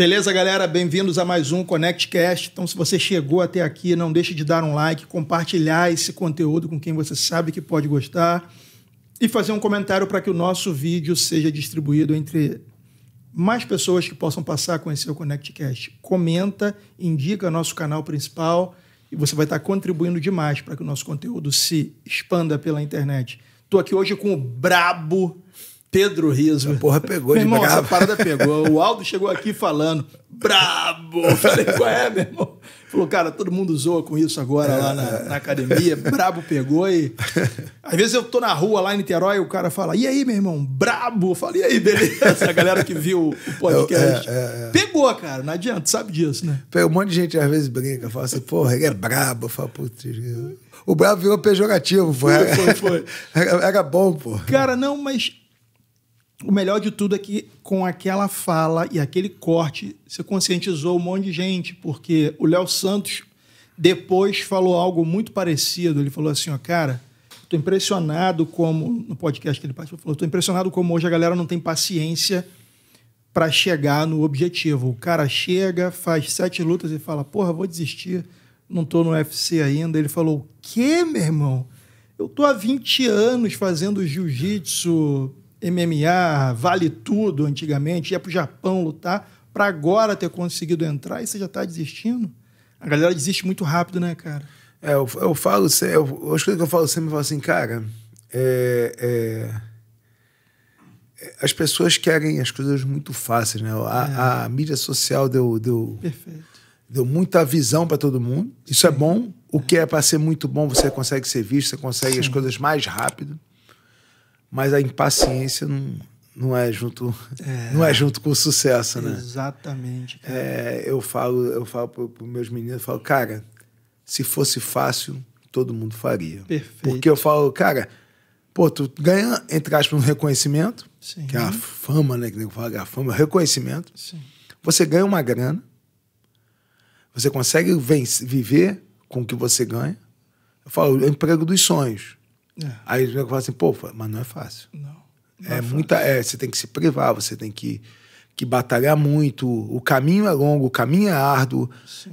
Beleza, galera? Bem-vindos a mais um ConnectCast. Então, se você chegou até aqui, não deixe de dar um like, compartilhar esse conteúdo com quem você sabe que pode gostar e fazer um comentário para que o nosso vídeo seja distribuído entre mais pessoas que possam passar a conhecer o ConnectCast. Comenta, indica nosso canal principal e você vai estar contribuindo demais para que o nosso conteúdo se expanda pela internet. Estou aqui hoje com o brabo Pedro Riso. A porra pegou meu de irmão, Essa parada pegou. O Aldo chegou aqui falando, brabo. Eu falei, qual é, meu irmão? Falou, cara, todo mundo zoa com isso agora é, lá na, é. na, academia. Brabo pegou e. Às vezes eu tô na rua lá em Niterói e o cara fala, e aí, meu irmão, brabo? Eu falei, e aí, beleza? A galera que viu o podcast. É, é, é. pegou, cara, não adianta, sabe disso, né? Um monte de gente às vezes brinca, fala assim, porra, ele é brabo. Eu falo, putz, o brabo virou pejorativo, Foi, foi, foi. Era, era bom, pô. Cara, não, mas o melhor de tudo é que com aquela fala e aquele corte, você conscientizou um monte de gente, porque o Léo Santos depois falou algo muito parecido. Ele falou assim, ó, cara, estou impressionado como no podcast que ele participou, falou, estou impressionado como hoje a galera não tem paciência para chegar no objetivo. O cara chega, faz sete lutas e fala, porra, vou desistir, não estou no UFC ainda. Ele falou, o quê, meu irmão? Eu tô há 20 anos fazendo jiu-jitsu, MMA, vale tudo antigamente, ia para o Japão lutar, para agora ter conseguido entrar e você já está desistindo? A galera desiste muito rápido, né, cara? É, eu, eu falo, eu, as coisas que eu falo sempre, eu falo assim, cara, é, é, é, as pessoas querem as coisas muito fáceis, né? A, é. a mídia social deu, deu, deu muita visão para todo mundo. Isso é Sim. é bom. O é. que é para ser muito bom, você consegue ser visto, você consegue Sim. as coisas mais rápido mas a impaciência não, não é junto é, não é junto com o sucesso, né? Exatamente. É, eu falo eu falo para meus meninos, eu falo, cara, se fosse fácil todo mundo faria. Perfeito. Porque eu falo, cara, pô, tu ganha entre aspas um reconhecimento, Sim. que é a fama, né? Que nem fala, é a fama, o reconhecimento. Sim. Você ganha uma grana, você consegue vencer, viver com o que você ganha. Eu falo, é o emprego dos sonhos. É. Aí os falam assim, pô, mas não é fácil. Não. não é, é fácil. muita. É, você tem que se privar, você tem que, que batalhar muito. O caminho é longo, o caminho é árduo.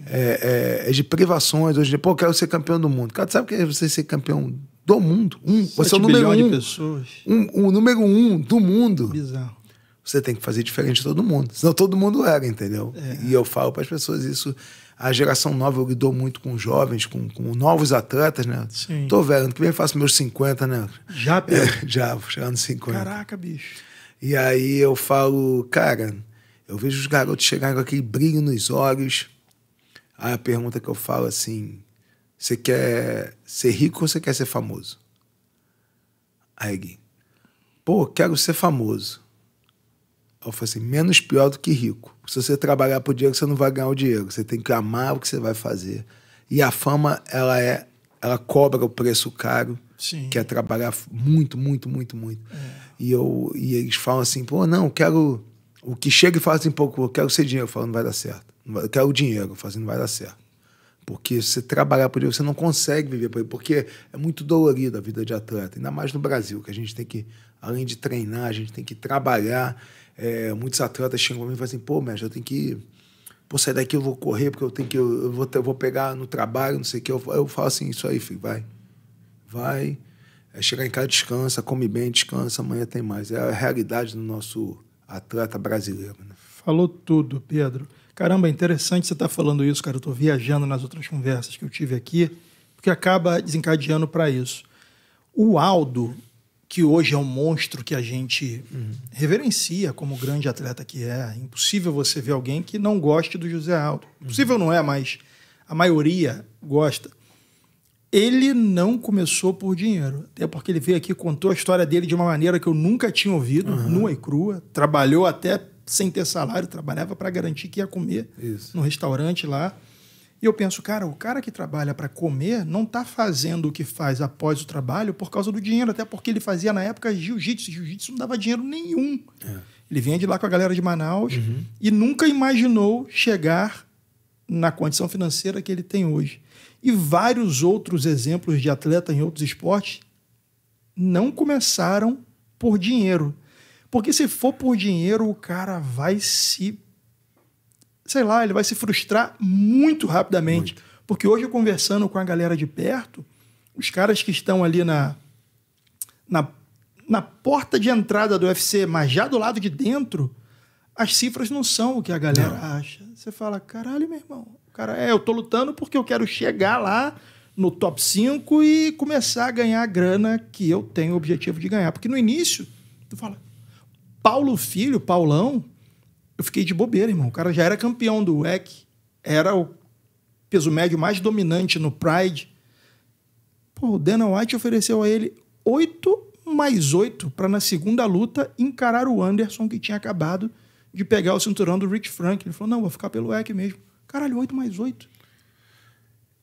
É, é, é, de privações. Hoje, pô, quero ser campeão do mundo. Cara, sabe o que é você ser campeão do mundo? Um, você é o número um. De pessoas. Um, o número um do mundo. Bizarro. Você tem que fazer diferente de todo mundo. Senão todo mundo era, entendeu? É. E eu falo para as pessoas isso a geração nova, eu lidou muito com jovens, com, com novos atletas, né? Sim. Tô velho, ano que vem eu faço meus 50, né? Já, É, já, vou chegar nos 50. Caraca, bicho. E aí eu falo, cara, eu vejo os garotos chegarem com aquele brilho nos olhos. Aí a pergunta que eu falo assim: você quer ser rico ou você quer ser famoso? Aí pô, quero ser famoso. Eu falei assim, menos pior do que rico. Se você trabalhar por dinheiro, você não vai ganhar o dinheiro. Você tem que amar o que você vai fazer. E a fama, ela é, ela cobra o preço caro, Sim. que é trabalhar muito, muito, muito, muito. É. E, eu, e eles falam assim, pô, não, eu quero... O que chega e fala assim, pô, eu quero ser dinheiro. Eu falo, não vai dar certo. Eu quero dinheiro. Eu falo assim, não vai dar certo. Porque se você trabalhar por dinheiro, você não consegue viver por ele. Porque é muito dolorido a vida de atleta. Ainda mais no Brasil, que a gente tem que, além de treinar, a gente tem que trabalhar é, muitos atletas chegam pra mim e falam assim, pô, mestre, eu tenho que. Pô, sair daqui eu vou correr, porque eu tenho que. Eu vou, eu vou pegar no trabalho, não sei o quê. Eu, eu falo assim, isso aí, filho, vai. Vai. É chegar em casa, descansa, come bem, descansa, amanhã tem mais. É a realidade do nosso atleta brasileiro. Né? Falou tudo, Pedro. Caramba, é interessante você estar tá falando isso, cara. Eu estou viajando nas outras conversas que eu tive aqui, porque acaba desencadeando para isso. O Aldo, que hoje é um monstro que a gente uhum. reverencia como grande atleta que é. Impossível você ver alguém que não goste do José Aldo. Impossível não é, mas a maioria gosta. Ele não começou por dinheiro, até porque ele veio aqui contou a história dele de uma maneira que eu nunca tinha ouvido, uhum. nua e crua. Trabalhou até sem ter salário, trabalhava para garantir que ia comer Isso. no restaurante lá. E eu penso, cara, o cara que trabalha para comer não está fazendo o que faz após o trabalho por causa do dinheiro, até porque ele fazia na época jiu-jitsu. Jiu-jitsu não dava dinheiro nenhum. É. Ele vinha de lá com a galera de Manaus uhum. e nunca imaginou chegar na condição financeira que ele tem hoje. E vários outros exemplos de atleta em outros esportes não começaram por dinheiro. Porque se for por dinheiro, o cara vai se sei lá, ele vai se frustrar muito rapidamente. Muito. Porque hoje, conversando com a galera de perto, os caras que estão ali na, na, na porta de entrada do UFC, mas já do lado de dentro, as cifras não são o que a galera não. acha. Você fala, caralho, meu irmão, cara, é, eu tô lutando porque eu quero chegar lá no top 5 e começar a ganhar a grana que eu tenho o objetivo de ganhar. Porque no início, tu fala, Paulo Filho, Paulão, eu fiquei de bobeira, irmão. O cara já era campeão do WEC, era o peso médio mais dominante no Pride. Pô, o Dana White ofereceu a ele 8 mais 8 para na segunda luta encarar o Anderson, que tinha acabado de pegar o cinturão do Rich Frank. Ele falou: não, vou ficar pelo WEC mesmo. Caralho, 8 mais 8.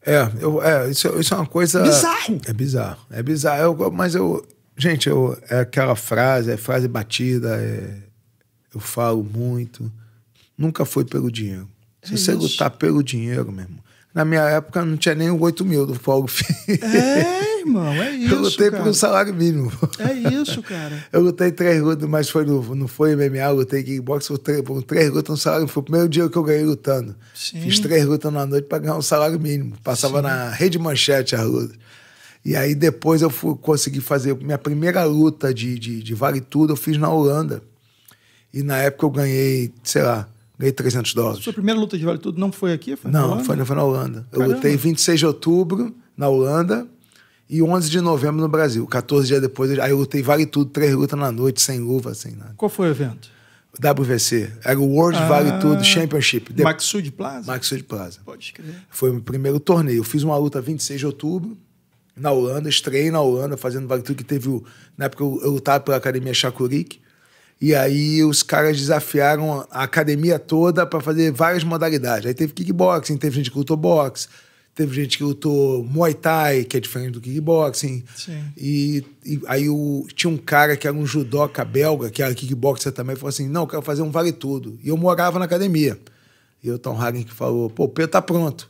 É, eu, é isso, isso, é uma coisa. Bizarro! É bizarro. É bizarro. Eu, mas eu. Gente, eu, é aquela frase, é frase batida, é eu falo muito. Nunca foi pelo dinheiro. Se é você lutar pelo dinheiro, meu irmão. Na minha época não tinha nem o 8 mil do Paulo Filho. É, irmão, é isso. Eu lutei cara. por um salário mínimo. É isso, cara. Eu lutei três lutas, mas foi no, não foi MMA, lutei kickbox por três, por três lutas, um salário. Foi o primeiro dia que eu ganhei lutando. Sim. Fiz três lutas na noite para ganhar um salário mínimo. Passava Sim. na rede manchete as lutas. E aí depois eu fui, consegui fazer minha primeira luta de, de, de vale tudo, eu fiz na Holanda. E na época eu ganhei, sei lá, ganhei 300 dólares. Sua primeira luta de vale tudo não foi aqui? Foi não, na foi, foi na Holanda. Caramba. Eu lutei 26 de outubro na Holanda e 11 de novembro no Brasil. 14 dias depois, aí eu lutei vale tudo, três lutas na noite, sem luva, sem Nada. Qual foi o evento? WVC. Era o World ah, Vale Tudo Championship. De... Maxud Plaza? Maxud Plaza. Pode escrever. Foi o meu primeiro torneio. Eu fiz uma luta 26 de outubro na Holanda, estreiei na Holanda fazendo Vale Tudo, que teve o... Na época eu, eu lutava pela Academia Chakurik, e aí os caras desafiaram a academia toda para fazer várias modalidades. Aí teve kickboxing, teve gente que lutou boxe, teve gente que lutou Muay Thai, que é diferente do kickboxing. Sim. E, e aí o, tinha um cara que era um judoca belga, que era kickboxer também, falou assim: não, eu quero fazer um vale tudo. E eu morava na academia. E o Tom Hagen que falou: pô, o Pedro tá pronto.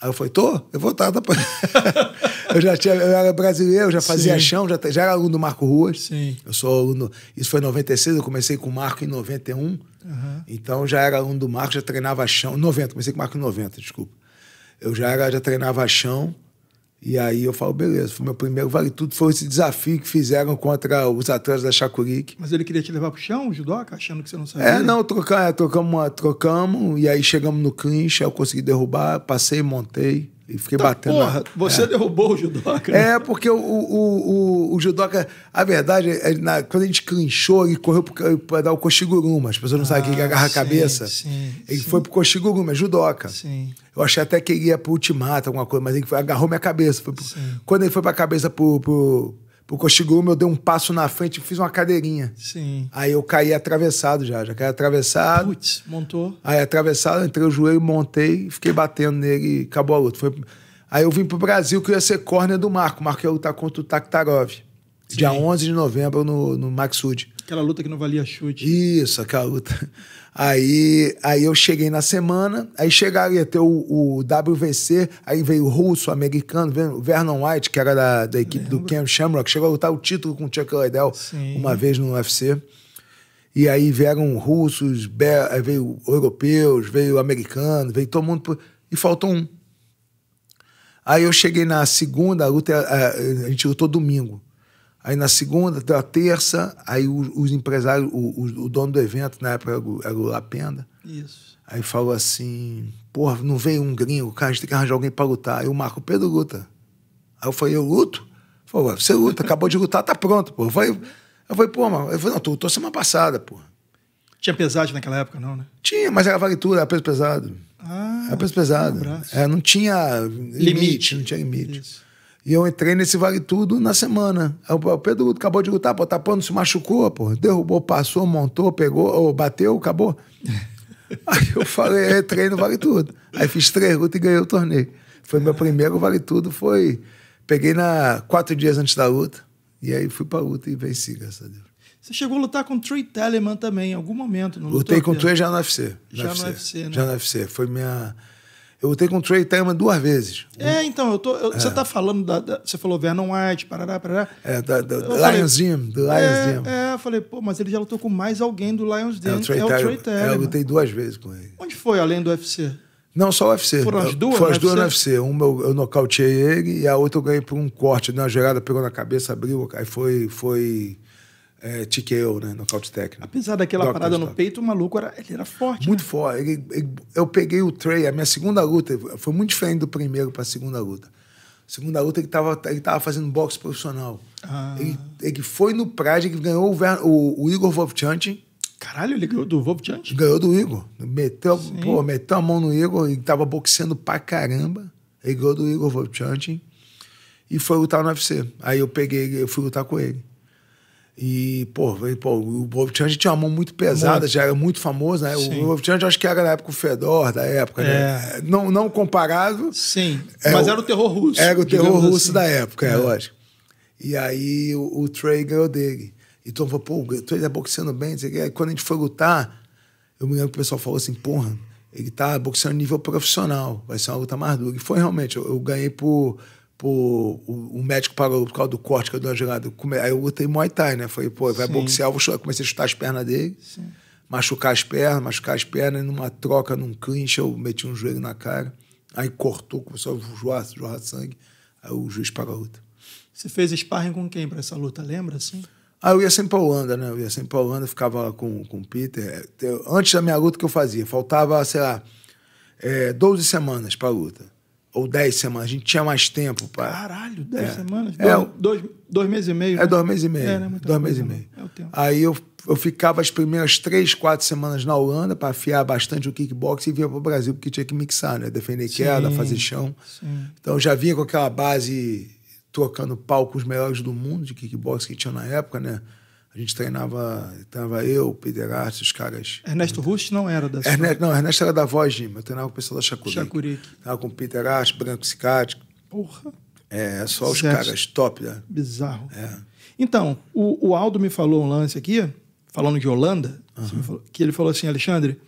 Aí eu falei: tô? Eu vou estar, tá, tá eu já tinha, eu era brasileiro, já fazia Sim. chão, já, já era aluno do Marco Ruas. Sim. Eu sou aluno. Isso foi em 96, eu comecei com o Marco em 91. Uhum. Então já era aluno do Marco, já treinava chão. 90, comecei com o Marco em 90, desculpa. Eu já, era, já treinava chão. E aí eu falo, beleza, foi meu primeiro vale tudo, foi esse desafio que fizeram contra os atletas da Chacurique. Mas ele queria te levar pro chão, o judoca, achando que você não sabia? É, não, é, trocamos, trocamos, trocamos, e aí chegamos no clinch, aí eu consegui derrubar, passei, montei. E fiquei tá batendo. Porra, na... você é. derrubou o judoca. É, né? É, porque o, o, o, o judoca, a verdade, é, na, quando a gente clinchou, ele correu para dar o coxiguruma. As pessoas não ah, sabem quem agarra ah, sim, a cabeça. Sim, ele sim. foi pro coxiguruma, é judoca. Sim. Eu achei até que ele ia pro ultimato, alguma coisa, mas ele foi, agarrou minha cabeça. Pro... quando ele foi pra cabeça pro, pro pro Koshigurumi, eu dei um passo na frente e fiz uma cadeirinha. Sim. Aí eu caí atravessado já, já caí atravessado. Putz, montou. Aí atravessado, entrei o joelho, montei, fiquei batendo nele e acabou a luta. Foi... Aí eu vim pro Brasil que eu ia ser córnea do Marco. O Marco ia lutar contra o Taktarov. Sim. Dia 11 de novembro no, no Maxud. Aquela luta que não valia chute. Isso, aquela luta. Aí, aí eu cheguei na semana, aí chegaram, ia ter o, o WVC, aí veio o russo, americano, Vernon White, que era da, da equipe Lembra. do Cam Shamrock, chegou a lutar o título com o Chuck Liddell Sim. uma vez no UFC. E aí vieram russos, veio europeus, veio americano, veio todo mundo, e faltou um. Aí eu cheguei na segunda, a luta, a, é, é, a gente lutou domingo. Aí na segunda, na terça, aí os, os empresários, o, o, o, dono do evento, na época era o, era o Lapenda. Isso. Aí falou assim: porra, não veio um gringo, cara, a gente tem que arranjar alguém para lutar. Aí o Marco Pedro luta. Aí eu falei: eu luto? Falou, você luta, acabou de lutar, tá pronto, pô. Eu falei, eu falei pô, mano, eu falei, não, tô lutou semana passada, pô. Tinha pesagem naquela época, não, né? Tinha, mas era varitura, era peso pesado. Ah, era peso pesado. Um é, não tinha limite, limite, não tinha limite. Isso. E eu entrei nesse vale tudo na semana. O Pedro acabou de lutar, pô, tapando, tá se machucou, pô. Derrubou, passou, montou, pegou, bateu, acabou. Aí eu falei, entrei no vale tudo. Aí fiz três lutas e ganhei o torneio. Foi meu primeiro vale tudo, foi. Peguei na quatro dias antes da luta. E aí fui pra luta e venci, graças a Deus. Você chegou a lutar com o Trey Telemann também, em algum momento. Lutei com o Trey já no UFC. Já no UFC, já né? Já no UFC. Foi minha eu lutei com o Trey Tama duas vezes. É, então, eu tô, eu, é. você tá falando da, da, Você falou Vernon White, parará, parará. É, da, da, Lions Gym, do é, Lions é, Gym. É, eu falei, pô, mas ele já lutou com mais alguém do Lions Gym. É o Trey é É, eu né? lutei duas vezes com ele. Onde foi, além do UFC? Não, só o UFC. Foram as é, duas? Foram as duas no UFC. Uma eu, eu nocauteei ele e a outra eu ganhei por um corte, né? Uma jogada pegou na cabeça, abriu, aí foi. foi é, tiqueu, né? Nocaute técnico. Apesar daquela Doctor parada no peito, o maluco era, ele era forte. Muito né? forte. Ele, ele, eu peguei o Trey, a minha segunda luta, foi muito diferente do primeiro para a segunda luta. Segunda luta, ele estava ele tava fazendo boxe profissional. Ah. Ele, ele, foi no Pride, ele ganhou o, Ver, o, o Igor Vovchanchin. Caralho, ele ganhou do Vovchanchin? Ganhou do Igor. Meteu, pô, meteu a mão no Igor, ele estava boxeando pra caramba. Ele ganhou do Igor Vovchanchin e foi lutar no UFC. Aí eu peguei, eu fui lutar com ele. E, pô, e, pô o Bob Chan tinha uma mão muito pesada, muito. já era muito famoso, né? Sim. O Bob acho que era na época o Fedor da época, né? é. né? Não, não comparado. Sim, é, mas era o terror russo. Era o terror russo assim. da época, é, é, lógico. E aí o, o Trey ganhou dele. E todo mundo falou, pô, o Trey tá boxeando bem, quando a gente foi lutar, eu me lembro que o pessoal falou assim, porra, ele tá boxeando nível profissional, vai ser uma luta mais dura. E foi realmente, eu, eu ganhei por pô, o médico pagou por causa do corte que eu dei uma jogada. Aí eu lutei Muay Thai, né? Falei, pô, vai Sim. boxear, vou comecei a chutar as pernas dele, Sim. machucar as pernas, machucar as pernas, e numa troca, num clinch, eu meti um joelho na cara, aí cortou, começou a jorrar, jorrar sangue, aí o juiz parou a luta. Você fez sparring com quem para essa luta, lembra assim? Ah, eu ia sempre pra Holanda, né? Eu ia sempre pra Holanda, ficava com, com o Peter. Antes da minha luta que eu fazia, faltava, sei lá, é, 12 semanas pra luta ou 10 semanas. A gente tinha mais tempo. Pra... Caralho, 10 é. semanas? É, dois, dois, dois, meses e meio? É, né? dois meses e meio. É, né? dois meses e meio. É o tempo. Aí eu, eu ficava as primeiras três, quatro semanas na Holanda para afiar bastante o kickbox e vinha para o Brasil, porque tinha que mixar, né? Defender sim, queda, fazer chão. Sim. Então já vinha com aquela base tocando pau com os melhores do mundo de kickbox que tinha na época, né? A gente treinava, treinava eu, Pederasti, os caras. Ernesto Rush não era da Ernesto, Não, Ernesto era da voz Gym, eu treinava com o pessoal da Chacurique. Chacurique. Tava com Pederasti, Branco Cicático. Porra! É, só os caras top, né? Bizarro. É. Então, o, o, Aldo me falou um lance aqui, falando de Holanda, uhum. falou, que ele falou assim, Alexandre,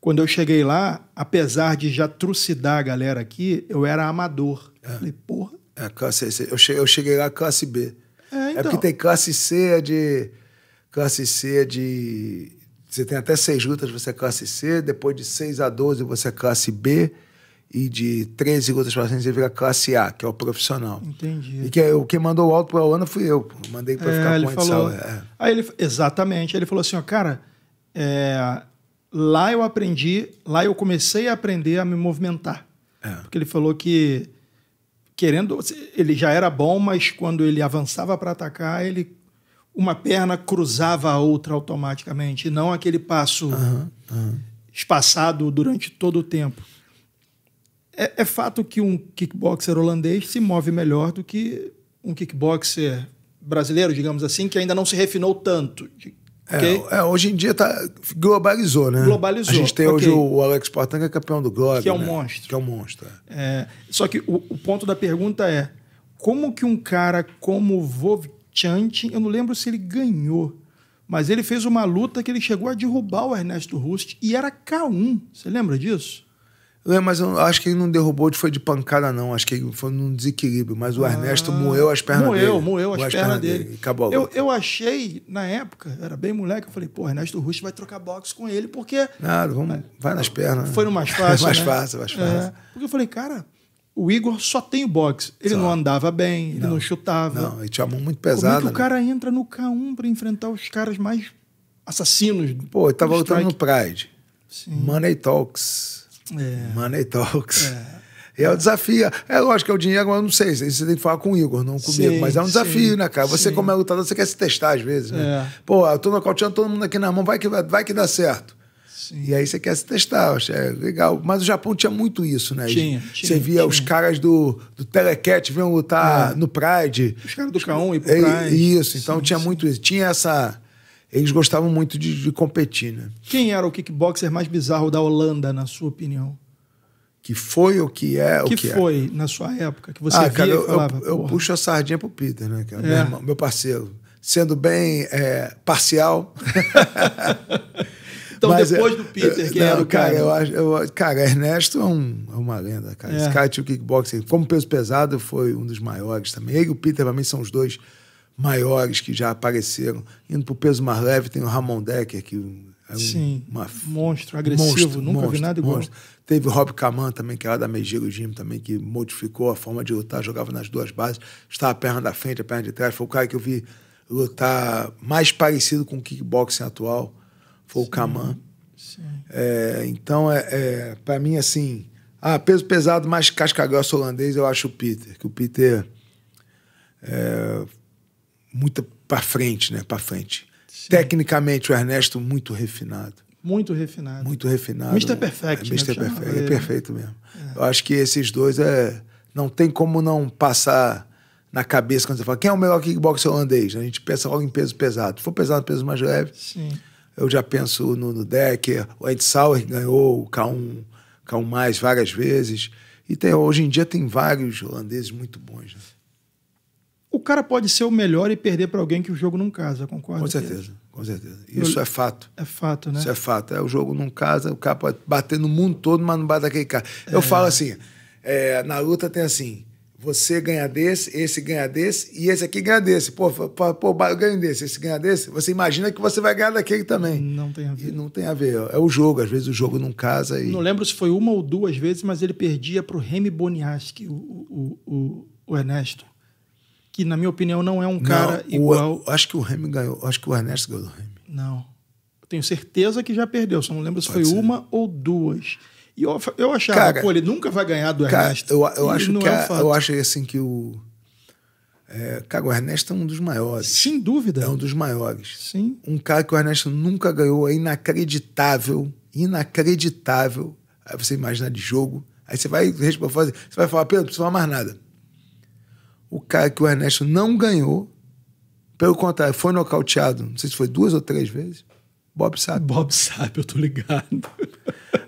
quando eu cheguei lá, apesar de já trucidar a galera aqui, eu era amador. É. Eu falei, porra. É, classe, eu, cheguei, eu cheguei lá classe B. É, então. é porque então. tem classe C é de. Classe C é de. Você tem até seis lutas, você é classe C, depois de 6 a 12 você é classe B, e de 13 lutas para frente você vira classe A, que é o profissional. Entendi. E que, é, o que mandou o alto para o ano fui eu, mandei para é, ficar com ele falou, é. Aí ele Exatamente. Aí ele falou assim: ó, cara, é, lá eu aprendi, lá eu comecei a aprender a me movimentar. É. Porque ele falou que querendo. Ele já era bom, mas quando ele avançava para atacar, ele uma perna cruzava a outra automaticamente, não aquele passo uhum, uhum. espaçado durante todo o tempo. É, é, fato que um kickboxer holandês se move melhor do que um kickboxer brasileiro, digamos assim, que ainda não se refinou tanto. É, okay? É, hoje em dia tá, globalizou, né? Globalizou. A gente tem okay. hoje o Alex Portanga, é campeão do Globo. Que é um né? monstro. Que é um monstro. É. é. só que o, o, ponto da pergunta é: como que um cara como Vovchantin, eu não lembro se ele ganhou, mas ele fez uma luta que ele chegou a derrubar o Ernesto Rust e era K1. Você lembra disso? É, mas eu acho que ele não derrubou, foi de pancada, não. Acho que foi num desequilíbrio. Mas o ah, Ernesto moeu as pernas moeu, dele. Moeu, as, as pernas, pernas dele. dele. Acabou eu, eu achei, na época, era bem moleque, eu falei, pô, Ernesto Russo vai trocar boxe com ele, porque. Nada, vamos, vai nas pernas. Né? Foi no mais fácil. mais né? fácil, mais fácil. É, porque eu falei, cara, o Igor só tem o boxe. Ele só. não andava bem, ele não, chutava. Não, ele tinha a mão muito pesada. Como é que o né? cara entra no K1 para enfrentar os caras mais assassinos? Pô, ele tava lutando no Pride. Sim. Money Talks. É. Money Talks. É. é o desafio. É lógico que é o dinheiro, mas eu não sei. Você tem que falar com o Igor, não comigo. Sim, mas é um desafio, sim, né, cara? Você, sim. como é lutador, você quer se testar às vezes, né? É. Pô, eu tô nocauteando todo mundo aqui na mão, vai que, vai que dá certo. Sim. E aí você quer se testar, eu achei é legal. Mas o Japão tinha muito isso, né? Tinha. tinha você via tinha. os caras do, do Telecat vinham lutar é. no Pride. Os caras do K1 e pro é, Pride. Isso, então sim, tinha sim. muito isso. Tinha essa eles gostavam muito de, de competir, né? Quem era o kickboxer mais bizarro da Holanda, na sua opinião? Que foi ou que é o que é? foi é. na sua época que você ah, via cara, eu, falava, eu, eu, puxo a sardinha pro Peter, né, É. Meu, irmão, meu, parceiro, sendo bem é, parcial. então Mas, depois é, do Peter, que não, era o cara? cara eu acho, eu, cara, Ernesto é, um, é uma lenda, cara. Esse cara tinha o kickboxing, como peso pesado, foi um dos maiores também. Ele e o Peter para mim são os dois maiores que já apareceram. Indo para o peso mais leve, tem o Ramon Decker, que é um Sim, uma... monstro, agressivo, monstro, nunca monstro, vi nada igual. Monstro. Teve o Rob Kaman também, que era é da Meijiro Gym também, que modificou a forma de lutar, jogava nas duas bases, estava a perna da frente, a perna de trás. Foi o cara que eu vi lutar mais parecido com o kickboxing atual, foi Sim. o Kaman. É, então, é, é para mim, assim, ah, peso pesado mais casca grossa holandês, eu acho o Peter, que o Peter... É, muito para frente, né? Para frente. Sim. Tecnicamente, o Ernesto muito refinado. Muito refinado. Muito refinado. Mr. Perfect. É, Mr. Né? Perfect. É perfeito mesmo. É. Eu acho que esses dois é. Não tem como não passar na cabeça quando você fala quem é o melhor kickboxer holandês. A gente pensa logo em peso pesado. Se for pesado, peso mais leve. Sim. Eu já penso no, no Decker. O Ed Sauer ganhou o K1, K1 mais várias vezes. E tem, hoje em dia tem vários holandeses muito bons. Né? o cara pode ser o melhor e perder para alguém que o jogo não casa, concorda? Com certeza, com certeza. Isso Eu... é fato. É fato, né? Isso é fato. É, o jogo não casa, o cara pode bater no mundo todo, mas não bate aquele cara. É... Eu falo assim, é, na luta tem assim, você ganha desse, esse ganha desse e esse aqui ganha desse. Pô, pô, pô eu ganho desse, esse ganha desse. Você imagina que você vai ganhar daquele também. Não tem a ver. E não tem a ver. É o jogo. Às vezes o jogo não casa. E... Não lembro se foi uma ou duas vezes, mas ele perdia para o Remy Boniaski, o, o, o, o Ernesto que na minha opinião não é um cara igual. O, acho que o Remy ganhou, acho que o Ernesto ganhou do Remy. Não. Eu tenho certeza que já perdeu, só não lembro se Pode foi ser. uma ou duas. E eu, eu achava, cara, pô, ele nunca vai ganhar do cara, Ernesto. Eu, eu acho que é um eu acho assim que o. É, cara, o Ernesto é um dos maiores. Sem dúvida. É um dos maiores. Sim. Um cara que o Ernesto nunca ganhou, é inacreditável. Inacreditável. Aí você imagina de jogo. Aí você vai fazer. Você vai falar, Pedro, não precisa falar mais nada o cara que o Ernesto não ganhou, pelo contrário, foi nocauteado, não sei se foi duas ou três vezes. Bob sabe. Bob sabe, eu tô ligado.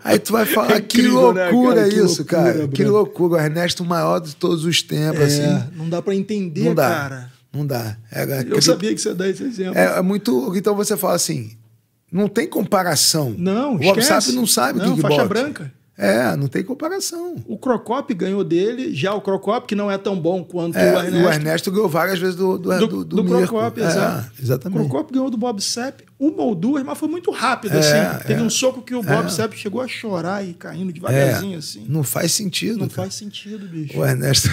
Aí tu vai falar, é ah, que loucura né, cara? isso, que loucura, cara. Que loucura. O Ernesto maior de todos os tempos, é, assim. Não dá para entender, não dá, cara. Não dá. Era, é, é eu sabia que você ia dar esse exemplo. É, é, muito. Então você fala assim: não tem comparação. Não, O esquece. Bob sabe não sabe o que, faixa boxe. branca. É, não tem comparação. O Crocop ganhou dele, já o Crocop, que não é tão bom quanto é, o Ernesto. O Ernesto ganhou várias vezes do Do, do, do, do, do Crocop, É, exatamente. O Crocop ganhou do Bob Sepp uma ou duas, mas foi muito rápido, é, assim. Teve é. um soco que o Bob é. Sepp chegou a chorar e caindo devagarzinho, é, assim. Não faz sentido. Não cara. faz sentido, bicho. O Ernesto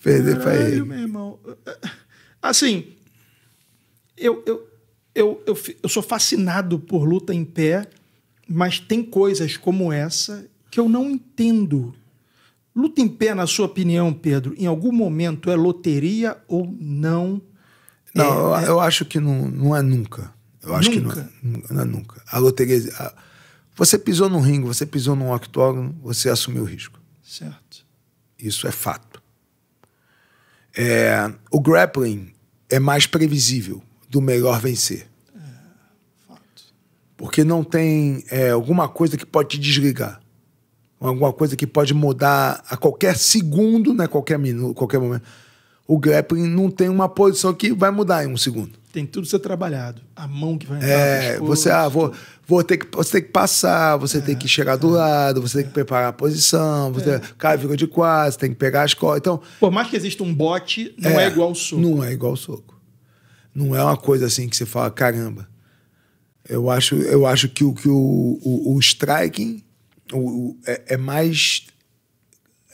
perdeu pra ele. meu irmão. Assim, eu, eu, eu, eu, eu sou fascinado por luta em pé, mas tem coisas como essa que eu não entendo. Luta em pé, na sua opinião, Pedro, em algum momento é loteria ou não? Não, é, eu, é- eu acho que não, não é nunca. Eu acho nunca? que não, é não é nunca. A loteria. A, você pisou num ringue, você pisou num octógono, você assumiu o risco. Certo. Isso é fato. É, o grappling é mais previsível do melhor vencer. É, fato. Porque não tem é, alguma coisa que pode te desligar alguma coisa que pode mudar a qualquer segundo, né? Qualquer minuto, qualquer momento. O grappling não tem uma posição que vai mudar em um segundo. Tem tudo ser trabalhado. A mão que vai entrar. É, você, ah, vou, vou ter que, você tem que passar, você é, tem que chegar é. do lado, você tem que é. preparar a posição, você, é. o fica de quase, tem que pegar as costas. Então, Por mais que exista um bote, não é, é igual ao soco. Não é igual ao soco. Não é uma coisa assim que você fala, caramba. Eu acho, eu acho que, o, que o, o, o striking o, o, é, é mais.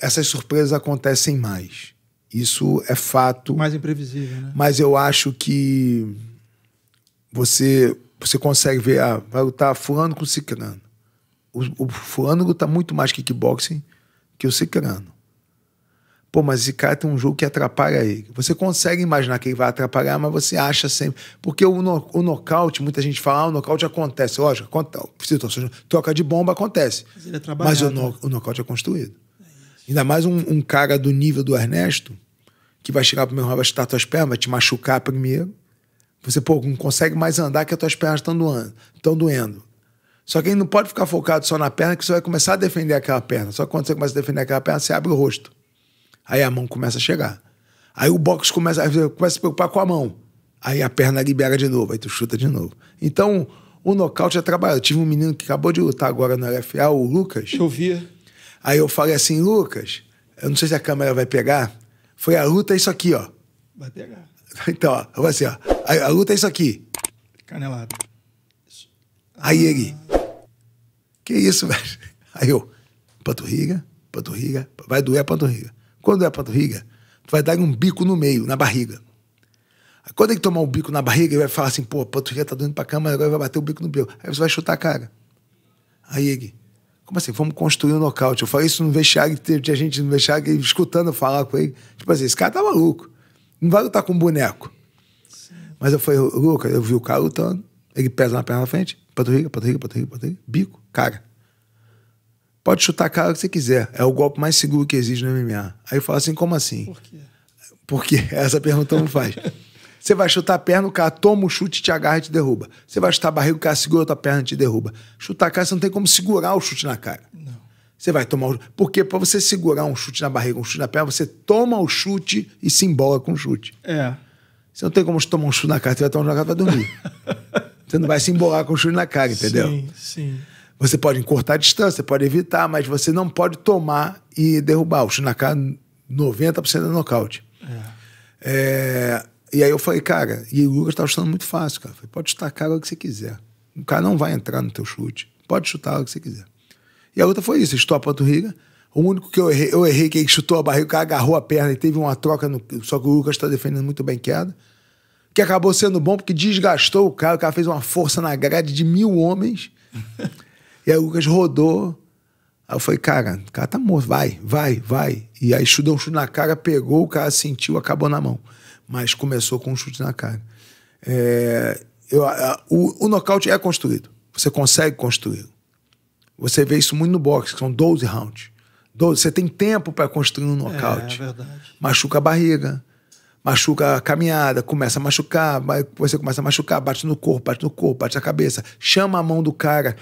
Essas surpresas acontecem mais. Isso é fato. Mais imprevisível, né? Mas eu acho que você você consegue ver, ah, vai lutar fulano com cicrano. O, o fulano luta muito mais kickboxing que o cicrano. Pô, mas esse cara tem um jogo que atrapalha ele. Você consegue imaginar que ele vai atrapalhar, mas você acha sempre. Porque o, no, o nocaute, muita gente fala, ah, o nocaute acontece. Lógico, acontece. troca de bomba acontece. Mas, ele é mas o, no, o nocaute é construído. É Ainda mais um, um, cara do nível do Ernesto, que vai chegar primeiro, vai chutar tuas pernas, vai te machucar primeiro. Você, pô, não consegue mais andar que as tuas pernas estão doendo. Tão doendo. Só que ele não pode ficar focado só na perna, que você vai começar a defender aquela perna. Só que quando você começa a defender aquela perna, você abre o rosto. Aí a mão começa a chegar. Aí o box começa, começa a se preocupar com a mão. Aí a perna libera de novo, aí tu chuta de novo. Então, o nocaute é trabalhado. Eu tive um menino que acabou de lutar agora no LFA, o Lucas. Eu vi. Aí eu falei assim, Lucas, eu não sei se a câmera vai pegar. Foi a luta é isso aqui, ó. Vai pegar. Então, ó, eu vou assim, ó. A, a luta é isso aqui. Canelada. Isso. Aí ah. ele. Que isso, velho? Aí eu, panturriga, panturriga, vai doer a panturriga. Quando é a tu vai dar um bico no meio, na barriga. Quando ele tomar um bico na barriga, ele vai falar assim, pô, a panturrilha tá doendo pra cama, agora vai bater o bico no meu. Aí você vai chutar a cara. Aí ele, como assim? Vamos construir um nocaute. Eu falei isso no vestiário, tinha gente no vestiário escutando eu falar com ele. Tipo assim, esse cara tá maluco. Não vai lutar com um boneco. Sim. Mas eu falei, louca. eu vi o cara lutando, ele pesa na perna na frente, Panturriga, panturriga, panturriga, panturriga. bico, cara pode chutar a cara que você quiser. É o golpe mais seguro que existe no MMA. Aí eu falo assim, como assim? Por quê? Porque essa pergunta não faz. Você vai chutar a perna, o cara toma o chute, te agarra e te derruba. Você vai chutar a barriga, o cara segura a tua perna e te derruba. Chutar a cara, você não tem como segurar o chute na cara. Não. Você vai tomar o... Porque para você segurar um chute na barriga, um chute na perna, você toma o chute e se embola com o chute. É. Você não tem como tomar um chute na cara, você vai tomar um chute na cara e vai dormir. você não vai se embolar com o chute na cara, entendeu? Sim, sim. Você pode encurtar a distância, pode evitar, mas você não pode tomar e derrubar. O Shinaka, 90% é nocaute. É. é. e aí eu falei, cara, e o Lucas estava tá chutando muito fácil, cara. Falei, pode chutar a cara o que você quiser. O cara não vai entrar no teu chute. Pode chutar o que você quiser. E a luta foi isso, estou a panturrilha. O único que eu errei, eu errei que ele chutou a barriga, o cara agarrou a perna e teve uma troca, no, só que o Lucas está defendendo muito bem queda. Que acabou sendo bom porque desgastou o cara, o cara fez uma força na grade de mil homens. E aí o Lucas rodou. Aí eu falei, cara, o cara tá morto, vai, vai, vai. E aí deu um chute na cara, pegou, o cara sentiu, acabou na mão. Mas começou com um chute na cara. É, eu, a, o, o nocaute é construído. Você consegue construir. Você vê isso muito no boxe, que são 12 rounds. 12, você tem tempo para construir um é, nocaute. É, é verdade. Machuca a barriga, machuca a caminhada, começa a machucar, você começa a machucar, bate no corpo, bate no corpo, bate na cabeça, chama a mão do cara.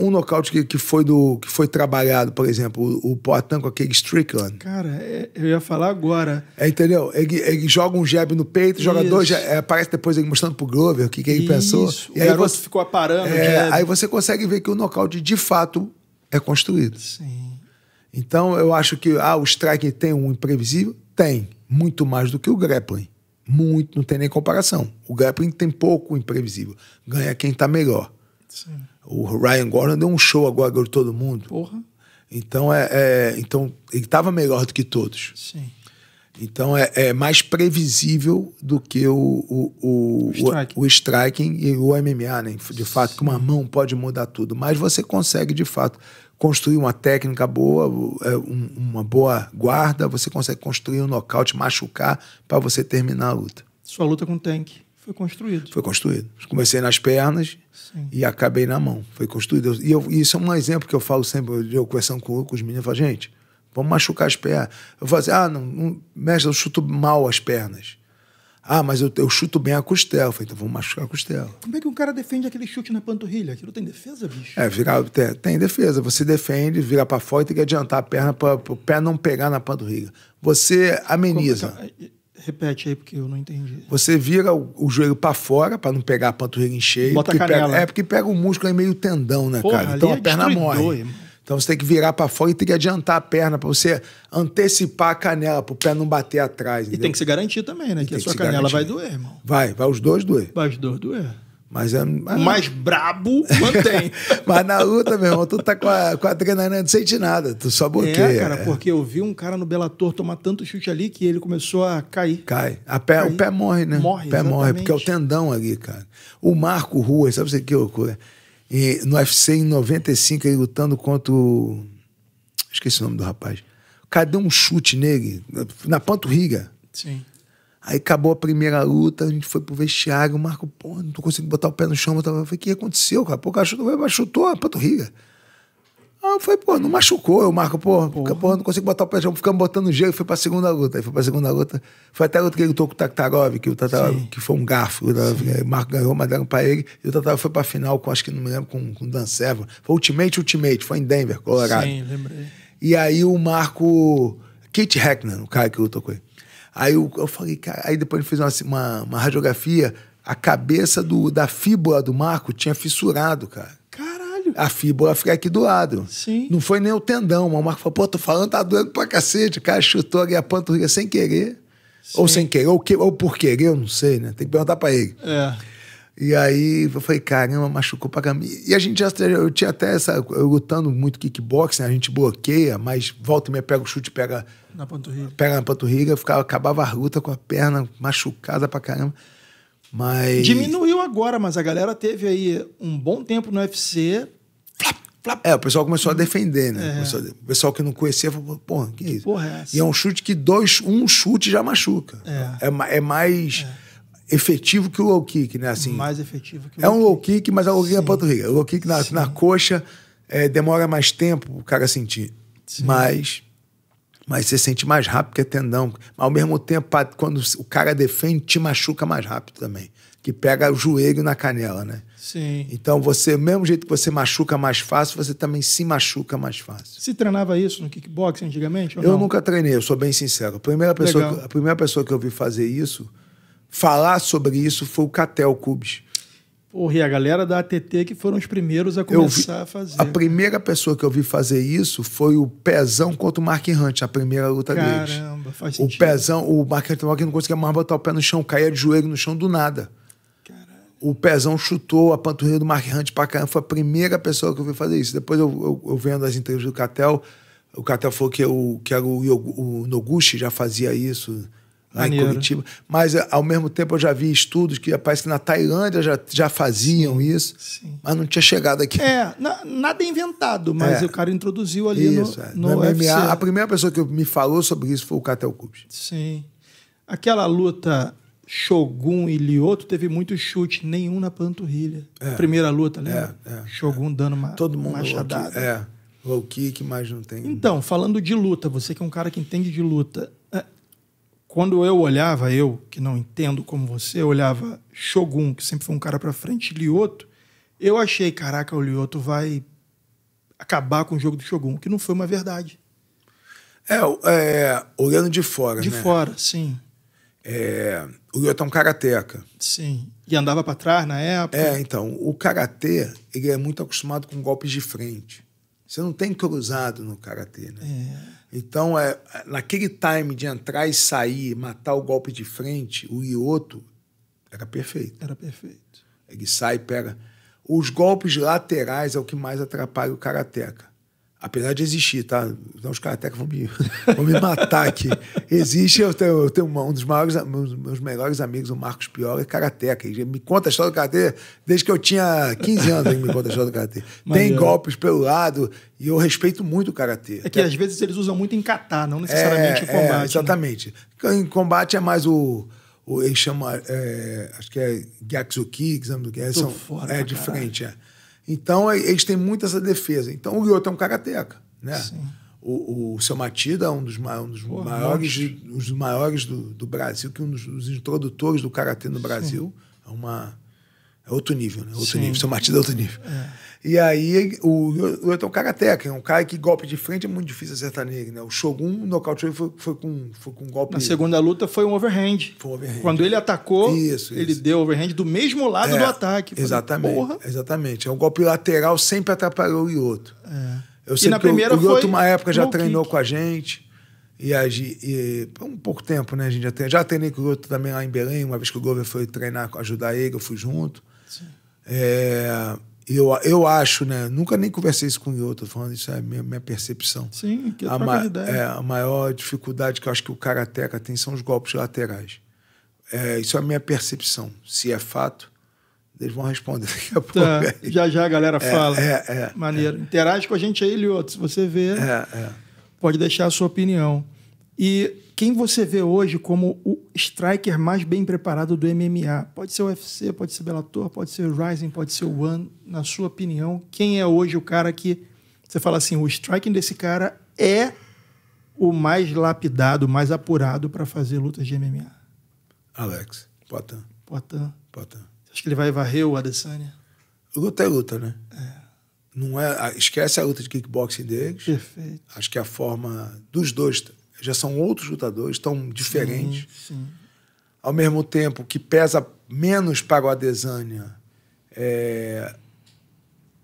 Um nocaute que, que, foi, do, que foi trabalhado, por exemplo, o, o Poitin com aquele Strickland. Cara, é, eu ia falar agora. É, entendeu? Ele, ele, joga um jab no peito, joga Isso. dois, é, aparece depois ele mostrando pro Glover o que, que ele Isso. pensou. E aí garoto você, ficou aparando. É, aí você consegue ver que o nocaute de fato é construído. Sim. Então eu acho que ah, o strike tem um imprevisível? Tem muito mais do que o grappling. Muito, não tem nem comparação. O grappling tem pouco imprevisível. Ganha quem está melhor. Sim. O Ryan Gordon deu um show agora para todo mundo. Porra. Então, é, é então ele estava melhor do que todos. Sim. Então é, é, mais previsível do que o, o, o, o, striking. o striking. e o MMA, né? De fato, Sim. que uma mão pode mudar tudo. Mas você consegue, de fato, construir uma técnica boa, é, uma boa guarda, você consegue construir um nocaute, machucar para você terminar a luta. Sua luta com o tanque foi construído. Foi construído. Comecei nas pernas Sim. e acabei na mão. Foi construído. E, eu, isso é um exemplo que eu falo sempre, eu conversando com, com os meninos, eu falo, gente, vamos machucar as pernas. Eu falo assim, ah, não, não, mestre, eu chuto mal as pernas. Ah, mas eu, eu chuto bem a costela. Eu falei, então vamos machucar a costela. Como é que um cara defende aquele chute na panturrilha? Aquilo tem defesa, bicho? É, vira, tem, é, tem defesa. Você defende, vira para fora e tem que adiantar a perna para o pé não pegar na panturrilha. Você ameniza. Como, é é? repete aí, porque eu não entendi. Você vira o, o joelho para fora para não pegar a panturrilha em cheio. Bota a canela. Pega, é, porque pega o músculo aí meio tendão, né, Porra, cara? Então a perna morre. Mano. Então você tem que virar para fora e tem que adiantar a perna para você antecipar a canela, para o pé não bater atrás. Entendeu? E tem que se garantir também, né? E que a sua que canela vai doer, irmão. Vai, vai os dois doer. Vai os dois doer. Mas é. Mas... Mais brabo, mantém. mas na luta, meu irmão, tu tá com a, com a adrenalina, não sente nada, tu só bloqueia. É, cara, é. porque eu vi um cara no Bellator tomar tanto chute ali que ele começou a cair. Cai. A pé, O pé morre, né? Morre, O pé exatamente. morre, porque é o tendão ali, cara. O Marco Rua, sabe o que loucura? É? E no UFC em 95, ele lutando contra o. Esqueci o nome do rapaz. O cara deu um chute nele, na panturrilha. Sim. Aí acabou a primeira luta, a gente foi pro vestiário, o Marco, pô, não tô conseguindo botar o pé no chão. Eu tava, falei, o que aconteceu, cara? Pô, o cara chutou, chutou a panturrilha. Ah, foi, pô, não machucou. Eu marco, pô, porra. não consigo botar o pé no Ficamos botando gelo. Fui pra segunda luta. Aí fui pra segunda luta. Foi até a luta que ele lutou com o Tatarov, que, o Tatarov, que foi um garfo. Né? O Marco ganhou, mas deram pra ele. E o Tatarov foi pra final com, acho que não me lembro, com, com o Dan Servo. Foi Ultimate, Ultimate. Foi em Denver, Colorado. Sim, lembrei. E aí o Marco... Kate Hackner, o cara que lutou com ele. Aí eu, eu falei, cara... Aí depois ele fez uma, uma, uma radiografia. A cabeça do, da fíbula do Marco tinha fissurado, cara. A fíbula fica aqui do lado. Sim. Não foi nem o tendão. O Marco falou, pô, tô falando, tá doendo pra cacete. O cara chutou ali a panturrilha sem querer. Sim. Ou sem querer, ou, que, ou por querer, eu não sei, né? Tem que perguntar pra ele. É. E aí eu falei, caramba, machucou pra caramba. E a gente já, eu tinha até essa, eu lutando muito kickboxing, a gente bloqueia, mas volta e meia pega o chute, pega na panturrilha, pega na panturrilha eu ficava, acabava a luta com a perna machucada pra caramba. Mas... Diminuiu agora, mas a galera teve aí um bom tempo no UFC é, o pessoal começou a hum. defender, né? É. A... O pessoal que não conhecia falou, porra, que, que isso? Porra é essa? E é um chute que dois, um chute já machuca. É, é, é mais é. efetivo que o low kick, né? Assim, mais efetivo que o É um low kick, mas é low kick na panturrilha. É low kick na, na coxa é, demora mais tempo o cara sentir. Mas mas você sente mais rápido que é tendão. ao mesmo tempo, quando o cara defende, te machuca mais rápido também. Que pega o joelho na canela, né? Sim. Então, você, mesmo jeito que você machuca mais fácil, você também se machuca mais fácil. Se treinava isso no kickboxing antigamente? eu não? nunca treinei, eu sou bem sincero. A primeira, pessoa que, a primeira pessoa que eu vi fazer isso, falar sobre isso, foi o Catel Cubes. Porra, e a galera da ATT que foram os primeiros a começar vi, a fazer. A primeira pessoa que eu vi fazer isso foi o Pezão contra o Mark Hunt, a primeira luta Caramba, deles. Caramba, faz sentido. O Pezão, o Mark Hunt não conseguia mais botar o pé no chão, caía de joelho no chão do nada o Pezão chutou a panturrilha do Mark Hunt pra caramba. Foi a primeira pessoa que eu vi fazer isso. Depois eu, eu, eu vendo as entrevistas do Catel. O Catel falou que, eu, que era o, o Noguchi já fazia isso lá Maneiro. em Curitiba. Mas, é, ao mesmo tempo, eu já vi estudos que parece que na Tailândia já, já faziam sim, isso, sim. mas não tinha chegado aqui. É, na, nada é inventado, mas é. o cara introduziu ali isso, é. no, no, no MMA. A primeira pessoa que me falou sobre isso foi o Catel Cubs. Sim. Aquela luta Shogun e Lioto teve muito chute, nenhum na panturrilha. É, Primeira luta, né? É, é, Shogun é. dando uma Todo mundo machadada. Low kick, é, low kick, mas não tem. Então, falando de luta, você que é um cara que entende de luta, é, quando eu olhava, eu que não entendo como você, olhava Shogun, que sempre foi um cara para frente, Lioto, eu achei, caraca, o Lioto vai acabar com o jogo do Shogun, que não foi uma verdade. É, é olhando de fora, de né? De fora, sim. É, o Lyoto é um karateca. Sim. E andava para trás na época? É, então. O karatê, ele é muito acostumado com golpes de frente. Você não tem cruzado no karatê, né? É. Então, é, naquele time de entrar e sair, matar o golpe de frente, o Ioto era perfeito. Era perfeito. Ele sai, pega. Os golpes laterais é o que mais atrapalha o karateca apesar de existir, tá? Então os karatecas vão me, vão me matar aqui. Existe, eu tenho, eu tenho uma, um dos maiores, meus, meus, melhores amigos, o Marcos Piola, é karateca. Ele me conta a história do karatê desde que eu tinha 15 anos, ele me conta a história do karatê. Tem golpes pelo lado e eu respeito muito o karatê. É que né? às vezes eles usam muito em catar, não é, necessariamente é, o combate. É, exatamente. Né? Em combate é mais o o, ele chama, é, acho que é Gyaksuki, exame do é, são, fora, é diferente. É. Então, é, eles têm muito essa defesa. Então, o Lyoto é um karateca, né? Sim. O, o, seu Matida é um dos, um dos Porra, maiores, um dos maiores do, do, Brasil, que é um dos, dos introdutores do karatê no Brasil. Sim. É uma é outro nível, né? Outro Sim. nível. São Martins é outro nível. É. E aí, o Yoton Karateka, é um cara que golpe de frente é muito difícil acertar nele, né? O Shogun nocauteou foi, foi, com, foi com um golpe. Na segunda luta foi um overhand. Foi um overhand. Quando ele atacou, isso, ele isso. deu overhand do mesmo lado é, do ataque. Falei, exatamente. Porra. Exatamente. É um golpe lateral, sempre atrapalhou o outro. É. Eu sei e na que primeira o, o Yoto, uma época, já treinou kick. com a gente. E, agi, e um pouco tempo, né? A gente já, treinei, já treinei com o outro também lá em Belém, uma vez que o Glover foi treinar, ajudar ele, eu fui junto. É, eu, eu acho, né? Nunca nem conversei isso com o outro, falando isso é minha, minha percepção. Sim, que é a, ma é, a maior dificuldade que eu acho que o Karateka tem são os golpes laterais. É, isso é a minha percepção. Se é fato, eles vão responder daqui a pouco. Tá. Já já a galera é, fala. É, é, Maneiro. É. Interage com a gente aí, Lioto. Se você vê, é, pode deixar a sua opinião. E quem você vê hoje como o striker mais bem preparado do MMA? Pode ser o UFC, pode ser Bellator, pode ser o Rising, pode ser o One. Na sua opinião, quem é hoje o cara que você fala assim, o striking desse cara é o mais lapidado, mais apurado para fazer lutas de MMA? Alex, Potan. Potan. Potan. Você acha que ele vai varrer o Adesanya? Luta é luta, né? É. Não é, ah, esquece a luta de kickboxing deles. Perfeito. Acho que a forma dos dois já são outros lutadores, estão diferentes. Sim, sim. Ao mesmo tempo que pesa menos para o Adesanya, é...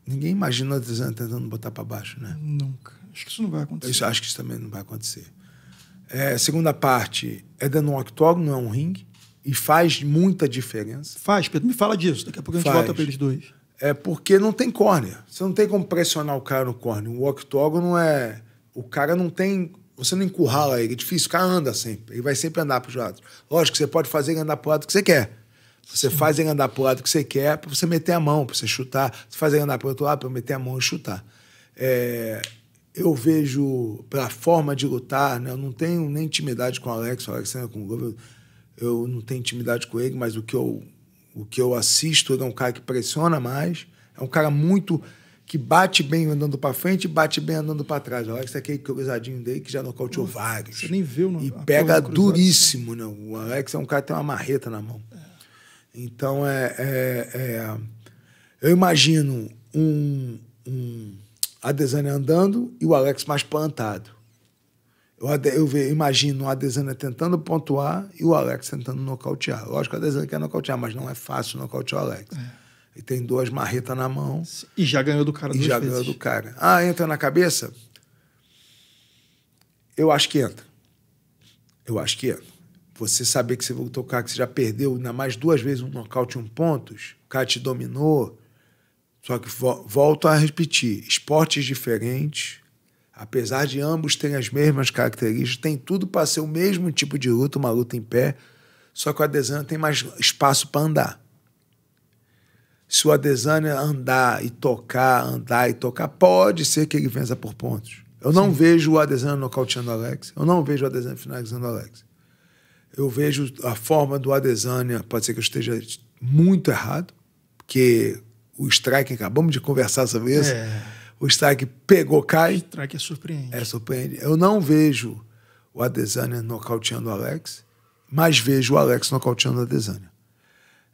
ninguém imagina o Adesanya tentando botar para baixo, né? Nunca. Acho que isso não vai acontecer. Isso, acho que isso também não vai acontecer. É, segunda parte, é dando de um octógono, não é um ringue, e faz muita diferença. Faz, Pedro, me fala disso, daqui a pouco a gente faz. volta para eles dois. É porque não tem córnea. Você não tem como pressionar o cara no córnea. O octógono é. O cara não tem você não encurrala ele, é difícil, o cara anda sempre, ele vai sempre andar para os lados. Lógico que você pode fazer ele andar para o lado que você quer. Você Sim. faz ele andar para o lado que você quer para você meter a mão, para você chutar. Você faz ele andar para o outro lado para meter a mão e chutar. É, eu vejo, pela forma de lutar, né, eu não tenho nem intimidade com o Alex, o Alexandre com o Glover, eu não tenho intimidade com ele, mas o que eu, o que eu assisto, ele é um cara que pressiona mais, é um cara muito que bate bem andando para frente bate bem andando para trás. Olha esse aqui, é cruzadinho dele, que já nocauteou Nossa, vários. Você nem viu, não. Né? E pega duríssimo, né? O Alex é um cara que tem uma marreta na mão. É. Então, é, é, é, eu imagino um, um Adesanya andando e o Alex mais plantado. Eu, eu imagino o Adesanya tentando pontuar e o Alex tentando nocautear. Lógico que o Adesanya quer nocautear, mas não é fácil nocautear o Alex. É e tem duas marretas na mão. E já ganhou do cara E já vezes. ganhou do cara. Ah, entra na cabeça? Eu acho que entra. Eu acho que entra. Você saber que você vai tocar, que você já perdeu ainda mais duas vezes um nocaute um pontos, o cara te dominou. Só que vo volto a repetir: esportes diferentes, apesar de ambos terem as mesmas características, tem tudo para ser o mesmo tipo de luta, uma luta em pé, só que o adesão tem mais espaço para andar se o Adesanya andar e tocar, andar e tocar, pode ser que ele vença por pontos. Eu não Sim. vejo o Adesanya nocauteando o Alex. Eu não vejo o Adesanya finalizando o Alex. Eu vejo a forma do Adesanya, pode ser que eu esteja muito errado, porque o strike, acabamos de conversar sobre isso, é. o strike pegou, cai. O strike é surpreendente. É surpreendente. Eu não vejo o Adesanya nocauteando o Alex, mas vejo o Alex nocauteando o Adesanya.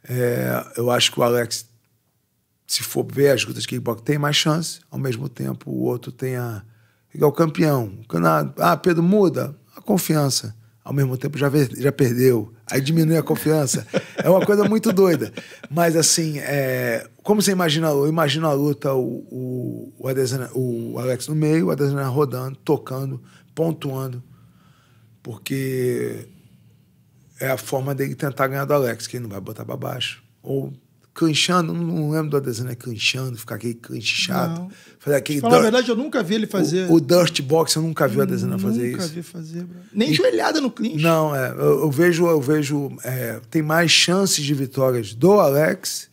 É, eu acho que o Alex se for ver as lutas de kickbox, tem mais chance. Ao mesmo tempo, o outro tem a. Igual campeão. Ah, Pedro muda. A confiança. Ao mesmo tempo, já, já perdeu. Aí diminui a confiança. é uma coisa muito doida. Mas, assim, é... como você imagina Eu imagino a luta, o, o, o, Adesana, o Alex no meio, o Adesanya rodando, tocando, pontuando. Porque é a forma dele tentar ganhar do Alex, que ele não vai botar para baixo. Ou canchando, não lembro do Adesanya né? canchando, ficar aquele canche chato. Fazer aquele dirt, a verdade, eu nunca vi ele fazer. O, o Dust Box, eu nunca vi o Adesanya fazer nunca isso. Nunca vi fazer, bro. Nem e, joelhada no clinch. Não, é, eu, eu vejo, eu vejo é, tem mais chances de vitórias do Alex,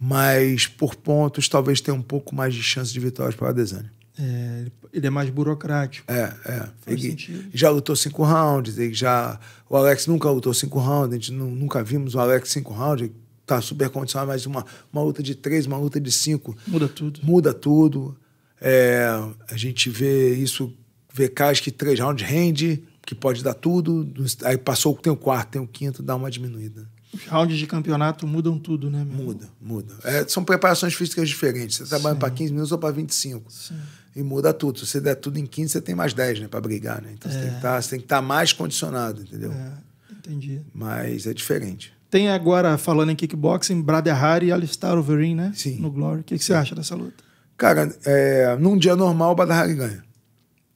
mas por pontos talvez tenha um pouco mais de chance de vitórias para o Adesanya. É, ele é mais burocrático. É, é. Ele sentido. já lutou cinco rounds, ele já. O Alex nunca lutou cinco rounds, a gente não, nunca vimos o Alex cinco rounds, tá super condicionado, mas uma, uma luta de três, uma luta de cinco. Muda tudo. Muda tudo. É, a gente vê isso, vê caras que três rounds rende, que pode dar tudo. Aí passou, tem o quarto, tem o quinto, dá uma diminuída. Os rounds de campeonato mudam tudo, né? Meu? Muda, muda. É, são preparações físicas diferentes. Você tá trabalha para 15 minutos ou para 25. Sim. E muda tudo. Se você der tudo em 15, você tem mais 10 né, para brigar. Né? Então é. Tá, você tem que tá, estar mais condicionado, entendeu? É, entendi. Mas é diferente. Tem agora, falando em kickboxing, Brad Harry e Alistair Overeem, né? Sim. No Glory. O que, que você acha dessa luta? Cara, é, num dia normal o Badahari ganha.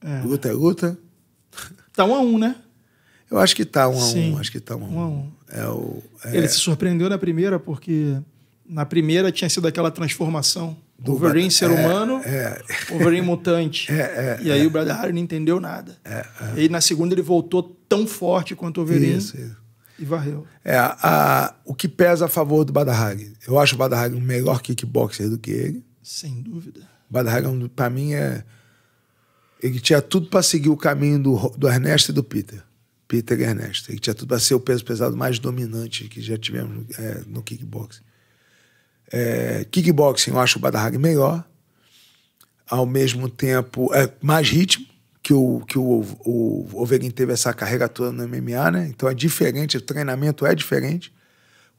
É. Luta é luta. Tá um a um, né? Eu acho que tá um a Sim. um. Acho que tá um a um. um, a um. É o, é... Ele se surpreendeu na primeira porque na primeira tinha sido aquela transformação. Do Overin Bad... ser é, humano, é, Wolverine mutante. É, é, e aí o Brad Harry não entendeu nada. e aí na segunda ele voltou tão forte quanto o Overin. Isso, isso. E varreu. É, a, o que pesa a favor do Badarrag. Eu acho o Badarrag um melhor kickboxer do que ele. Sem dúvida. O Badarrag, pra mim, é. Ele tinha tudo para seguir o caminho do, do Ernesto e do Peter. Peter e Ernesto. Ele tinha tudo para ser o peso pesado mais dominante que já tivemos é, no kickboxing. É, kickboxing, eu acho o Badarrag melhor. Ao mesmo tempo, é, mais ritmo que o, que o, o, o teve essa carreira toda no MMA, né? Então é diferente, o treinamento é diferente.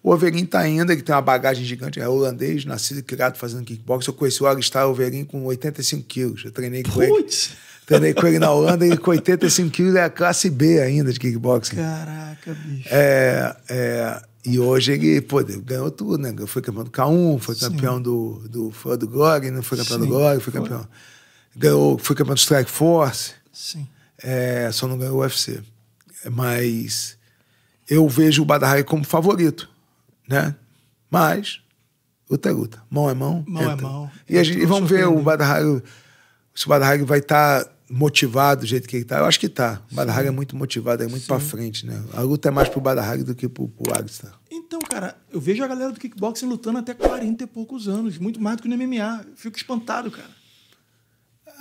O Overin tá ainda, que tem uma bagagem gigante, é holandês, nascido e criado fazendo kickbox. Eu conheci o Alistair Overin com 85 quilos. Eu treinei com ele. Treinei com ele na Holanda e com 85 quilos é a classe B ainda de kickboxing. Caraca, bicho. É, é, e hoje ele pô, ganhou tudo, né? Foi campeão do K1, foi campeão Sim. do, do, do Glory, não foi campeão Sim, do Glory, foi campeão. Foi. Ganhou, foi campeão do Strike Force. Sim. É, só não ganhou o UFC. Mas eu vejo o Badarrai como favorito, né? Mas luta é luta. Mão é mão. Mão é entra. é mão. E, a gente, e vamos ver o Badarrai, se o Badarrai vai estar tá motivado do jeito que ele está. Eu acho que está. O Badarrai é muito motivado, é muito para frente, né? A luta é mais pro Badarrai do que pro, pro Então, cara, eu vejo a galera do kickboxing lutando até 40 e poucos anos, muito mais do que no MMA. fico espantado, cara.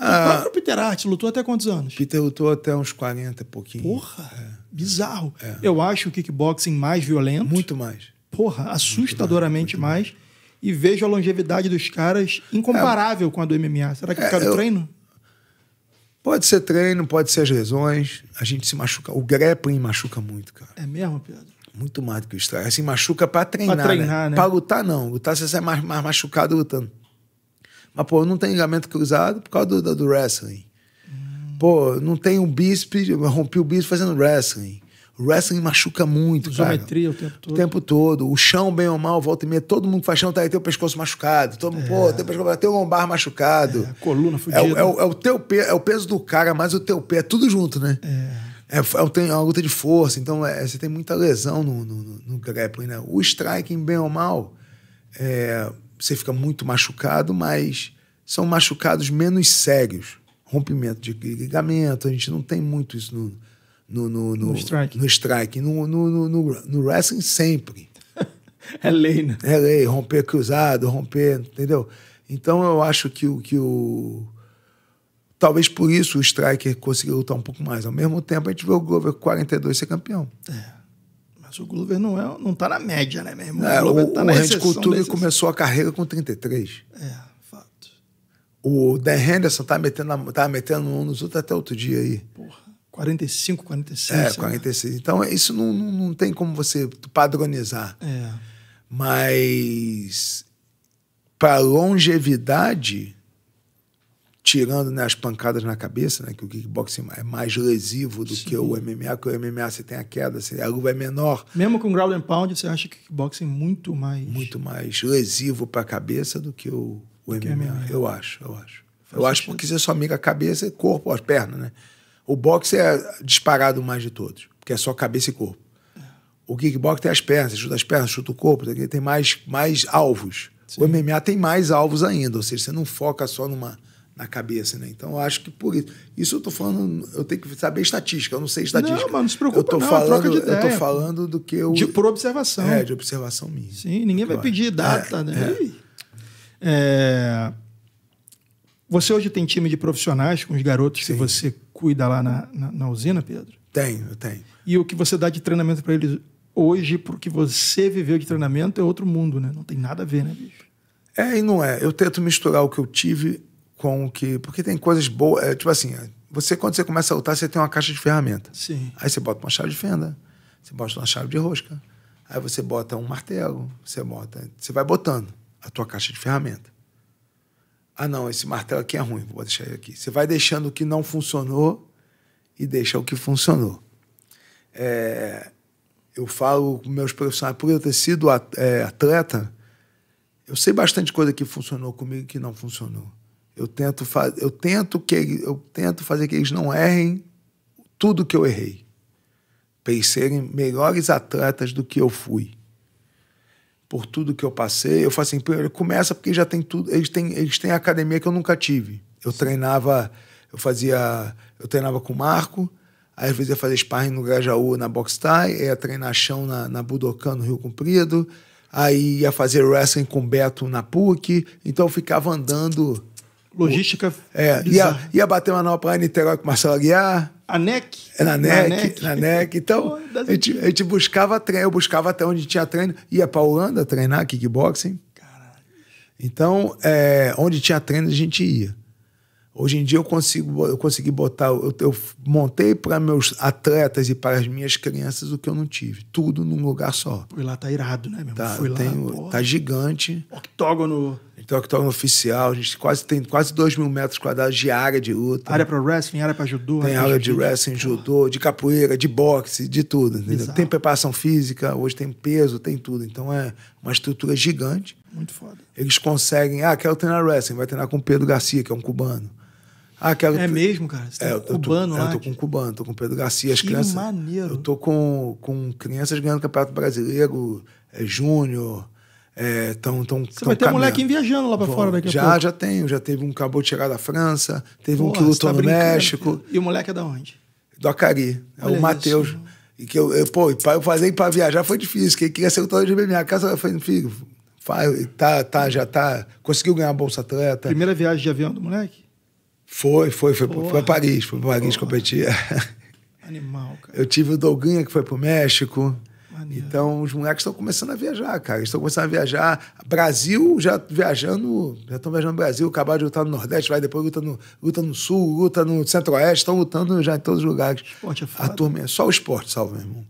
Ah, o Peter Hart lutou até quantos anos? Peter lutou até uns 40 e pouquinho. Porra, é. bizarro. É. Eu acho o kickboxing mais violento. Muito mais. Porra, assustadoramente mais, mais. E vejo a longevidade dos caras incomparável é. com a do MMA. Será que é, cara eu... treino? Pode ser treino, pode ser as lesões. A gente se machuca. O grappling machuca muito, cara. É mesmo, Pedro? Muito mais do que o strike. Assim, machuca pra treinar. Pra treinar, né? né? Pra lutar, não. Lutar, você sai mais, mais machucado lutando. Mas, pô, eu não tenho ligamento cruzado por causa do, do, do wrestling. Hum. Pô, não tenho bíceps, eu rompi o bíceps fazendo wrestling. O wrestling machuca muito, Isometria cara. Isometria o tempo todo. O tempo todo. O chão, bem ou mal, volta e meia, todo mundo que faz chão tá aí, tem o pescoço machucado. Todo mundo, é. pô, tem o, pescoço, tem o lombar machucado. É, a coluna fudida. É, é, é, o teu pé, é o peso do cara, mais o teu pé, é tudo junto, né? É. É, é, é uma luta de força, então é, você tem muita lesão no, no, no, no grappling, né? O striking, bem ou mal, é, você fica muito machucado, mas são machucados menos sérios. Rompimento de ligamento, a gente não tem muito isso no, no, no, no, no strike. No, strike. No, no, no, no wrestling, sempre. é lei, né? É lei, romper cruzado, romper, entendeu? Então eu acho que o. Que o Talvez por isso o Striker conseguiu lutar um pouco mais. Ao mesmo tempo, a gente vê o Glover 42 ser campeão. É. Mas o Glover não, é, não tá na média, né, meu irmão? É, o Glover tá o, na média. o Red Culture começou a carreira com 33. É, fato. O Dan Henderson estava tá metendo, tá metendo um nos outros até outro dia aí. Porra. 45, 46. É, 46. Né? Então, isso não, não, não tem como você padronizar. É. Mas, para longevidade, tirando né, as pancadas na cabeça, né, que o kickboxing é mais lesivo do Sim. que o MMA, porque o MMA você tem a queda, a luva é menor. Mesmo com o ground and pound, você acha que kickboxing é muito mais... Muito mais lesivo para a cabeça do que o, o MMA, MMA, eu acho, eu acho. Faz eu acho porque você só miga a cabeça e corpo, as pernas, né? O boxe é disparado mais de todos, porque é só cabeça e corpo. O kickboxing tem as pernas, chuta as pernas, chuta o corpo, tem mais, mais alvos. Sim. O MMA tem mais alvos ainda, ou seja, você não foca só numa na cabeça, né? Então eu acho que por isso. Isso eu tô falando, eu tenho que saber estatística, eu não sei estatística. Não, mas não se preocupa, eu tô não, falando, ideia, Eu tô falando do que eu. De, por observação. É, de observação minha. Sim, ninguém vai pedir data, é, né? É. É... Você hoje tem time de profissionais com os garotos Sim. que você cuida lá na, na, na usina, Pedro? Tenho, eu tenho. E o que você dá de treinamento para eles hoje, porque você viveu de treinamento, é outro mundo, né? Não tem nada a ver, né, bicho? É e não é. Eu tento misturar o que eu tive com o que. Porque tem coisas boas. É, tipo assim, você quando você começa a lutar, você tem uma caixa de ferramenta. Sim. Aí você bota uma chave de fenda, você bota uma chave de rosca, aí você bota um martelo, você bota. Você vai botando a tua caixa de ferramenta. Ah, não, esse martelo aqui é ruim, vou deixar ele aqui. Você vai deixando o que não funcionou e deixa o que funcionou. É, eu falo com meus profissionais, por eu ter sido é, atleta, eu sei bastante coisa que funcionou comigo e que não funcionou. Eu tento, faz, eu tento que eu tento fazer que eles não errem tudo que eu errei, para serem melhores atletas do que eu fui. Por tudo que eu passei, eu faço assim, primeiro começa porque já tem tudo, eles têm, eles têm academia que eu nunca tive. Eu treinava, eu fazia, eu treinava com o Marco, às vezes ia fazer sparring no Grajaú, na Box Tie, ia treinar chão na, na Budokan, no Rio Comprido, aí ia fazer wrestling com o Beto na PUC, então eu ficava andando Logística. É, ia, ia bater uma nova para Niterói com Marcelo Aguiar. A NEC? É, na NEC, na NEC. Então, a, gente, a gente buscava treino, eu buscava até onde tinha treino, ia para Holanda treinar kickboxing. Caralho. Então, é, onde tinha treino, a gente ia. Hoje em dia eu consigo eu consegui botar, eu, eu montei para meus atletas e para as minhas crianças o que eu não tive. Tudo num lugar só. Foi lá tá irado, né, meu tá, Fui lá, tá gigante. Octógono. A gente tem octógono oficial, a gente quase tem quase 2 mil metros quadrados de área de luta. Área para wrestling, área para judô. Tem área de wrestling, judô, de capoeira, de boxe, de tudo. Tem preparação física, hoje tem peso, tem tudo. Então é uma estrutura gigante. Muito foda. Eles conseguem, ah, quero treinar wrestling, vai treinar com o Pedro Garcia, que é um cubano. Ah, É, é mesmo, cara? Você tá é, tá com cubano né? lá? eu tô é, com cubano, tô com Pedro Garcia. As que crianças, maneiro! Eu tô com, com crianças ganhando Campeonato Brasileiro, é, Júnior... É, tão, tão, Você tão vai ter caminhando. viajando lá para fora daqui a já, pouco. Já, já tenho. Já teve um que acabou de chegar da França, teve Porra, um que lutou tá no México. E o moleque é da onde? Do Acari. É o Matheus. E que eu, eu, pô, eu falei para viajar foi difícil, que ele queria ser lutador de MMA. A casa foi, filho, tá, tá, já tá. Conseguiu ganhar a Bolsa Atleta. Primeira viagem de avião do moleque? Foi, foi, foi, Porra. foi pra Paris, foi pra Paris Porra. competir. Animal, cara. Eu tive o Dolguinha que foi pro México. Maneiro. Então, os moleques estão começando a viajar, cara. Estão começando a viajar. Brasil já viajando, já estão viajando no Brasil, acabaram de lutar no Nordeste, vai depois luta no, luta no Sul, luta no Centro-Oeste, estão lutando já em todos os lugares. Esporte é foda. A turma, é só o esporte salva, meu irmão.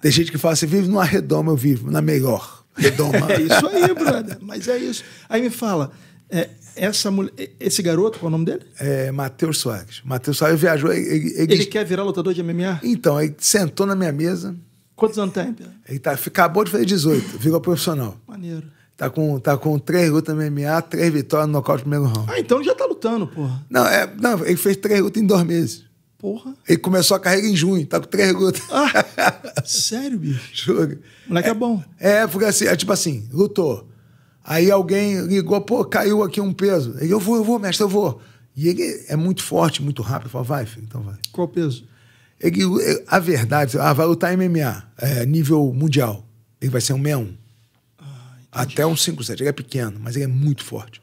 Tem gente que fala assim, vive numa redoma, eu vivo na melhor redoma. é isso aí, brother. Mas é isso. Aí me fala, é, essa mulher, esse garoto, qual é o nome dele? É Matheus Soares. Matheus Soares viajou. Ele, ele, ele quer virar lutador de MMA? Então, ele sentou na minha mesa. Quantos anos tem? Ele tá, acabou de fazer 18, virou profissional. Maneiro. Tá com, tá com três lutas no MMA, três vitórias no nocaute no primeiro round. Ah, então já tá lutando, porra. Não, é, não ele fez três lutas em dois meses. Porra. Ele começou a carreira em junho, tá com três lutas. Ah, sério, bicho? Juro. Moleque é, é bom. É, porque assim, é tipo assim, lutou Aí alguém ligou, pô, caiu aqui um peso. Ele, eu vou, eu vou, mestre, eu vou. E ele é muito forte, muito rápido. Fala, vai, filho, então vai. Qual peso? Ele, eh, a verdade, ah, vai lutar MMA, é, nível mundial. Ele vai ser um 61. Ah, Até um 57. Ele é pequeno, mas ele é muito forte.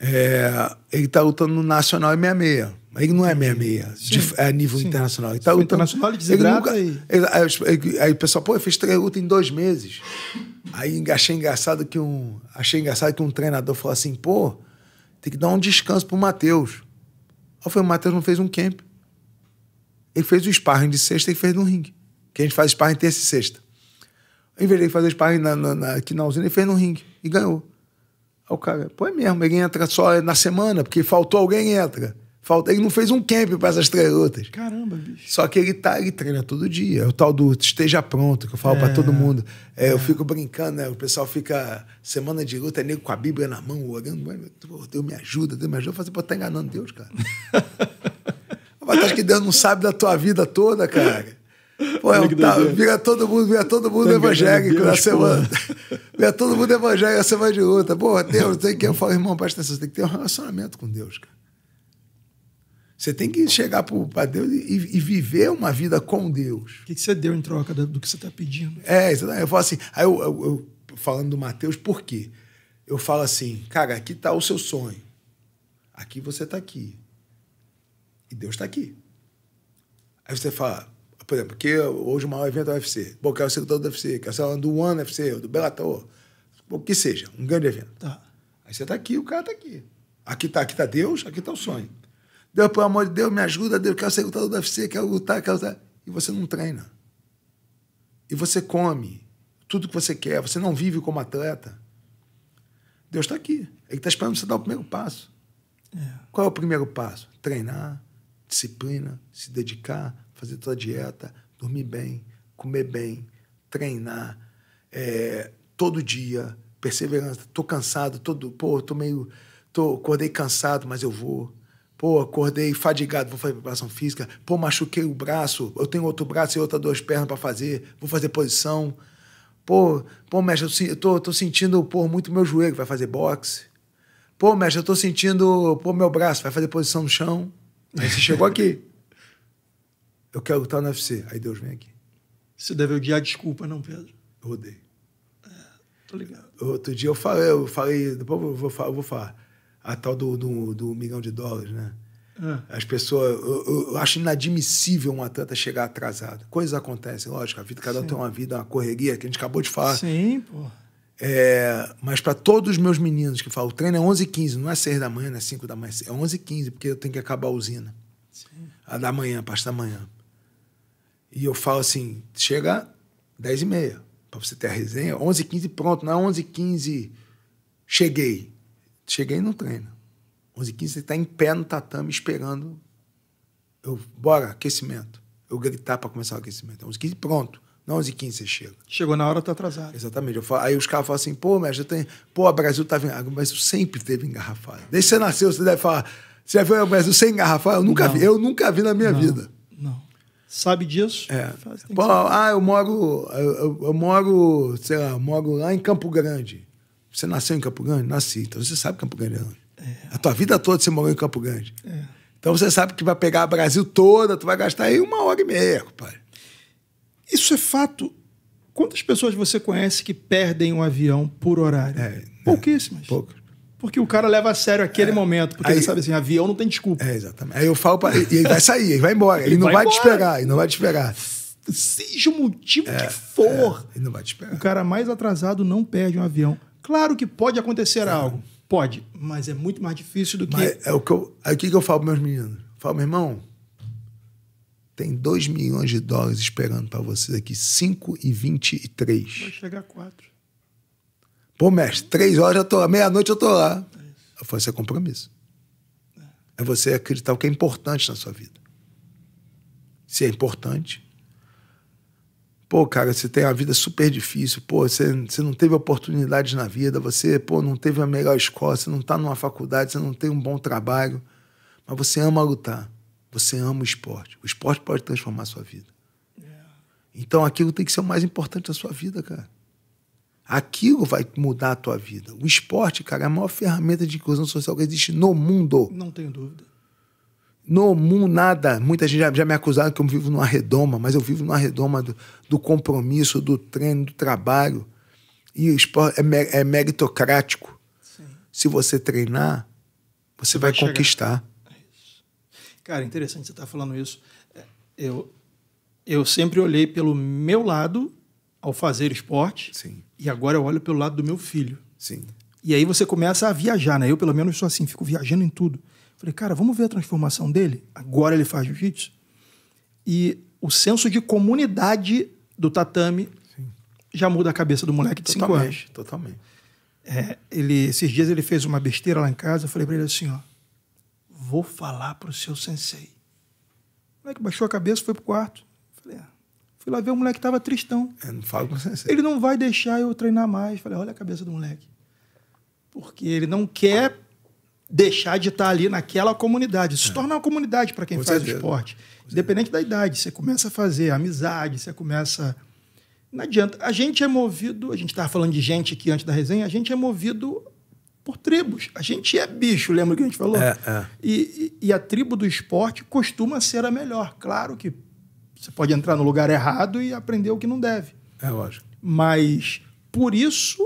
É, ele está lutando no Nacional 66. Aí não é meia-meia, é, é a nível sim. internacional. Então, então, internacional ele desidrata nunca, e... Aí o pessoal, pô, eu fiz lutas em dois meses. Aí achei engraçado que um, achei engraçado que um treinador falou assim, pô, tem que dar um descanso pro Matheus. Aí foi, o Matheus não fez um camp. Ele fez o sparring de sexta e fez no ringue. Que a gente faz sparring terça e sexta. Em vez de fazer sparring na, na, na, aqui na usina, ele fez no ringue e ganhou. Aí o cara, pô, é mesmo, ele entra só na semana, porque faltou alguém entra. Falta, ele não fez um camp para essas três lutas. Caramba, bicho. Só que ele, tá, ele treina todo dia. É o tal do esteja pronto, que eu falo é, para todo mundo. É, é. Eu fico brincando, né? O pessoal fica semana de luta, é nego com a Bíblia na mão, orando. Deus me ajuda, Deus me ajuda. Eu falei, pô, tá enganando Deus, cara. Mas acho que Deus não sabe da tua vida toda, cara. Pô, é tá, vira todo mundo, vira todo mundo tá evangélico na semana. vira todo mundo evangélico na semana de luta. Pô, Deus, tem que. Eu falo, irmão, presta atenção, você tem que ter um relacionamento com Deus, cara. Você tem que chegar para Deus e, e, viver uma vida com Deus. O que, que você deu em troca do, do que você está pedindo? É, eu falo assim, aí eu, eu, eu, falando do Mateus, por quê? Eu falo assim, cara, aqui está o seu sonho. Aqui você está aqui. E Deus está aqui. Aí você fala, por exemplo, que hoje o maior evento é o UFC. Bom, quero ser todo do UFC, quero ser do One UFC, do Bellator, o que seja, um grande evento. Tá. Aí você está aqui, o cara está aqui. Aqui está aqui tá Deus, aqui está o sonho. Deus, pelo amor de Deus, me ajuda, Deus, quero é ser lutador do UFC, quero lutar, quero lutar. E você não treina. E você come tudo que você quer, você não vive como atleta. Deus está aqui. Ele está esperando você dar o primeiro passo. É. Qual é o primeiro passo? Treinar, disciplina, se dedicar, fazer toda a dieta, dormir bem, comer bem, treinar é, todo dia, perseverança. estou cansado, todo, pô, tô meio, tô, acordei cansado, mas eu vou. Pô, acordei fadigado, vou fazer preparação física. Pô, machuquei o braço, eu tenho outro braço e outra duas pernas para fazer, vou fazer posição. Pô, pô, mestre, eu tô, tô sentindo pô, muito meu joelho, vai fazer boxe. Pô, mestre, eu tô sentindo pô, meu braço, vai fazer posição no chão. Aí você chegou aqui. Eu quero lutar no UFC. Aí Deus vem aqui. Você deve odiar desculpa, não, Pedro? Eu odeio. É, tô ligado. Outro dia eu falei, eu falei, depois eu vou, eu vou falar a tal do, do, do milhão de dólares, né? É. As pessoas. Eu, eu, acho inadmissível um atleta chegar atrasado. Coisas acontecem, lógico, a vida, cada Sim. um tem uma vida, uma correria, que a gente acabou de falar. Sim, pô. É, mas para todos os meus meninos que falam, o treino é 11h15, não é 6 da manhã, não é 5 da manhã, é 11h15, porque eu tenho que acabar a usina. Sim. A da manhã, a parte da manhã. E eu falo assim: chega 10h30, para você ter a resenha, 11h15, pronto, não é 11h15, cheguei. Cheguei no treino. 11 15 você está em pé no tatame esperando. Eu, bora, aquecimento. Eu gritar para começar o aquecimento. 11 15 pronto. Não 11 15 você chega. Chegou na hora, tá atrasado. Exatamente. Falo, aí os caras falam assim, pô, mas eu tenho Pô, o Brasil tá vindo. Ah, mas sempre teve engarrafada. Desde que você nasceu, você deve falar. Você já viu o Brasil sem engarrafada? Eu nunca não. vi. Eu nunca vi na minha não. vida. Não. Sabe disso? É. pô, ah, eu moro. Eu, eu, eu, moro, sei lá, eu moro lá em Campo Grande. Você nasceu em Campo Grande? Nasci. Então você sabe Campo Grande é onde. É. A tua vida toda você morou em Campo Grande. É. Então você sabe que vai pegar o Brasil toda, tu vai gastar aí uma hora e meia, pai. Isso é fato. Quantas pessoas você conhece que perdem um avião por horário? É, é, Pouquíssimas. Poucas. Porque o cara leva a sério aquele é, momento, porque aí, ele sabe assim, avião não tem desculpa. É, exatamente. Aí eu falo para ele, ele vai sair, ele vai embora, ele, ele não vai, vai te esperar, ele não vai te pegar, Seja o motivo é, que for. É, ele não vai te esperar. O cara mais atrasado não perde um avião. Claro que pode acontecer é. algo. Pode, mas é muito mais difícil do que. Mas é o que eu, é o que eu falo para meus meninos. Eu falo, meu irmão, tem 2 milhões de dólares esperando para vocês aqui, 5 e 23. Vai chegar a 4. Pô, mestre, 3 horas eu tô lá, meia-noite eu tô lá. É eu falo, isso é compromisso. É. é você acreditar o que é importante na sua vida. Se é importante, pô, cara, você tem a vida super difícil, pô, você, você não teve oportunidades na vida, você, pô, não teve a melhor escola, você não está numa faculdade, você não tem um bom trabalho, mas você ama lutar, você ama o esporte. O esporte pode transformar a sua vida. É. Então aquilo tem que ser o mais importante da sua vida, cara. Aquilo vai mudar a tua vida. O esporte, cara, é a maior ferramenta de inclusão social que existe no mundo. Não tenho dúvida. No mundo, nada. Muita gente já, já, me acusaram que eu vivo numa redoma, mas eu vivo numa redoma do, do compromisso, do treino, do trabalho. E o esporte é, é meritocrático. Sim. Se você treinar, você, você vai, vai conquistar. É Cara, interessante você estar tá falando isso. É, eu, eu sempre olhei pelo meu lado ao fazer esporte. Sim. E agora eu olho pelo lado do meu filho. Sim. E aí você começa a viajar, né? Eu, pelo menos, sou assim, fico viajando em tudo. Falei, cara, vamos ver a transformação dele? Agora ele faz jiu-jitsu. E o senso de comunidade do tatame Sim. já muda a cabeça do moleque de 5 anos. Totalmente. É, ele, esses dias ele fez uma besteira lá em casa. Eu falei para ele assim: ó, vou falar pro seu sensei. O moleque baixou a cabeça foi pro quarto. falei, ah. Fui lá ver, o moleque tava tristão. É, não fala com o sensei. Ele não vai deixar eu treinar mais. falei, olha a cabeça do moleque. Porque ele não quer deixar de estar ali naquela comunidade. se é. torna uma comunidade para quem Com faz certeza. esporte. Independente da idade, você começa a fazer amizade, você começa. Não adianta. A gente é movido, a gente estava falando de gente aqui antes da resenha, a gente é movido por tribos. A gente é bicho, lembra que a gente falou? É, é. E, e, e a tribo do esporte costuma ser a melhor. Claro que você pode entrar no lugar errado e aprender o que não deve. É lógico. Mas por isso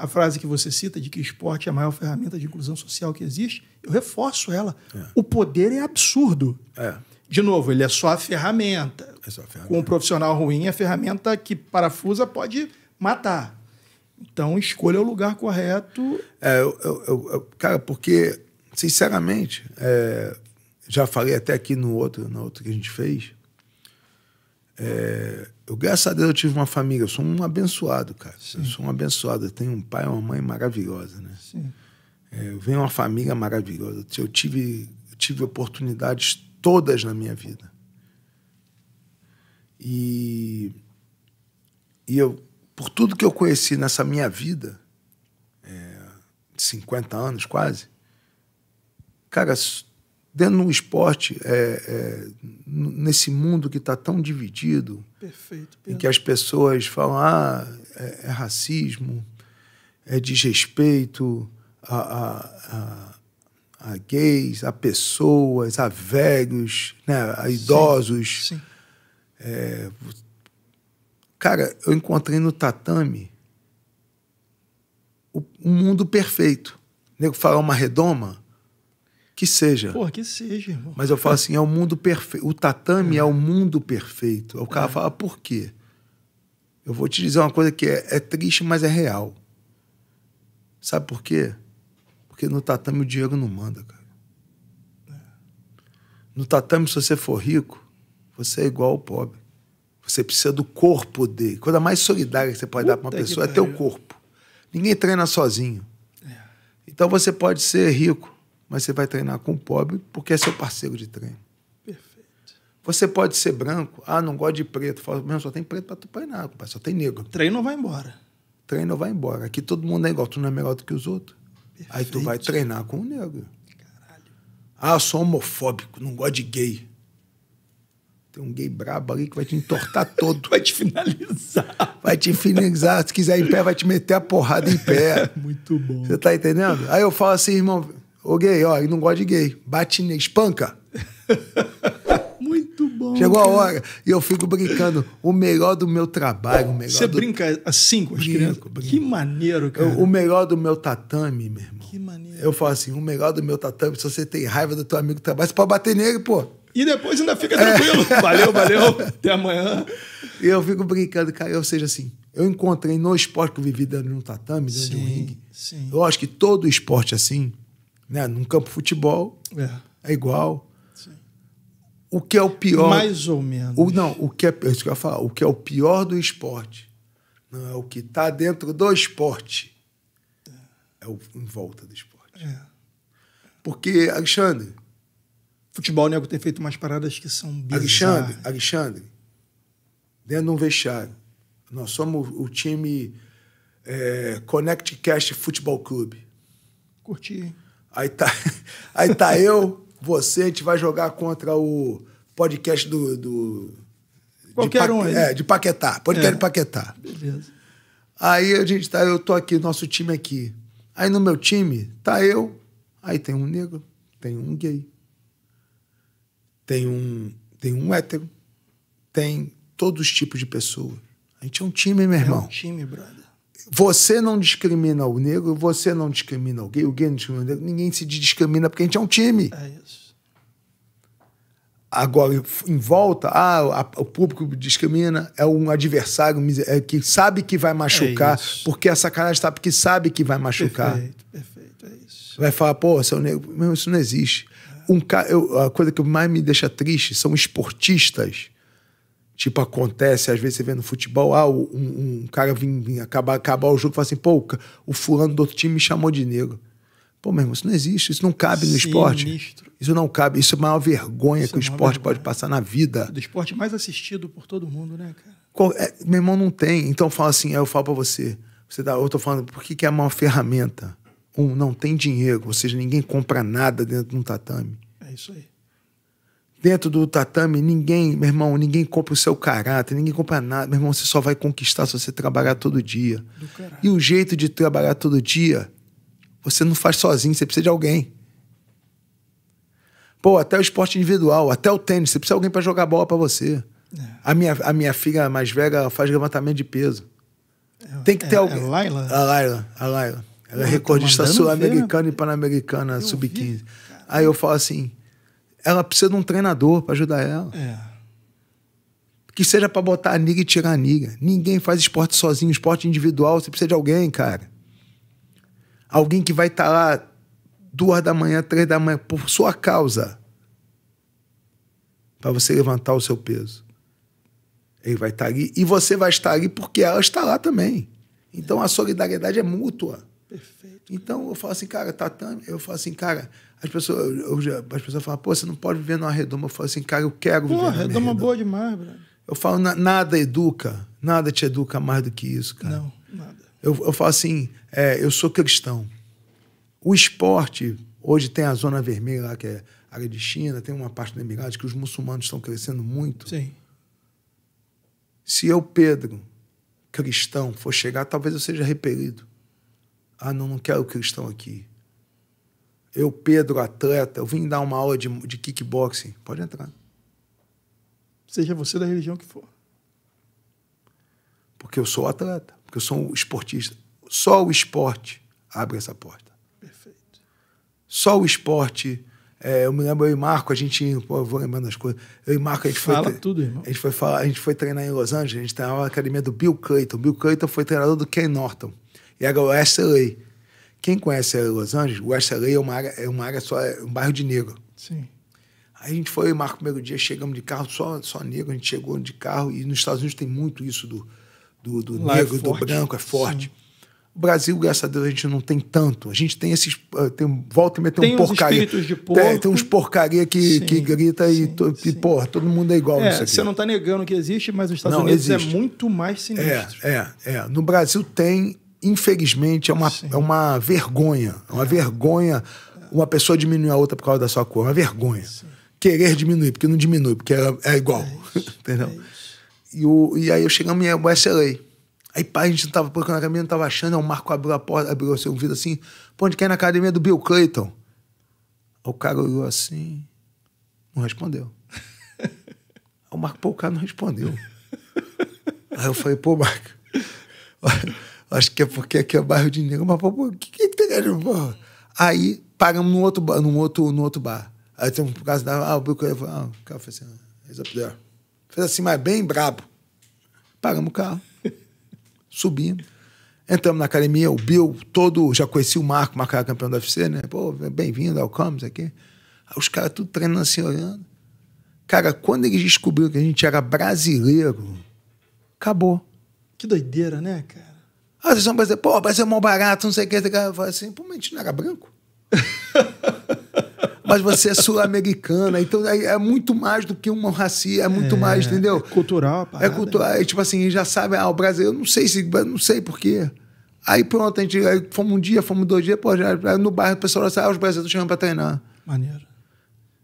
a frase que você cita de que esporte é a maior ferramenta de inclusão social que existe, eu reforço ela. É. O poder é absurdo. É. De novo, ele é só a ferramenta. É só a ferramenta. Com um profissional ruim, a ferramenta que parafusa pode matar. Então, escolha o lugar correto. É, eu, eu, eu cara, porque, sinceramente, é, já falei até aqui no outro, no outro que a gente fez, é, eu, graças a Deus, eu tive uma família. Eu sou um abençoado, cara. Sim. Eu sou um abençoado. Eu tenho um pai e uma mãe maravilhosa, né? Sim. É, eu venho uma família maravilhosa. Eu tive, eu tive oportunidades todas na minha vida. E, e eu, por tudo que eu conheci nessa minha vida, é, 50 anos quase, cara, dentro de um esporte, é, é, nesse mundo que está tão dividido, perfeito, perfeito. em que as pessoas falam, ah, é, é racismo, é desrespeito a, a, a, a, gays, a pessoas, a velhos, né, a idosos. Sim, sim. É, cara, eu encontrei no tatame o, mundo perfeito. O nego fala uma redoma, que seja. Porra, que seja, irmão. Mas eu falo assim, é o mundo perfeito. O tatame é o mundo perfeito. O cara é. fala, por quê? Eu vou te dizer uma coisa que é, é, triste, mas é real. Sabe por quê? Porque no tatame o dinheiro não manda, cara. É. No tatame, se você for rico, você é igual ao pobre. Você precisa do corpo dele. Coisa mais solidária que você pode Puta dar para uma pessoa é teu corpo. Ninguém treina sozinho. É. Então você pode ser rico, mas você vai treinar com o pobre porque é seu parceiro de treino. Perfeito. Você pode ser branco, ah, não gosto de preto. Fala, meu, só tem preto para tu treinar, só tem negro. Treino vai embora. Treino vai embora. Aqui todo mundo é igual, tu não é melhor do que os outros. Perfeito. Aí tu vai treinar com o negro. Caralho. Ah, eu sou homofóbico, não gosto de gay. Tem um gay brabo ali que vai te entortar todo. vai te finalizar. Vai te finalizar. Se quiser em pé, vai te meter a porrada em pé. Muito bom. Você tá entendendo? Aí eu falo assim, irmão, Ô gay, ó, e não gosta de gay. Bate, espanca. Muito bom. Chegou cara. a hora. E eu fico brincando. O melhor do meu trabalho, o melhor. Você do... brinca assim com as brinco, crianças? Brinco. Que maneiro, cara. Eu, o melhor do meu tatame, meu irmão. Que maneiro. Eu falo assim: o melhor do meu tatame, se você tem raiva do teu amigo trabalha, você pode bater nele, pô. E depois ainda fica é. tranquilo. É. Valeu, valeu. Até amanhã. E eu fico brincando, cara. Ou seja, assim, eu encontrei no esporte que eu vivi dentro de um tatame, dentro sim, de um ringue. Sim. Eu acho que todo esporte assim né? Num campo de futebol é, é igual. Sim. O que é o pior. Mais ou menos. O, não, o que é, é isso que eu falar, o que é o pior do esporte não é o que está dentro do esporte, é, é o em volta do esporte. É. Porque, Alexandre. Futebol nego tem feito umas paradas que são bizarras. Alexandre, Alexandre, dentro de um vestiário, nós somos o time é, Connect Cast Futebol Clube. Curti. Aí tá, aí tá eu, você, a gente vai jogar contra o podcast do. do Qualquer de, um aí. É, de Paquetá. Podcast é. de Paquetá. Beleza. Aí a gente tá, eu tô aqui, nosso time aqui. Aí no meu time tá eu, aí tem um negro, tem um gay, tem um, tem um hétero, tem todos os tipos de pessoas. A gente é um time, meu irmão. É um time, brother você não discrimina o negro, você não discrimina o gay, o gay não discrimina o negro, ninguém se discrimina porque a gente é um time. É isso. Agora, em volta, ah, o público discrimina, é um adversário é que sabe que vai machucar, é porque a é sacanagem está porque sabe que vai machucar. Perfeito, perfeito, é isso. Vai falar, pô, seu negro, meu, isso não existe. É. Um, eu, a coisa que mais me deixa triste são esportistas Tipo, acontece, às vezes você vê no futebol, ah, um, um cara vim, vim, acabar, acabar o jogo e fala assim, pô, o fulano do outro time me chamou de negro. Pô, meu irmão, isso não existe, isso não cabe no esporte. Isso não cabe, isso é a maior vergonha isso que é o esporte vergonha. pode passar na vida. É do esporte mais assistido por todo mundo, né, cara? é, meu irmão não tem. Então fala assim, eu falo assim, para você, você dá, eu tô falando, por que, que é a maior ferramenta? Um, não tem dinheiro, ou seja, ninguém compra nada dentro de um tatame. É isso aí. Dentro do tatame, ninguém, meu irmão, ninguém compra o seu caráter, ninguém compra nada. Meu irmão, você só vai conquistar se você trabalhar todo dia. E o jeito de trabalhar todo dia, você não faz sozinho, você precisa de alguém. Pô, até o esporte individual, até o tênis, você precisa de alguém para jogar bola para você. É. A, minha, a minha filha mais velha faz levantamento de peso. É, Tem que ter é, é alguém. É Laila? A Laila, a Laila. Ela é tá recordista sul-americana e pan-americana, sub-15. Aí eu falo assim, ela precisa de um treinador para ajudar ela. É. Que seja para botar a niga e tirar a niga. Ninguém faz esporte sozinho, esporte individual. Você precisa de alguém, cara. Alguém que vai estar tá lá duas da manhã, três da manhã, por sua causa. Para você levantar o seu peso. Ele vai estar tá ali e você vai estar ali porque ela está lá também. Então a solidariedade é mútua. Perfeito. Então eu falo assim, cara, tatame, tá eu falo assim, cara, as pessoas, eu, as pessoas falam, pô, você não pode viver numa redoma. Eu falo assim, cara, eu quero Porra, viver. Porra, redoma boa demais, brother. Eu falo, nada educa, nada te educa mais do que isso, cara. Não, nada. Eu, eu falo assim, é, eu sou cristão. O esporte, hoje tem a zona vermelha lá, que é área de China, tem uma parte do Emirados que os muçulmanos estão crescendo muito. Sim. Se eu, Pedro, cristão, for chegar, talvez eu seja repelido. Ah, não, não quero cristão aqui. Eu, Pedro, atleta, eu vim dar uma aula de, de kickboxing. Pode entrar. Seja você da religião que for. Porque eu sou atleta, porque eu sou um esportista. Só o esporte abre essa porta. Perfeito. Só o esporte. É, eu me lembro, eu e Marco, a gente. Pô, vou lembrando as coisas. Eu e Marco, a gente Fala foi. Fala tudo, irmão. A gente foi, falar, a gente foi treinar em Los Angeles, a gente estava na academia do Bill Clayton. Bill Clayton foi treinador do Ken Norton e a West Quem conhece Los Angeles, West é uma área, é uma área só, é um bairro de negro. Sim. Aí a gente foi, marco o primeiro dia, chegamos de carro, só, só negro, a gente chegou de carro, e nos Estados Unidos tem muito isso do, do, do é negro, é do branco, é forte. Sim. O Brasil, graças a Deus, a gente não tem tanto. A gente tem esses. Ah, tem, volta e meter tem um porcaria. Porco, tem, tem, uns porcaria que, sim, que grita sim, e, to, e porra, todo mundo é igual é, Você não está negando que existe, mas os Estados não, Unidos é existe. é muito mais sinistro. É, é, é. No Brasil tem infelizmente, é uma, é uma vergonha. É uma vergonha uma pessoa diminuir a outra por causa da sua cor. É uma vergonha. Sim. Querer diminuir, porque não diminui, porque é, é igual. É Entendeu? É e, o, e aí eu chegamos em SLA. Aí pai a gente não tava procurando a academia, não tava achando. Aí o Marco abriu a porta, abriu assim, um vidro assim. Pô, onde quer é na academia do Bill Clayton? O cara olhou assim, não respondeu. aí o Marco, pô, o cara não respondeu. Aí eu falei, pô, Marco. Acho que é porque aqui é bairro de negro, mas pô, o que, que é tem tá ali, pô? Aí paramos num outro, num outro, num outro bar. Aí estamos por causa da. Ah, o Bico falou, ah, o carro fez assim, ah, Fez assim, mas bem brabo. Paramos o carro. Subimos. Entramos na academia, o Bill todo, já conheci o Marco, o Marco era campeão da UFC, né? Pô, bem-vindo ao Camus aqui. Aí os caras tudo treinando assim, olhando. Cara, quando eles descobriram que a gente era brasileiro, acabou. Que doideira, né, cara? Aí vocês vão fazer pô, vai ser mal barato, não sei o que. Você fala assim, pô, mas a gente não era branco? mas você é sul-americana, então é, é, muito mais do que uma racia, é muito é, mais, entendeu? É cultural, é parada, É cultural, é, né? tipo assim, já sabe, ah, o Brasil, eu não sei se, não sei por Aí pronto, a gente, aí fomos um dia, fomos dois dias, pô, já, no bairro o pessoal já sabe, ah, os brasileiros chamam pra treinar. Maneiro.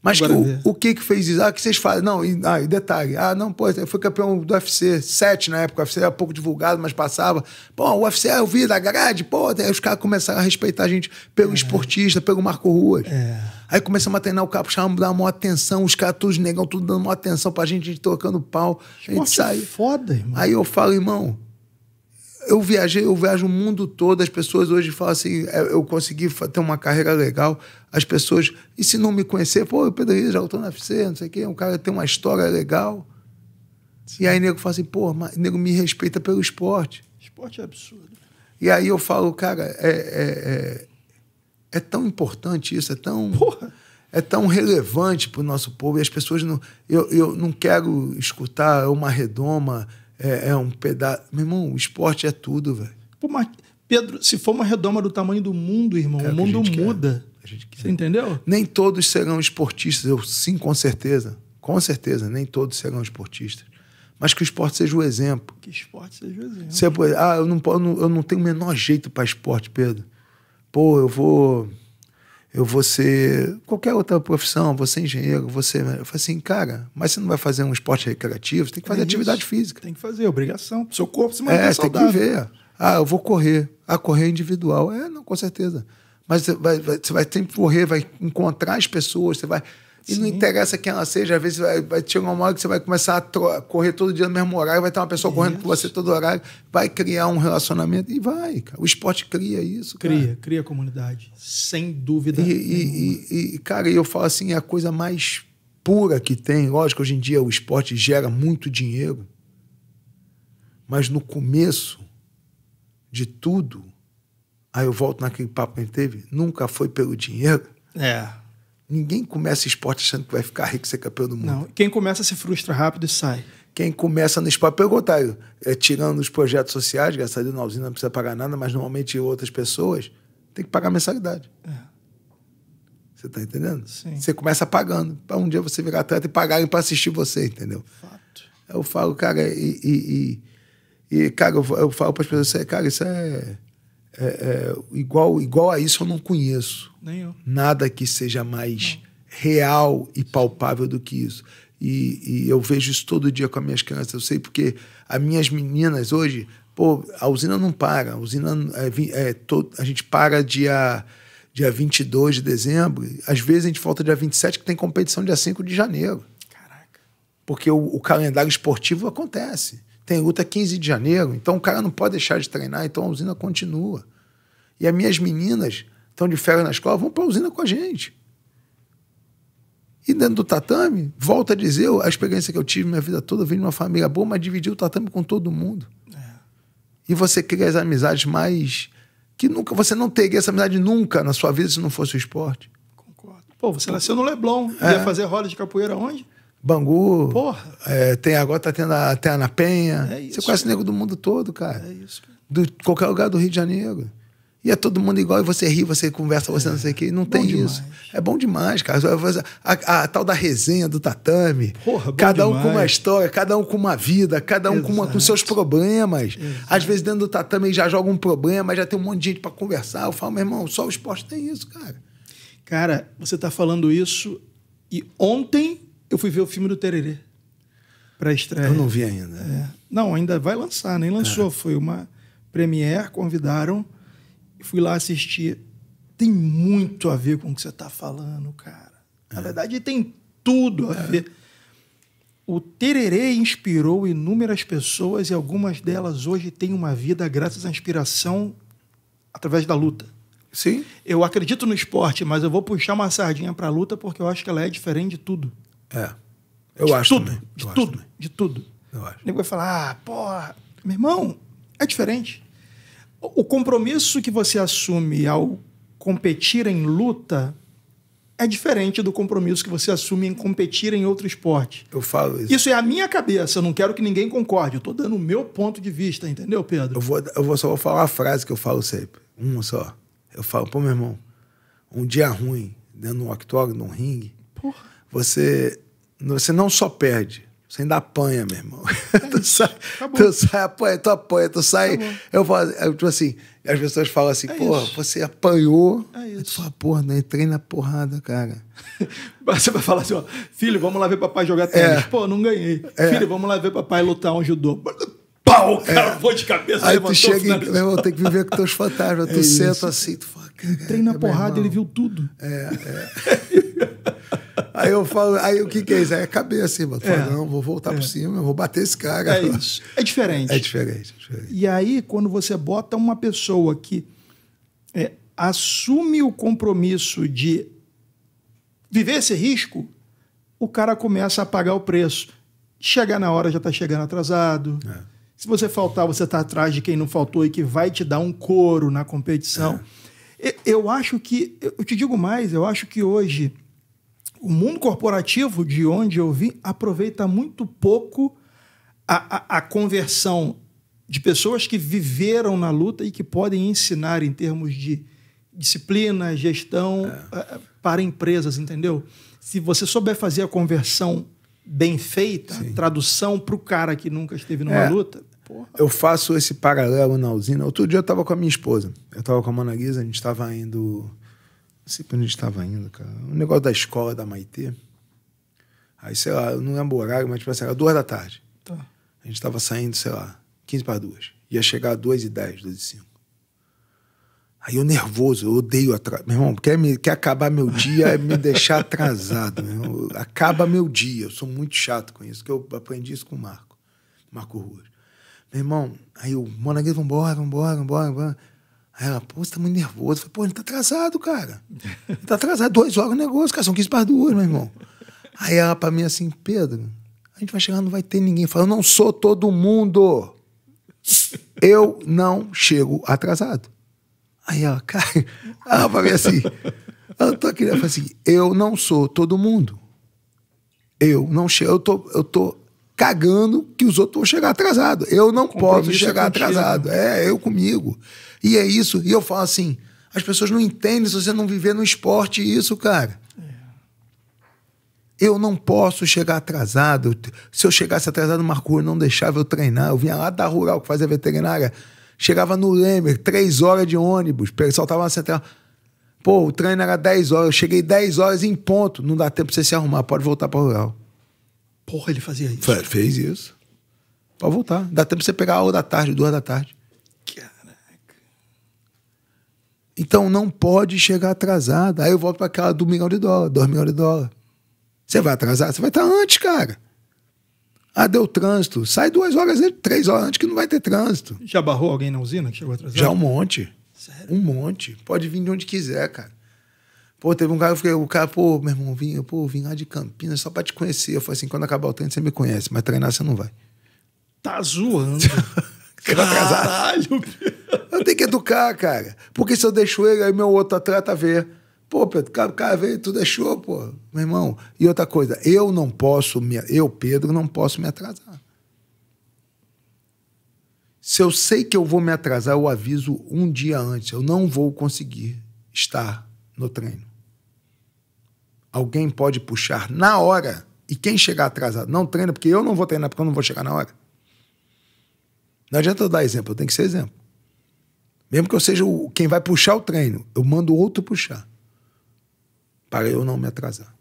Mas que, o, o, que que fez isso? Ah, que vocês falam? Não, e, ah, e detalhe. Ah, não, pô, foi campeão do UFC 7 na época. O UFC era pouco divulgado, mas passava. Pô, o UFC é o da grade, pô. Aí os caras começaram a respeitar a gente pelo é. esportista, pelo Marco Ruas. É. Aí começamos a treinar o capo chamamos, dar uma atenção. Os caras todos negão, tudo dando uma atenção pra gente, a gente tocando pau. Esporte a gente é saiu. foda, irmão. Aí eu falo, irmão, eu viajei, eu viajo o mundo todo, as pessoas hoje falam assim, é, eu consegui ter uma carreira legal, as pessoas, e se não me conhecer, pô, o Pedro Rios já lutou na UFC, não sei o quê, um cara tem uma história legal. Sim. E aí nego fala assim, pô, mas nego me respeita pelo esporte. Esporte é absurdo. E aí eu falo, cara, é, é, é, é tão importante isso, é tão... Porra é tão relevante para o nosso povo e as pessoas não. Eu, eu não quero escutar uma redoma é, é um pedaço. Meu irmão, o esporte é tudo, velho. Pô, mas, Pedro, se for uma redoma do tamanho do mundo, irmão, é o mundo a muda. A gente quer. Você entendeu? Nem todos serão esportistas, eu sim, com certeza. Com certeza, nem todos serão esportistas. Mas que o esporte seja o exemplo. Que esporte seja o exemplo. Você, ah, eu não, eu não, eu não tenho o menor jeito para esporte, Pedro. Pô, eu vou eu vou ser qualquer outra profissão, vou ser engenheiro, você. Eu falei assim, cara, mas você não vai fazer um esporte recreativo, você tem que fazer é atividade física. Tem que fazer, é obrigação. Seu corpo se manter é, saudável. tem que ver. Ah, eu vou correr. Ah, correr individual. É, não, com certeza. Mas você vai, vai, você vai sempre correr, vai encontrar as pessoas, você vai e Sim. não interessa quem ela seja, às vezes vai, vai chegar uma hora que você vai começar a correr todo dia no mesmo horário, vai ter uma pessoa isso. correndo com você todo horário, vai criar um relacionamento e vai, cara. O esporte cria isso, cara. Cria, cria comunidade, sem dúvida. E, e, e, cara, eu falo assim, é a coisa mais pura que tem. Lógico, hoje em dia o esporte gera muito dinheiro, mas no começo de tudo, aí eu volto naquele papo que a gente teve, nunca foi pelo dinheiro. É. Ninguém começa esporte achando que vai ficar rico e ser campeão do mundo. Não, quem começa se frustra rápido e sai. Quem começa no esporte, pelo contrário, é, tirando os projetos sociais, graças a Deus, na usina não precisa pagar nada, mas normalmente outras pessoas têm que pagar mensalidade. É. Você está entendendo? Sim. Você começa pagando. Para um dia você virar atleta e pagarem para assistir você, entendeu? Fato. Eu falo, cara, e. e, e, e cara, eu, eu falo para as pessoas, cara, isso é é, é, igual, igual a isso eu não conheço. Eu. Nada que seja mais não. real e palpável do que isso. E, e, eu vejo isso todo dia com as minhas crianças. Eu sei porque as minhas meninas hoje, pô, a usina não para. A usina, é, é todo, a gente para dia, dia 22 de dezembro. Às vezes a gente volta dia 27, que tem competição dia 5 de janeiro. Caraca. Porque o, o calendário esportivo acontece. Tem luta 15 de janeiro, então o cara não pode deixar de treinar, então a usina continua. E as minhas meninas estão de férias na escola, vão para a usina com a gente. E dentro do tatame, volta a dizer, a experiência que eu tive minha vida toda, vim de uma família boa, mas dividi o tatame com todo mundo. É. E você cria as amizades mais. que nunca Você não teria essa amizade nunca na sua vida se não fosse o esporte. Concordo. Pô, você nasceu no Leblon, é. ia fazer roda de capoeira onde? Bangu. Porra. É, tem, agora tá tendo a, até a Ana Penha. É isso, Você conhece cara. nego do mundo todo, cara. É isso, cara. Do, qualquer lugar do Rio de Janeiro. E é todo mundo igual, e você ri, você conversa, você é. não sei o quê. Não tem demais. isso. É bom demais, cara. A, a, a, tal da resenha do tatame. Porra, bom cada um demais. com uma história, cada um com uma vida, cada um com, uma, com seus problemas. Exato. Às vezes, dentro do tatame, já joga um problema, já tem um monte de gente para conversar. Eu falo, meu irmão, só o esporte tem isso, cara. Cara, você tá falando isso. E ontem eu fui ver o filme do Tererê para estreia. Eu não vi ainda. É. Não, ainda vai lançar, nem lançou. É. Foi uma premiere, convidaram, fui lá assistir. Tem muito a ver com o que você está falando, cara. Na é. verdade, tem tudo a é. ver. O tererê inspirou inúmeras pessoas e algumas delas hoje têm uma vida graças à inspiração através da luta. Sim. Eu acredito no esporte, mas eu vou puxar uma sardinha para a luta porque eu acho que ela é diferente de tudo. É. Eu de acho. Tudo, também. de eu tudo, acho de tudo. Eu acho. O nego vai falar, ah, porra, meu irmão, é diferente. O compromisso que você assume ao competir em luta é diferente do compromisso que você assume em competir em outro esporte. Eu falo isso. Isso é a minha cabeça, eu não quero que ninguém concorde. Eu estou dando o meu ponto de vista, entendeu, Pedro? Eu vou, eu vou só vou falar uma frase que eu falo sempre. Uma só. Eu falo, pô, meu irmão, um dia ruim, dentro de um octógono, num ringue. Porra você, você não só perde, você ainda apanha, meu irmão. É tu, sai, tu sai, apanha, tu apanha, tu sai. Eu falo, eu, tipo assim, as pessoas falam assim, é porra, isso. você apanhou. É Tu fala, porra, não entrei na porrada, cara. você vai falar assim, ó, filho, vamos lá ver papai jogar é. tênis. É. Pô, não ganhei. É. Filho, vamos lá ver papai lutar um judô. Pau, é. cara é. de cabeça, Aí Aí tu chega e, meu irmão, tem que viver com teus fantasmas. É tu senta assim, tu fala, cara, Entrei na porrada, ele viu tudo. É, é. Aí eu falo, aí o que, que é isso? Aí é cabeça, irmão. Eu é. falo, não, vou voltar é. por cima, vou bater esse cara. É isso. É diferente. É diferente, é diferente. E aí, quando você bota uma pessoa que é, assume o compromisso de viver esse risco, o cara começa a pagar o preço. Chegar na hora já está chegando atrasado. É. Se você faltar, você está atrás de quem não faltou e que vai te dar um couro na competição. É. Eu acho que, eu te digo mais, eu acho que hoje o mundo corporativo, de onde eu vim, aproveita muito pouco a, a, a conversão de pessoas que viveram na luta e que podem ensinar em termos de disciplina, gestão é. para empresas, entendeu? Se você souber fazer a conversão bem feita, tradução para o cara que nunca esteve numa é. luta. Porra. Eu faço esse paralelo na usina. Outro dia eu estava com a minha esposa, eu estava com a Mona Guisa, a gente estava indo não sei pra onde a gente estava indo, cara. O um negócio da escola da Maitê. Aí, sei lá, eu não lembro o horário, mas tipo assim, era duas da tarde. Tá. A gente tava saindo, sei lá, 15 para duas. Ia chegar às 2 e 10, 2 e cinco Aí eu nervoso, eu odeio atraso. Meu irmão, quer, me, quer acabar meu dia é me deixar atrasado. Meu irmão. Acaba meu dia. Eu sou muito chato com isso, que eu aprendi isso com o Marco. Marco Ruas. Meu irmão, aí eu, Monaguês, vambora, vambora, vambora, vambora. Aí ela, pô, você tá muito nervoso. Eu falei, pô, ele tá atrasado, cara. Ele tá atrasado, dois horas o negócio, cara, são 15 para duas, meu irmão. Aí ela pra mim assim, Pedro, a gente vai chegar, não vai ter ninguém. Eu eu não sou todo mundo. Eu não chego atrasado. Aí ela, cara, ela pra mim assim, ela tô querendo ela assim, eu não sou todo mundo. Eu não chego, eu tô, eu tô cagando que os outros vão chegar atrasado. Eu não posso é chegar contigo. Né? atrasado. É, eu comigo. E é isso. E eu falo assim: as pessoas não entendem se você não viver no esporte isso, cara. É. Eu não posso chegar atrasado. Se eu chegasse atrasado, o não deixava eu treinar. Eu vinha lá da rural que fazia veterinária. Chegava no Lemer, três horas de ônibus, soltava na central. Pô, o treino era dez horas, eu cheguei dez horas em ponto. Não dá tempo pra você se arrumar, pode voltar pra rural. Porra, ele fazia isso. Fez isso. Pode voltar. Dá tempo pra você pegar a aula da tarde, duas da tarde. Então não pode chegar atrasado. Aí eu volto para aquela do milhão de dólar, dois milhões de dólar. Você vai atrasar? Você vai estar antes, cara. Ah, deu trânsito. Sai duas horas, três horas antes que não vai ter trânsito. Já barrou alguém na usina que chegou atrasado? Já um monte. Sério? Um monte. Pode vir de onde quiser, cara. Pô, teve um cara, eu falei, o cara, pô, meu irmão, vim, pô, vim lá de Campinas só pra te conhecer. Eu falei assim, quando acabar o treino, você me conhece, mas treinar você não vai. Tá zoando. Caralho, Eu tenho que educar, cara. Porque se eu deixo ele, aí meu outro atleta vê. Pô, Pedro, cara, cara veio, tu deixou, pô. Meu irmão. E outra coisa, eu não posso, me, eu, Pedro, não posso me atrasar. Se eu sei que eu vou me atrasar, eu aviso um dia antes. Eu não vou conseguir estar no treino. Alguém pode puxar na hora. E quem chegar atrasado não treina, porque eu não vou treinar, porque eu não vou chegar na hora. Não adianta eu dar exemplo, eu tenho que ser exemplo. Mesmo que eu seja o, quem vai puxar o treino, eu mando o outro puxar. Para eu não me atrasar.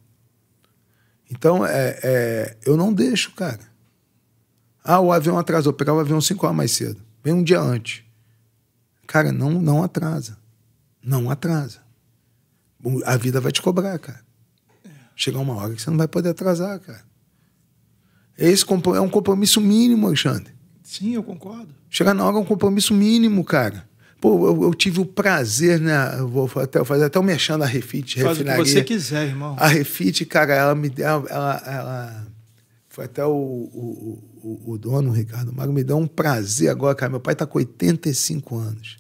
Então, é, é, eu não deixo, cara. Ah, o avião atrasou. Pegar o avião 5 horas mais cedo. Vem um dia antes. Cara, não, não atrasa. Não atrasa. A vida vai te cobrar, cara. Chegar uma hora que você não vai poder atrasar, cara. Esse é um compromisso mínimo, Alexandre. Sim, eu concordo. Chegar na hora é um compromisso mínimo, cara. Pô, eu, eu tive o prazer, né? Vou até, fazer até o mexendo a Refit, Faz refinaria. Faz o que você quiser, irmão. A Refit, cara, ela me deu. Ela, ela, ela, foi até o, o, o, o dono, o Ricardo Mago, me deu um prazer agora, cara. Meu pai tá com 85 anos.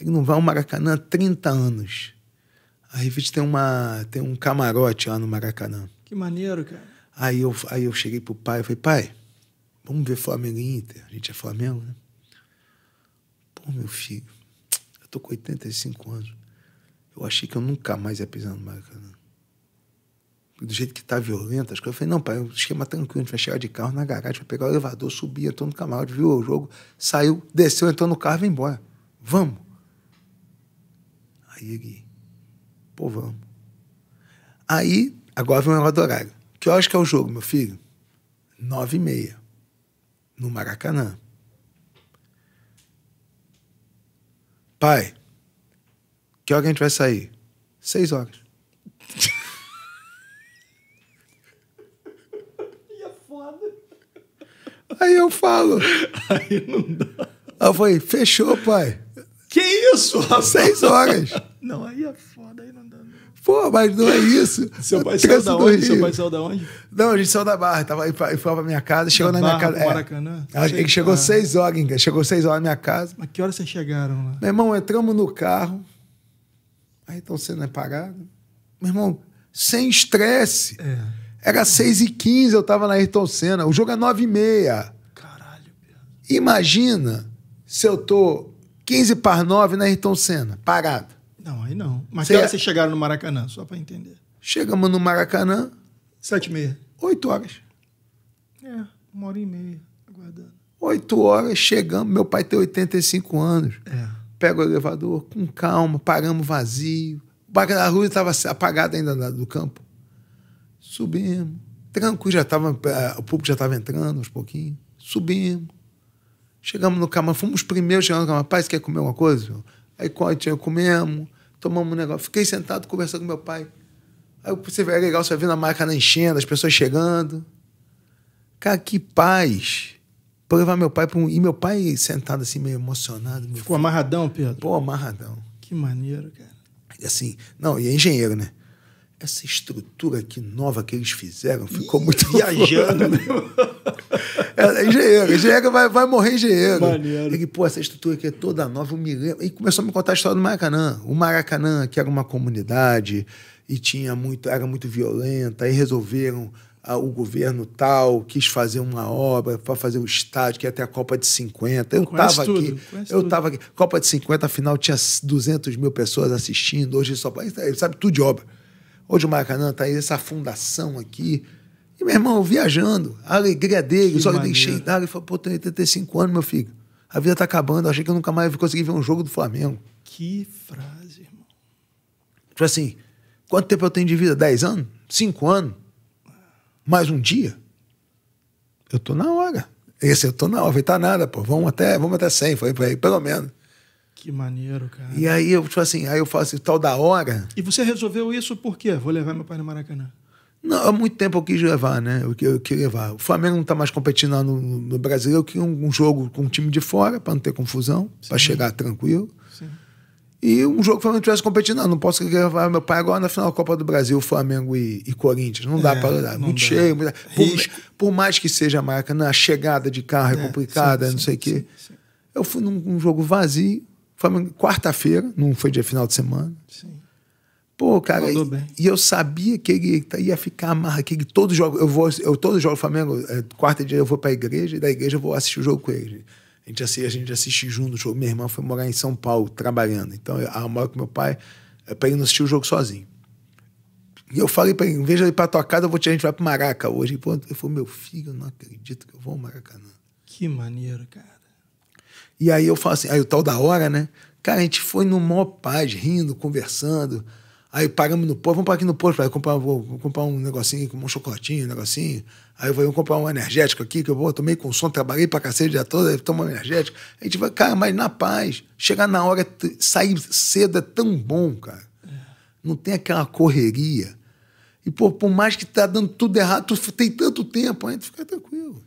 Ele não vai ao Maracanã há 30 anos. A Refit tem, uma, tem um camarote lá no Maracanã. Que maneiro, cara. Aí eu, aí eu cheguei pro pai e falei, pai Vamos ver Flamengo e Inter. A gente é Flamengo, né? Pô, meu filho, eu tô com 85 anos. Eu achei que eu nunca mais ia pisar no Maracanã. Do jeito que tá violento, as coisas. Eu falei, não, pai, um esquema tá tranquilo. A gente vai chegar de carro na garagem, vai pegar o elevador, subir, entrou no camarote, viu o jogo, saiu, desceu, entrou no carro e embora. Vamos. Aí ele, pô, vamos. Aí, agora vem o negócio do horário. Que horas que é o jogo, meu filho? Nove e meia no Maracanã. Pai, que hora a gente vai sair? Seis horas. e é foda. Aí eu falo. Aí não dá. Aí eu falei, fechou, pai. Que isso? Seis horas. Não, aí é foda, aí não Pô, mas não é isso. Seu pai saiu da onde? Seu pai saiu da onde? Não, a gente saiu da Barra. Tava, e foi pra minha casa. Chegou da na barra, minha casa. É. Maracanã? É, ele chegou ah. seis horas, Chegou seis horas na minha casa. Mas que horas vocês chegaram lá? Meu irmão, entramos no carro. Aí estão sendo é parado. Meu irmão, sem estresse. É. Era 6 e 15 eu tava na Ayrton Senna. O jogo é 9 e meia. Caralho, Imagina se eu tô 15 para 9 na Ayrton Senna, parado. Não, aí não. Mas Cê... que é- vocês chegaram no Maracanã, só para entender? Chegamos no Maracanã. Sete e meia. Oito horas. É, uma hora e meia, aguardando. Oito horas, chegamos. Meu pai tem 85 anos. É. Pega o elevador, com calma, paramos vazio. O barco da rua estava apagado ainda do campo. Subimos. Tranquilo, já tava, é, o público já estava entrando uns pouquinhos. Subimos. Chegamos no camarão, fomos os primeiros chegando no camarão. Pai, você quer comer alguma coisa? Aí tinha comemos, tomamos um negócio. Fiquei sentado conversando com meu pai. Aí você vê, é legal, você vê na máquina enchendo, as pessoas chegando. Cara, que paz. Pra levar meu pai para um. E meu pai sentado assim, meio emocionado. Ficou filho. amarradão, Pedro? Pô, amarradão. Que maneiro, cara. Assim, não, e é engenheiro, né? essa estrutura aqui nova que eles fizeram ficou muito viajando. é, engenheiro, engenheiro vai, vai morrer engenheiro. Maneiro. Ele, pô, essa estrutura aqui é toda nova, eu me lembro. E começou a me contar a história do Maracanã. O Maracanã, que era uma comunidade e tinha muito, era muito violenta, aí resolveram ah, o governo tal quis fazer uma obra para fazer o estádio, que ia ter a Copa de 50. Eu estava aqui. Eu estava aqui. Copa de 50, afinal, tinha 200 mil pessoas assistindo. Hoje só. ele Sabe tudo de obra. Hoje o Maracanã está aí, essa fundação aqui. E meu irmão, viajando, a alegria é dele, que os olhos dele cheios Ele falou, pô, tenho 85 anos, meu filho. A vida tá acabando, achei que eu nunca mais ia conseguir ver um jogo do Flamengo. Que frase, irmão. Tipo assim, quanto tempo eu tenho de vida? 10 anos? 5 anos? Mais um dia? Eu tô na hora. Esse eu tô na hora, vai tá nada, pô. Vamos até, vamos até 100, foi, foi pelo menos. Que maneiro, cara. E aí eu, tipo assim, aí eu falo assim, tal da hora. E você resolveu isso por quê? Vou levar meu pai no Maracanã. Não, há muito tempo eu quis levar, né? Eu, eu, eu queria levar. O Flamengo não está mais competindo lá no, no, Brasil. Eu queria um, um jogo com um time de fora, para não ter confusão, para chegar tranquilo. Sim. E um jogo que o Flamengo estivesse competindo, não, não posso levar meu pai agora na final da Copa do Brasil, Flamengo e, e Corinthians. Não dá é, para olhar. Muito dá. cheio. Muito... Por, por, mais que seja a marca, né? a chegada de carro é, é complicada, sim, não sei o quê. Eu fui num, num jogo vazio foi quarta-feira, não foi dia final de semana. Sim. Pô, cara, e, e, eu sabia que ele tá, ia ficar amarrado, que ele todo jogo, eu vou, eu todo jogo Flamengo, é, quarta dia eu vou para a igreja e da igreja eu vou assistir o jogo com ele. A gente, assiste, a gente assiste junto o jogo. Minha irmã foi morar em São Paulo, trabalhando. Então, eu moro com meu pai, é para ele não assistir o jogo sozinho. E eu falei para ele, veja ele para tua casa, eu vou te, a gente vai pro Maraca hoje. Ele falou, meu filho, eu não acredito que eu vou ao Maracanã. Que maneiro, cara. E aí eu falo assim, aí o tal da hora, né? Cara, a gente foi no maior paz, rindo, conversando. Aí paramos no posto, vamos parar aqui no posto, comprar, vou, vou, comprar um negocinho, um chocolatinho, um negocinho. Aí eu falei, vou comprar um energético aqui, que eu vou, tomei com sono, trabalhei pra cacete o dia todo, tomo um energético. A gente vai, cara, mas na paz, chegar na hora, sair cedo é tão bom, cara. Não tem aquela correria. E, pô, por mais que tá dando tudo errado, tu tem tanto tempo, a gente fica tranquilo.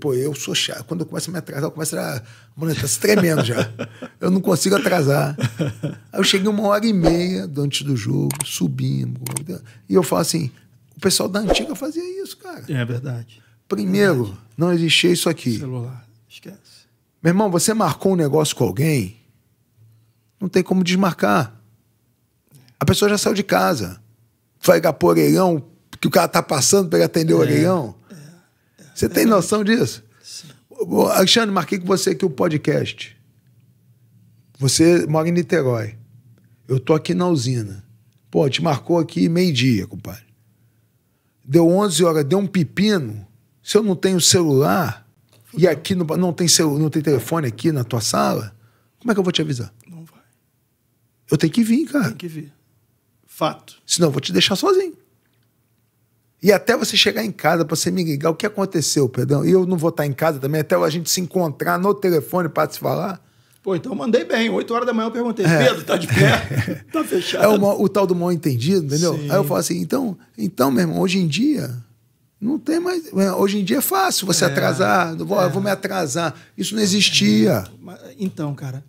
Pô, eu sou chato. Quando eu começo a me atrasar, eu começo a. Mano, tá se tremendo já. Eu não consigo atrasar. Aí eu cheguei uma hora e meia antes do jogo, subindo E eu falo assim: o pessoal da antiga fazia isso, cara. É verdade. Primeiro, é verdade. não existia isso aqui. Celular, esquece. Meu irmão, você marcou um negócio com alguém, não tem como desmarcar. A pessoa já saiu de casa. Vai por orelhão, que o cara tá passando para ele atender o é. orelhão. Você tem noção disso? Sim. Alexandre, marquei com você aqui o podcast. Você mora em Niterói. Eu tô aqui na usina. Pô, te marcou aqui meio-dia, compadre. Deu 11 horas, deu um pepino. Se eu não tenho celular e aqui no, não, tem celu, não tem telefone aqui na tua sala, como é que eu vou te avisar? Não vai. Eu tenho que vir, cara. Tem que vir. Fato. Senão eu vou te deixar sozinho. E até você chegar em casa para você me ligar, o que aconteceu, perdão? E eu não vou estar tá em casa também, até a gente se encontrar no telefone para se falar. Pô, então mandei bem. 8 horas da manhã eu perguntei, é. Pedro, tá de pé? tá fechado. É o tal do mal entendido, entendeu? Sim. Aí eu falo assim, então, então, meu irmão, hoje em dia, não tem mais. É, hoje em dia é fácil você é, atrasar, vou, é. vou me atrasar. Isso não existia. Então, cara,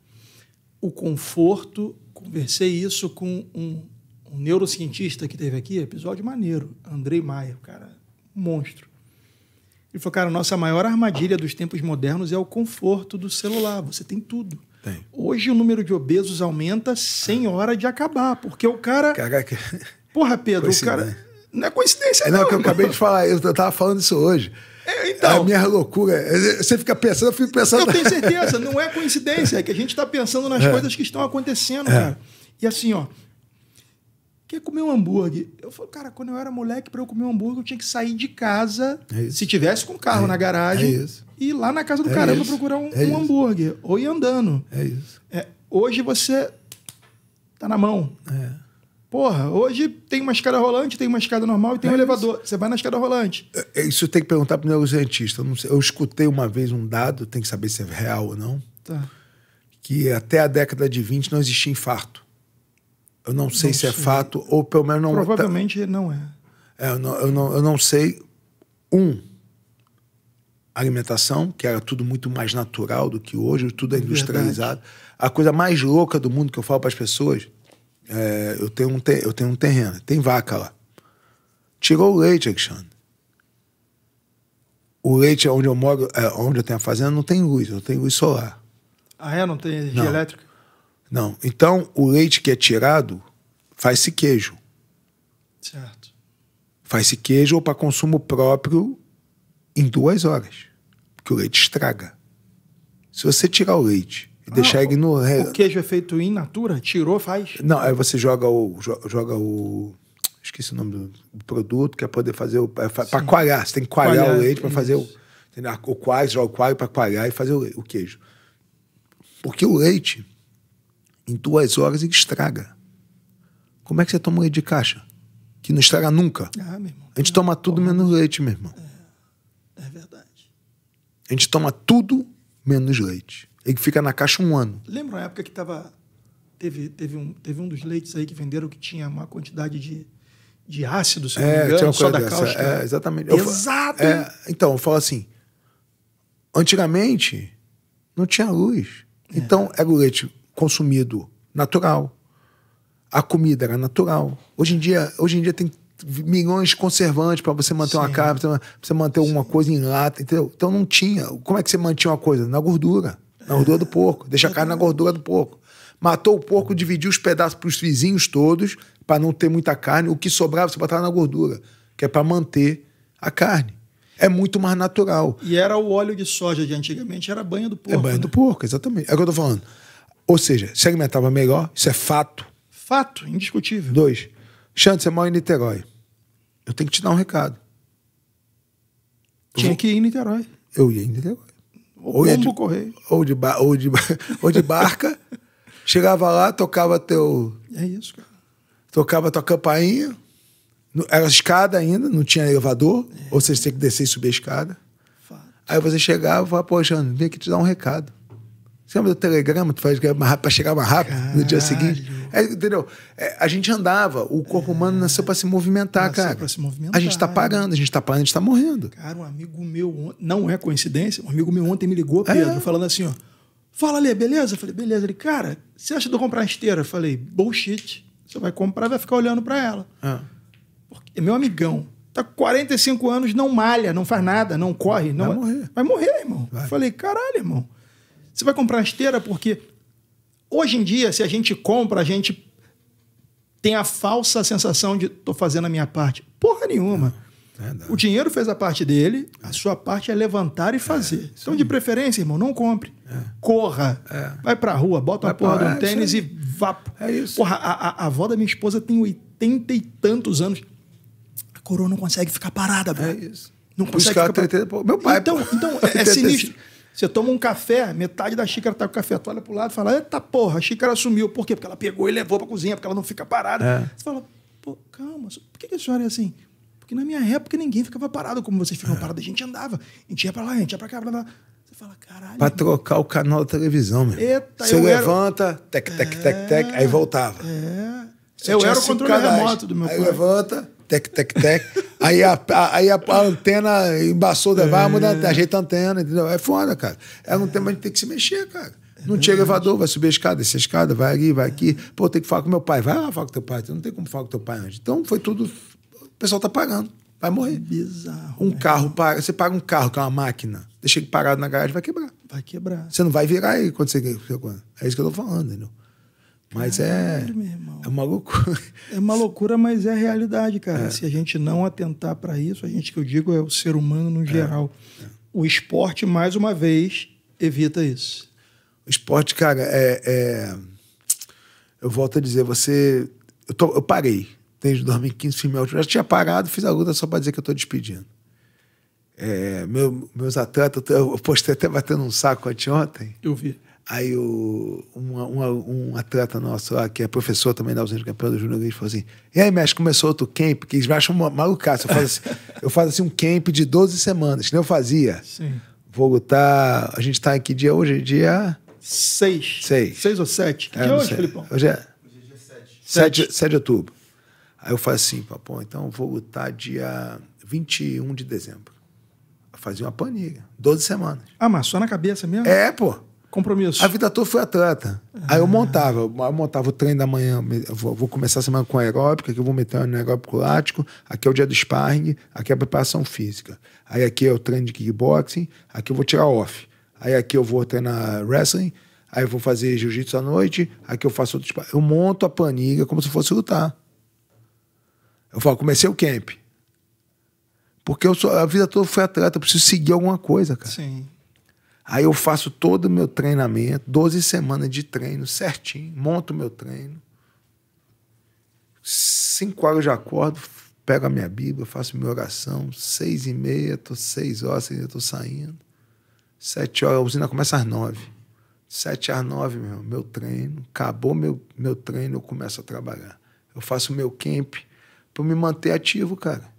o conforto, conversei isso com um um neurocientista que teve aqui, episódio maneiro, Andrei Maia, cara, um monstro. Ele falou, cara, nossa maior armadilha dos tempos modernos é o conforto do celular. Você tem tudo. Tem. Hoje o número de obesos aumenta sem é. hora de acabar, porque o cara. Caraca. Porra, Pedro, o cara. Não é coincidência, não. Não, é que eu acabei de falar, eu tava falando isso hoje. É, então, é a minha loucura. Você fica pensando, eu fico pensando. Eu tenho certeza, não é coincidência, é que a gente está pensando nas é. coisas que estão acontecendo, é. cara. E assim, ó, quer comer um hambúrguer. Eu falo, cara, quando eu era moleque, para eu comer um hambúrguer, eu tinha que sair de casa, é se tivesse com o carro é na garagem, é e ir lá na casa do é caramba isso. procurar um, é um hambúrguer, ou ir andando. É isso. É, hoje você tá na mão. Porra, hoje tem uma escada rolante, tem uma escada normal e tem um elevador. Você vai na escada rolante. Isso tem que perguntar pro neurocientista. Eu, não sei, eu escutei uma vez um dado, tem que saber se é real ou não, tá. que até a década de 20 não existia infarto. Eu não sei não se é sei. é fato, ou pelo menos não. Provavelmente tá... não é. é eu, não, eu, não, eu não sei. Um, alimentação, que era tudo muito mais natural do que hoje, tudo é industrializado. Verdade. A coisa mais louca do mundo que eu falo para as pessoas, é, eu, tenho um ter, eu tenho um terreno, tem vaca lá. Tirou o leite, Alexandre. O leite é onde eu moro, é, onde eu tenho a fazenda, não tem luz, não tem luz solar. Ah, é? Não tem energia não. elétrica? Não. Então, o leite que é tirado, faz-se queijo. Certo. Faz-se queijo ou para consumo próprio em duas horas. Porque o leite estraga. Se você tirar o leite e ah, deixar ele no. O queijo é feito in natura? Tirou, faz? Não, aí você joga o. Joga o esqueci o nome do, produto, que é poder fazer o. É para coalhar. Você tem que coalhar, coalhar o leite para fazer o. O quase, joga o coalho para coalhar e fazer o, o queijo. Porque o leite em duas horas e estraga. Como é que você toma leite de caixa? Que não estraga nunca. Ah, irmão, a gente toma tudo menos leite, meu irmão. É, é verdade. A gente toma tudo menos leite. Ele fica na caixa um ano. Lembra uma época que tava, teve, teve, um, teve um dos leites aí que venderam que tinha uma quantidade de, de ácido, se não é, me engano, só da dessa. cáustica. É, exatamente. Exato. É, então, eu falo assim, antigamente não tinha luz. É. Então, era o leite consumido natural. A comida era natural. Hoje em dia, hoje em dia tem milhões de conservantes para você manter Sim. uma carne, para você manter alguma coisa em lata, entendeu? Então não tinha. Como é que você mantinha uma coisa? Na gordura. Na gordura do porco. Deixa a carne na gordura do porco. Matou o porco, dividiu os pedaços para os vizinhos todos, para não ter muita carne. O que sobrava você botava na gordura, que é para manter a carne. É muito mais natural. E era o óleo de soja de antigamente, era banho do é porco. É banho né? do porco, exatamente. É o que eu tô falando. Ou seja, segmentava melhor, isso é fato. Fato, indiscutível. Dois, Xande, você é mora em Niterói. Eu tenho que te dar um recado. Tinha vou... que ir em Niterói. Eu ia em Niterói. Ou, ou, de, correio. Ou de, ba... ou de, ou de barca. Chegava lá, tocava teu. É isso, cara. Tocava tua campainha. Era escada ainda, não tinha elevador. É. Ou seja, você tinha que descer e subir a escada. Fato. Aí você chegava e falava, pô, Jânio, vim aqui te dar um recado. Você lembra do telegrama? Tu faz para chegar mais rápido Caralho. no dia seguinte. É, entendeu? É, a gente andava, o corpo é. humano nasceu para se movimentar, nasceu cara. Pra se movimentar. A gente está é. parando, a gente está parando, a gente está morrendo. Cara, um amigo meu, não é coincidência, um amigo meu ontem me ligou, é? Pedro, falando assim, ó. Fala, ali, beleza? Eu falei, beleza. Ele, cara, você acha de eu comprar esteira? Eu falei, bullshit. Você vai comprar e vai ficar olhando para ela. Ah. Porque, meu amigão, tá com 45 anos, não malha, não faz nada, não corre. Não... Vai morrer. Vai morrer, irmão. Vai. Falei, caralho, irmão. Você vai comprar esteira porque hoje em dia, se a gente compra, a gente tem a falsa sensação de estou fazendo a minha parte. Porra nenhuma. É, é o dinheiro fez a parte dele, a é. sua parte é levantar e é, fazer. É, então, de preferência, irmão, não compre. É. Corra. Vai pra rua, bota vai uma porra pra... de um tênis e vá. É isso. Porra, a, a, avó da minha esposa tem oitenta e tantos anos. A coroa não consegue ficar parada, velho. É isso. Não consegue ficar parada. Meu pai. Então, então é, sinistro. Você toma um café, metade da xícara tá com café. Tu olha pro lado e fala, eita porra, a xícara sumiu. Por quê? Porque ela pegou e levou pra cozinha, porque ela não fica parada. É. Você fala, pô, calma, por que, a senhora é assim? Porque na minha época ninguém ficava parado como vocês ficam é. parados. A gente andava, a gente ia pra lá, a gente ia pra cá, Você fala, caralho. Pra trocar o canal da televisão, meu. Eita, Você levanta, era... tec, tec, tec, tec, aí é, voltava. É. Você eu era o controle remoto do meu pai. Aí levanta, tec, tec, tec. aí a, a, aí a, a antena embaçou, é. vai mudar, é. ajeita a antena, entendeu? É foda, cara. É um tema a gente tem que se mexer, cara. Não tinha elevador, vai subir a escada, a escada, vai ali, vai aqui. Pô, tem que falar com meu pai. Vai lá falar com teu pai, não tem como falar com teu pai antes. Então foi tudo. O pessoal tá pagando. Vai morrer. Bizarro. Um né? carro paga. Você paga um carro, que é uma máquina, deixa ele parado na garagem, vai quebrar. Vai quebrar. Você não vai virar aí quando você. É isso que eu tô falando, entendeu? Mas é, é uma loucura. É uma loucura, mas é a realidade, cara. É. Se a gente não atentar para isso, a gente que eu digo é o ser humano no é. geral. É. É. O esporte, mais uma vez, evita isso. O esporte, cara, é. é eu volto a dizer, você. Eu, tô... eu parei desde 2015, fui meu... já tinha parado, fiz a luta só para dizer que eu estou despedindo. É, meu, meus atletas, eu postei até batendo um saco anteontem. Eu vi. Aí o, uma, uma, um atleta nosso lá, que é professor também da ausência de campeão do Júnior Gris, falou assim: E aí, mestre, começou outro camp? Porque eles me acham malucaço. Eu faço, assim, eu faço assim um camp de 12 semanas, que eu fazia. Sim. Vou lutar. A gente tá que dia hoje, é dia. 6. 6. 6 ou 7? É, que é, é hoje, sei. Felipão? Hoje é. Hoje é dia 7. 7. de outubro. Aí eu falei assim, pô, então vou lutar dia 21 de dezembro. fazia uma paniga. 12 semanas. Ah, mas só na cabeça mesmo? É, pô compromisso. A vida toda foi atleta. Aí eu montava, eu montava o treino da manhã, vou, vou, começar a semana com aeróbica, que eu vou meter um aeróbico lático, aqui é o dia do sparring, aqui é a preparação física. Aí aqui é o treino de kickboxing, aqui eu vou tirar off. Aí aqui eu vou treinar wrestling, aí eu vou fazer jiu-jitsu à noite, aqui eu faço outro sparring. Eu monto a planilha como se fosse lutar. Eu falo, comecei o camp. Porque eu sou, a vida toda foi atleta, eu preciso seguir alguma coisa, cara. Sim. Aí eu faço todo o meu treinamento, 12 semanas de treino certinho, monto o meu treino. Cinco horas eu já acordo, pego a minha Bíblia, faço minha oração. Seis e meia, tô seis horas, ainda eu tô saindo. Sete horas, a usina começa às nove. Sete às nove, meu, meu treino. Acabou meu, meu treino, eu começo a trabalhar. Eu faço meu camp para me manter ativo, cara.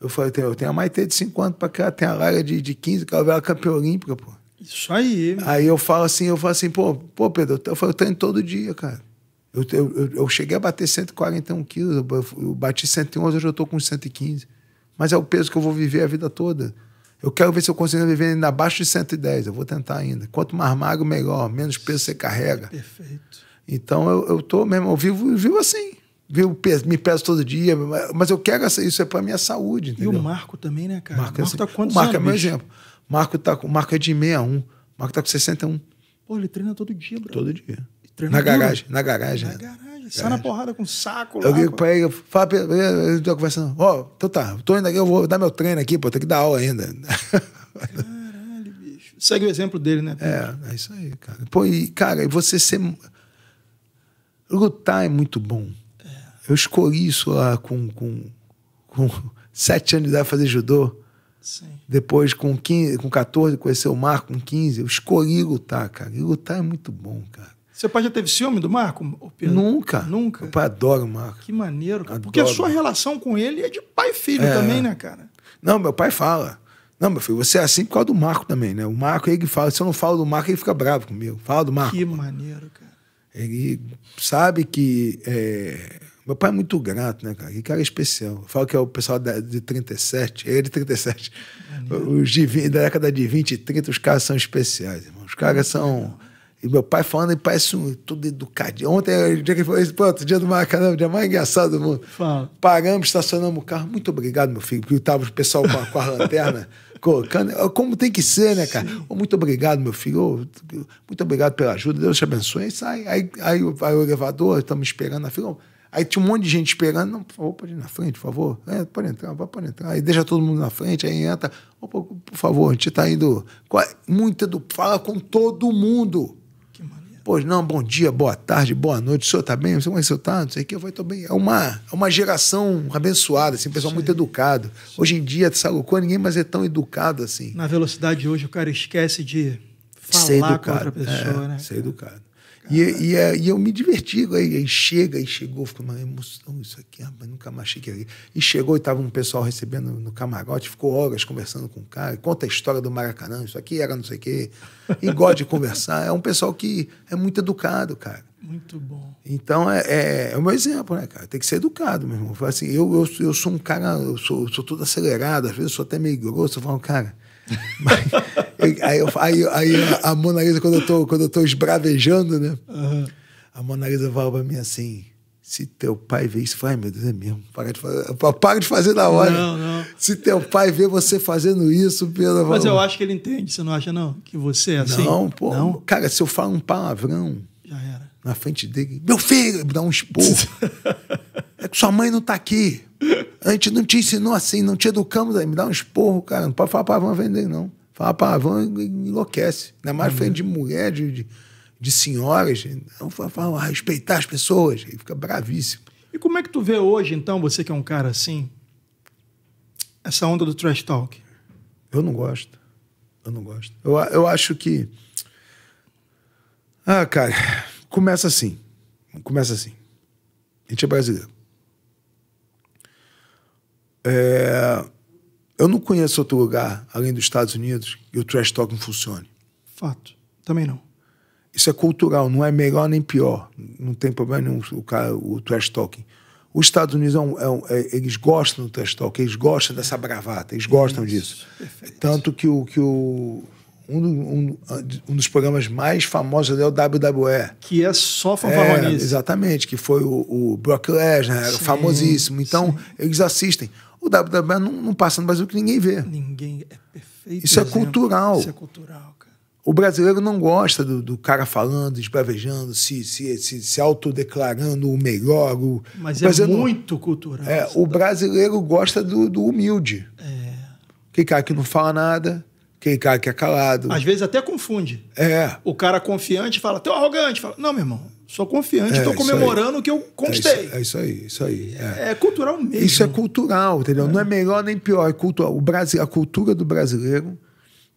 Eu falei, eu tenho a Maite de 5 anos para cá, tem a larga de, de 15, que ela a campeã olímpica, pô. Isso aí. Aí eu falo assim, eu falo assim, pô, pô Pedro, eu, eu treino todo dia, cara. Eu, eu, eu cheguei a bater 141 quilos, eu, bati 111, hoje eu tô com 115. Mas é o peso que eu vou viver a vida toda. Eu quero ver se eu consigo viver ainda abaixo de 110, eu vou tentar ainda. Quanto mais magro, melhor, menos peso você carrega. Perfeito. Então eu, eu tô mesmo, eu vivo, vivo assim. Vivo, me peso todo dia, mas eu quero isso é para minha saúde. Entendeu? E o Marco também, né, cara? Marco, é Marco tá assim, tá quantos o Marco anos, é meu bicho? exemplo. Marco tá com. Marco é de 61. Marco tá com 61. Pô, ele treina todo dia, bro. Todo dia. Na garagem, na garagem, na né? garagem. Na garagem. Sai na porrada com saco. Eu digo pra ele, eu falo pra ele, eu tô conversando. Ó, oh, então tá, tô indo aqui, eu vou dar meu treino aqui, pô, tem que dar aula ainda. Caralho, bicho. Segue o exemplo dele, né? É, é isso aí, cara. Pô, e, cara, você ser. Lutar é muito bom. É. Eu escolhi isso lá com, com, com sete anos de idade fazer judô. Sim. Depois, com, 15, com 14, conheceu o Marco com 15. Eu escolhi lutar, cara. E lutar é muito bom, cara. Seu pai já teve ciúme do Marco, Pedro? Nunca. Nunca? Meu pai adora o Marco. Que maneiro, cara. Adoro. Porque a sua relação com ele é de pai e filho é. também, né, cara? Não, meu pai fala. Não, meu filho, você é assim por causa do Marco também, né? O Marco, é ele que fala. Se eu não falo do Marco, ele fica bravo comigo. Fala do Marco. Que mano. maneiro, cara. Ele sabe que... É meu pai é muito grato, né, cara? Que cara especial. Eu falo que é o pessoal da, de 37, é ele de 37. Maneiro. Os de 20, da década de 20 e 30, os caras são especiais, irmão. Os caras são. E meu pai falando, ele parece um, tudo educadinho. Ontem, é o dia que ele falou isso, pronto, dia do Maracanã, o dia mais engraçado do mundo. Fala. Paramos, estacionamos o carro. Muito obrigado, meu filho. Porque tava o pessoal com a, com a lanterna colocando. É como tem que ser, né, cara? Oh, muito obrigado, meu filho. Oh, muito obrigado pela ajuda. Deus te abençoe. sai. Aí, aí, aí, aí o elevador, estamos esperando na fila. Oh, Aí tinha um monte de gente esperando. Não, por favor, pode ir na frente, por favor. É, pode entrar, pode entrar. Aí deixa todo mundo na frente, aí entra. Opa, por favor, a gente está indo. Muito do, Fala com todo mundo. Que maneiro. Pois não, bom dia, boa tarde, boa noite. O senhor está bem? O senhor, como é que o senhor está? Não sei o que, eu vou bem. É uma, é uma geração abençoada, assim, um pessoal Sim. muito educado. Sim. Hoje em dia, sabe ninguém mais é tão educado assim. Na velocidade hoje, o cara esquece de falar ser educado, com outra é, pessoa, é, né? Ser educado. E, e, é, e, eu me diverti. Aí, aí chega, e chegou, ficou uma emoção, isso aqui, nunca mais cheguei. E chegou e estava um pessoal recebendo no camarote, ficou horas conversando com o cara, conta a história do Maracanã, isso aqui era não sei o quê. E gosta de conversar. É um pessoal que é muito educado, cara. Muito bom. Então é, é, é o meu exemplo, né, cara? Tem que ser educado, meu irmão. Assim, eu, eu, eu sou um cara, eu sou, eu sou todo acelerado, às vezes eu sou até meio grosso, eu falo, cara aí, aí, aí, a Mona Lisa, quando eu tô, quando eu tô esbravejando, né? Uhum. A Mona Lisa fala pra mim assim. Se teu pai vê isso, vai, meu Deus, é mesmo. Para de fazer, para de fazer na hora. Não, não. Se teu pai vê você fazendo isso, pelo Mas eu acho que ele entende, você não acha, não? Que você é assim? Não, pô. Não? Cara, se eu falo um palavrão. Já era. Na frente dele, meu filho, dá um esporro. é que sua mãe não tá aqui. A gente não te ensinou assim, não te educamos aí. Me dá um esporro, cara. Não pode falar palavrão vender, não. Falar palavrão enlouquece. Ainda mais uhum. frente de mulher, de, de, de senhoras. Não fala, ah, respeitar as pessoas. Ele fica bravíssimo. E como é que tu vê hoje, então, você que é um cara assim, essa onda do trash talk? Eu não gosto. Eu não gosto. Eu, eu acho que. Ah, cara, começa assim. Começa assim. A gente é brasileiro. É, eu não conheço outro lugar, além dos Estados Unidos, que o trash talking funcione. Fato. Também não. Isso é cultural, não é melhor nem pior. Não tem problema nenhum o, cara, o trash talking. Os Estados Unidos, é um, é um, é, eles gostam do trash talking, eles gostam dessa bravata, eles gostam Isso. disso. Perfeito. Tanto que o... Que o um, um, um, dos programas mais famosos é o WWE. Que é só é, fanfarronice. É, exatamente, que foi o, o Brock Lesnar, famosíssimo. Então, sim. eles assistem. O WWE não, não passa no Brasil que ninguém vê. Ninguém. É perfeito. Isso é exemplo. é cultural. Isso é cultural, cara. O brasileiro não gosta do, do cara falando, esbravejando, se, se, se, se autodeclarando o melhor. O, Mas o é muito não, cultural. É, o brasileiro gosta do, do humilde. É. Aquele cara que não fala nada, aquele cara que é calado. Às vezes até confunde. É. O cara confiante fala, teu arrogante. Fala, não, meu irmão, Sou confiante, estou é, comemorando o que eu conquistei. É isso, é isso aí, isso aí. É. é. cultural mesmo. Isso é cultural, entendeu? É. Não é melhor nem pior, é cultural. O Brasil, a cultura do brasileiro.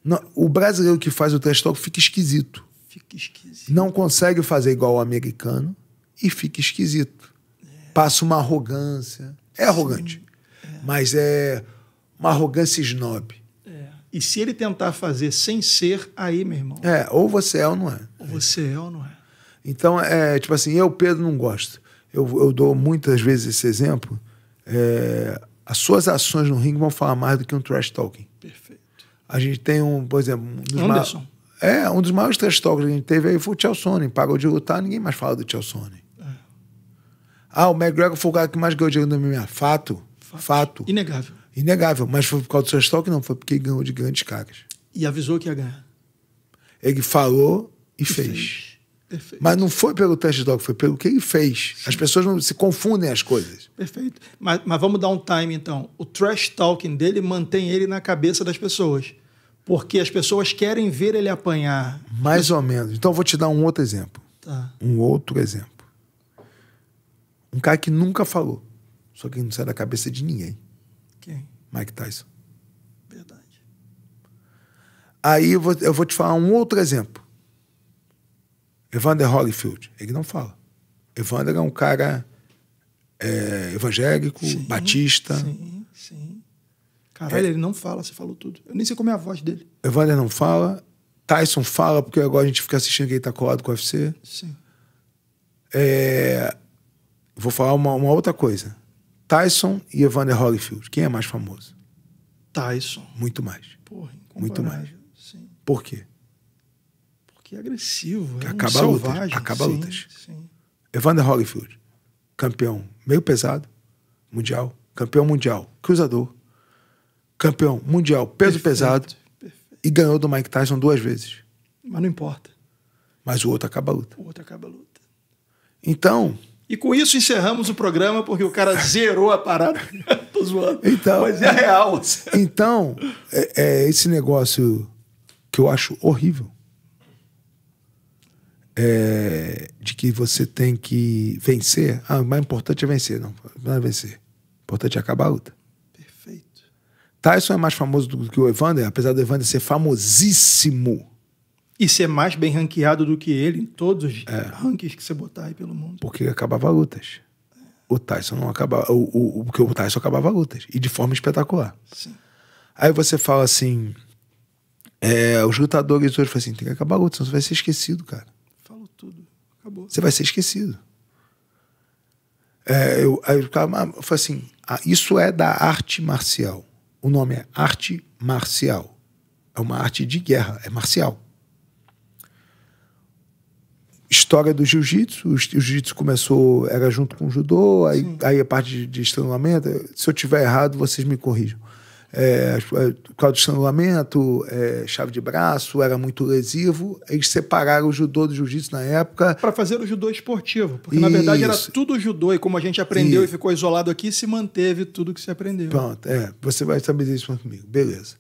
Não, o brasileiro que faz o trash talk fica esquisito. Fica esquisito. Não consegue fazer igual o americano e fica esquisito. É. Passa uma arrogância. É arrogante, é. mas é uma arrogância snob. E se ele tentar fazer sem ser, aí, meu irmão. É, ou você é ou não é. Ou você é ou não é. Então, é tipo assim, eu, Pedro, não gosto. Eu, eu dou muitas vezes esse exemplo. É, as suas ações no ringue vão falar mais do que um trash talking. Perfeito. A gente tem um, por exemplo, um dos Anderson. É, um dos maiores trash talks que a gente teve aí foi o Chelsone. Pagou de lutar, ninguém mais fala do Chelsone. É. Ah, o McGregor foi o cara que mais ganhou dinheiro no MMA. Fato. Fato. Fato. Inegável. Inegável. Mas foi por causa do trash talk? Não, foi porque ganhou de grandes cacas E avisou que ia ganhar. Ele falou e, e fez. fez. Perfeito. Mas não foi pelo trash dog, foi pelo que ele fez. Sim. As pessoas não, se confundem as coisas. Perfeito. Mas, mas, vamos dar um time então. O trash talking dele mantém ele na cabeça das pessoas. Porque as pessoas querem ver ele apanhar. Mais ou menos. Então eu vou te dar um outro exemplo. Tá. Um outro exemplo. Um cara que nunca falou. Só que não sai da cabeça de ninguém. Quem? Mike Tyson. Verdade. Aí eu vou, eu vou te falar um outro exemplo Evander Holyfield, ele não fala. Evander é um cara é, evangélico, sim, batista. Sim, sim. Caralho, é, ele não fala, você falou tudo. Eu nem sei como é a voz dele. Evander não fala. Tyson fala, porque agora a gente fica assistindo quem tá colado com o UFC. Sim. É, vou falar uma, uma outra coisa. Tyson e Evander Holyfield, quem é mais famoso? Tyson. Muito mais. Porra, Muito mais. Sim. Por quê? que é agressivo, que é acaba selvagem. Lutas, acaba sim, lutas. Sim. Evander Holyfield, campeão meio pesado, mundial, campeão mundial, cruzador, campeão mundial, peso perfeito, pesado, perfeito. e ganhou do Mike Tyson duas vezes. Mas não importa. Mas o outro acaba a luta. O outro acaba a luta. Então... E com isso encerramos o programa, porque o cara zerou a parada. Tô zoando. Então, Mas é real. Então, é, é esse negócio que eu acho horrível é, de que você tem que vencer. Ah, o mais importante é vencer. Não, não é vencer. O importante é acabar a luta. Perfeito. Tyson é mais famoso do que o Evander, apesar do Evander ser famosíssimo. E ser mais bem ranqueado do que ele em todos os é. rankings que você botar aí pelo mundo. Porque ele acabava lutas. O Tyson não acabava. O, o, porque o Tyson acabava lutas. E de forma espetacular. Sim. Aí você fala assim. É, os lutadores hoje falam assim: tem que acabar a luta, senão você vai ser esquecido, cara você vai ser esquecido. É, eu, aí eu, ah, eu falei assim: ah, isso é da arte marcial. O nome é arte marcial. É uma arte de guerra, é marcial. História do jiu-jitsu: o jiu-jitsu começou, era junto com o judô, aí, aí a parte de, de estrangulamento. Se eu tiver errado, vocês me corrijam é, é código de estrangulamento, é, chave de braço, era muito lesivo. Eles separaram o judô do jiu-jitsu na época. Para fazer o judô esportivo, porque Isso. na verdade era tudo judô, e como a gente aprendeu Isso. e ficou isolado aqui, se manteve tudo que se aprendeu. Pronto, é, você vai estabelecer isso comigo, beleza.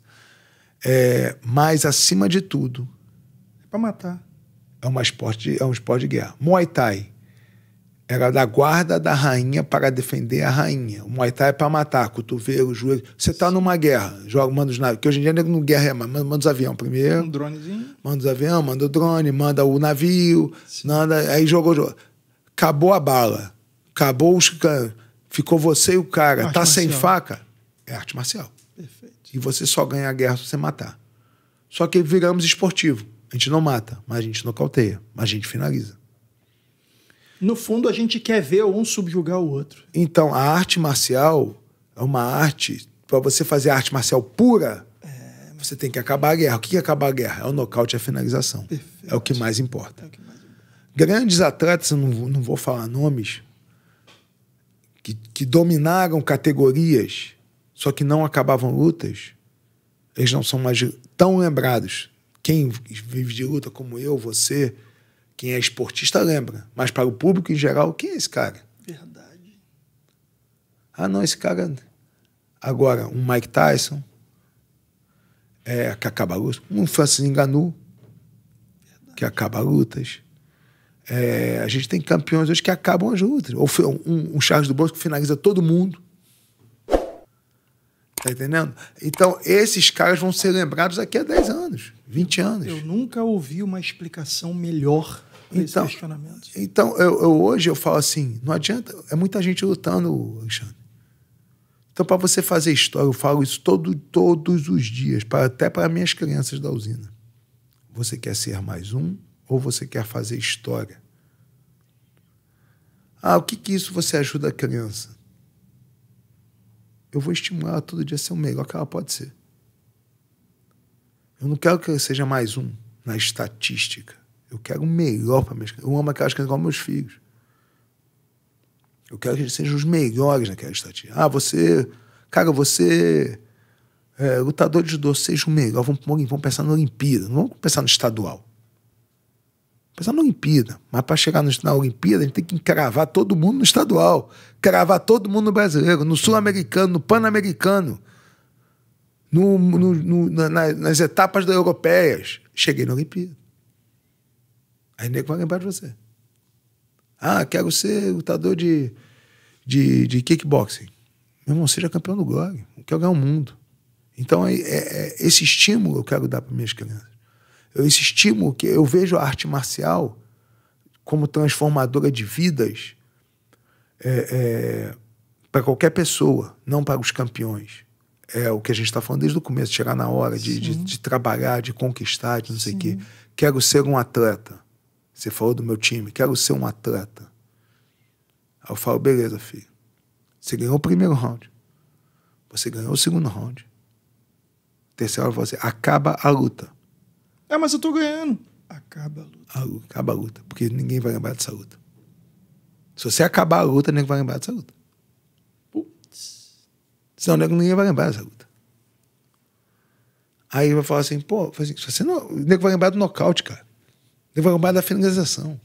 É, mas acima de tudo. É para matar. É, uma esporte, é um esporte de guerra. Muay Thai era da guarda da rainha para defender a rainha. O Muay Thai é para matar, cotovelo, joelho. Você está numa guerra, joga, manda os navios. Que hoje em dia não guerra, é, mas manda, manda os aviões primeiro. Um dronezinho. Manda os aviões, manda o drone, manda o navio, manda, aí jogou, jogou. Acabou a bala. Acabou os ficou você e o cara. Arte tá marcial. sem faca? É arte marcial. Perfeito. E você só ganha a guerra se você matar. Só que viramos esportivo. A gente não mata, mas a gente nocauteia, mas a gente finaliza. No fundo, a gente quer ver um subjugar o outro. Então, a arte marcial é uma arte. Para você fazer arte marcial pura, é... você tem que acabar a guerra. O que é acabar a guerra? É o nocaute e a finalização. Perfeito. É o que mais importa. É que mais... Grandes atletas, não, não vou falar nomes, que, que dominaram categorias, só que não acabavam lutas, eles não são mais tão lembrados. Quem vive de luta como eu, você, quem é esportista lembra, mas para o público em geral, quem é esse cara? Verdade. Ah, não, esse cara. Agora, um Mike Tyson, é, que acaba lutas, um Francis Enganu, que acaba lutas. É, a gente tem campeões hoje que acabam as lutas. Ou um, um Charles do Bosco que finaliza todo mundo. Tá entendendo? Então, esses caras vão ser lembrados daqui a 10 anos, 20 anos. Eu nunca ouvi uma explicação melhor então, questionamentos. Então, eu, eu, hoje eu falo assim, não adianta, é muita gente lutando, Alexandre. Então, para você fazer história, eu falo isso todo, todos os dias, até para minhas crianças da usina. Você quer ser mais um ou você quer fazer história? Ah, o que, que isso você ajuda a criança? Eu vou estimular ela todo dia a ser o melhor que ela pode ser. Eu não quero que ela seja mais um na estatística. Eu quero o melhor para minhas crianças. Eu amo aquelas crianças igual meus filhos. Eu quero que eles sejam os melhores naquela estatística. Ah, você. Cara, você. É, lutador de judô, seja o melhor. Vamos, vamos pensar na Olimpíada. Não vamos pensar no estadual. Pensar na Olimpíada. Mas para chegar no, na Olimpíada, a gente tem que cravar todo mundo no estadual. Cravar todo mundo no brasileiro, no sul-americano, no pan-americano. No, no, no, na, nas etapas da europeias. Cheguei na Olimpíada. Aí o nego vai lembrar de você. Ah, quero ser lutador de, de, de kickboxing. Meu irmão, seja campeão do Glória. Quero ganhar o mundo. Então, é, é, é, esse estímulo eu quero dar para minhas crianças. Eu, esse estímulo que eu vejo a arte marcial como transformadora de vidas é, é para qualquer pessoa, não para os campeões. É o que a gente está falando desde o começo, chegar na hora de, de, de, trabalhar, de conquistar, de não sei o quê. Quero ser um atleta. Você falou do meu time, quero ser um atleta. Aí eu falo, beleza, filho. Você ganhou o primeiro round. Você ganhou o segundo round. Terceiro round, você acaba a luta. É, mas eu tô ganhando. Acaba a luta. Acaba a luta, porque ninguém vai lembrar dessa luta. Se você acabar a luta, ninguém vai lembrar dessa luta. Putz. Senão ninguém vai lembrar dessa luta. Aí vai falar assim, pô, assim, se você não. O nego vai lembrar do nocaute, cara. Ele vai roubar da finalização.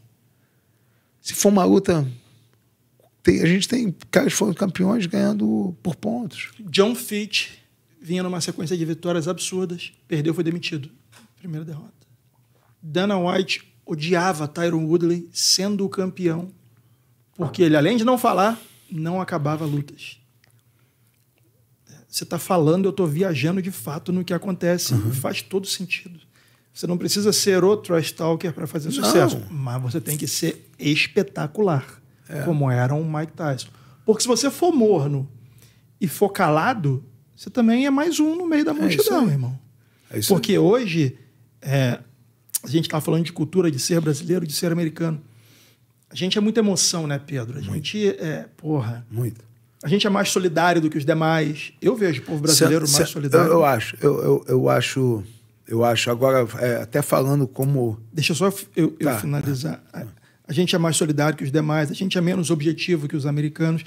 Se for uma luta. Tem, a gente tem caras que foram campeões ganhando por pontos. John Fitch vinha numa sequência de vitórias absurdas, perdeu, foi demitido. Primeira derrota. Dana White odiava Tyron Woodley sendo o campeão, porque ele, além de não falar, não acabava lutas. Você está falando, eu estou viajando de fato no que acontece. Uhum. Faz todo sentido. Você não precisa ser o trash talker para fazer sucesso, não. mas você tem que ser espetacular, é. como era um Mike Tyson. Porque se você for morno e for calado, você também é mais um no meio da é multidão, é irmão. É Porque aí. hoje é, a gente está falando de cultura, de ser brasileiro, de ser americano. A gente é muita emoção, né, Pedro? A muito. gente é. Porra. Muito. A gente é mais solidário do que os demais. Eu vejo o povo brasileiro mais solidário. Eu, eu acho. Eu, eu, eu acho eu acho. Agora, é, até falando como. Deixa só eu, tá. eu tá. finalizar. Tá. A gente é mais solidário que os demais, a gente é menos objetivo que os americanos.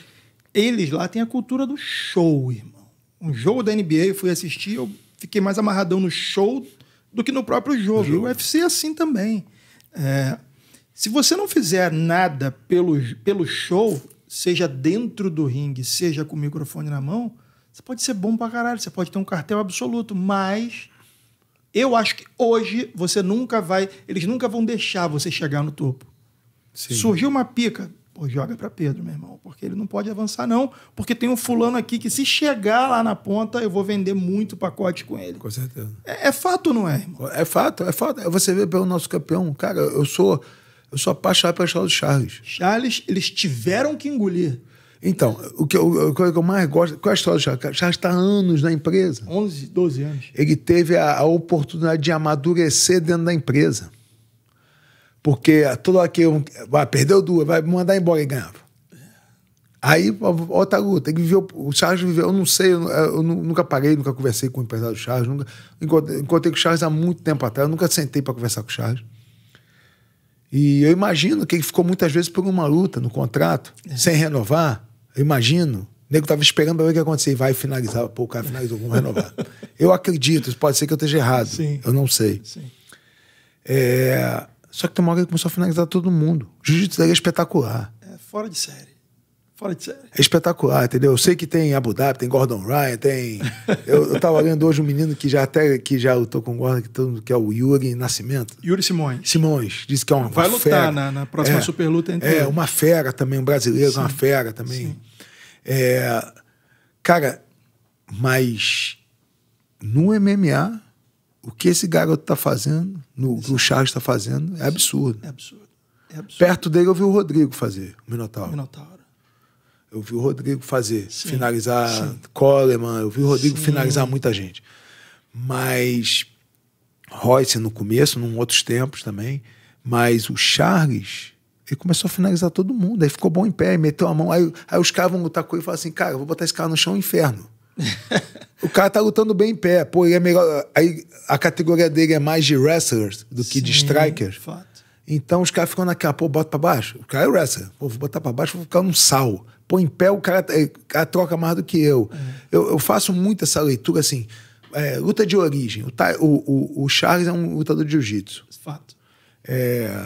Eles lá têm a cultura do show, irmão. Um jogo da NBA, eu fui assistir, eu fiquei mais amarradão no show do que no próprio jogo. jogo. O UFC é assim também. É, se você não fizer nada pelo, pelo show, seja dentro do ringue, seja com o microfone na mão, você pode ser bom pra caralho, você pode ter um cartel absoluto, mas eu acho que hoje você nunca vai. Eles nunca vão deixar você chegar no topo. Sim. Surgiu uma pica. Pô, joga para Pedro, meu irmão, porque ele não pode avançar, não. Porque tem um fulano aqui que, se chegar lá na ponta, eu vou vender muito pacote com ele. Com certeza. É, é fato, não é, irmão? É fato, é fato. Você vê pelo nosso campeão, cara, eu sou. Eu sou apaixonado pelo Charles Charles. Charles, eles tiveram que engolir. Então, o que eu, o que eu mais gosto. Qual é a história do Charles? Charles está anos na empresa. 11, 12 anos. Ele teve a, a oportunidade de amadurecer dentro da empresa. Porque toda hora que vai, perdeu duas, vai mandar embora e ganhava. Aí, outra luta. Ele viveu, o Charles viveu, eu não sei, eu, eu nunca parei, nunca conversei com o empresário do Charles, nunca, encontrei, encontrei com o Charles há muito tempo atrás, eu nunca sentei para conversar com o Charles. E eu imagino que ele ficou muitas vezes por uma luta no contrato, é. sem renovar. Eu imagino. O nego tava esperando pra ver o que ia acontecer. E vai finalizar. Pô, o cara finalizou, vamos renovar. eu acredito, pode ser que eu esteja errado. Sim. Eu não sei. Sim. É... Só que tem uma hora que começou a finalizar todo mundo. O jiu-jitsu dele é espetacular. É fora de série. Fala de sério. É espetacular, entendeu? Eu sei que tem Abu Dhabi, tem Gordon Ryan, tem. eu, eu tava lendo hoje um menino que já até que já lutou com Gordon, que, todo, que é o Yuri Nascimento. Yuri Simões. Simões, disse que é uma, Vai uma fera. lutar na, na próxima é, super luta entre É, uma fera também, um brasileiro, Sim. uma fera também. Sim. É, cara, mas no MMA, o que esse garoto tá fazendo, no, o Charles tá fazendo, é absurdo. É absurdo. É absurdo. Perto dele eu vi o Rodrigo fazer, o Minotauro. Minotauro. Eu vi o Rodrigo fazer, sim, finalizar sim. Coleman, eu vi o Rodrigo sim. finalizar muita gente. Mas Royce no começo, num outros tempos também, mas o Charles, ele começou a finalizar todo mundo, aí ficou bom em pé, meteu a mão, aí, aí os caras vão lutar com ele e falam assim, cara, vou botar esse cara no chão, é inferno. o cara tá lutando bem em pé, pô, ele é melhor, aí a categoria dele é mais de wrestlers do que de strikers. Fato. Então os caras ficam naquela, pô, bota pra baixo. O cara é wrestler. Pô, vou botar pra baixo, vou ficar num sal põe em pé o cara, é, o cara troca mais do que eu. Uhum. eu. eu. faço muito essa leitura assim. É, luta de origem. O, o, o, Charles é um lutador de jiu-jitsu. Fato. É,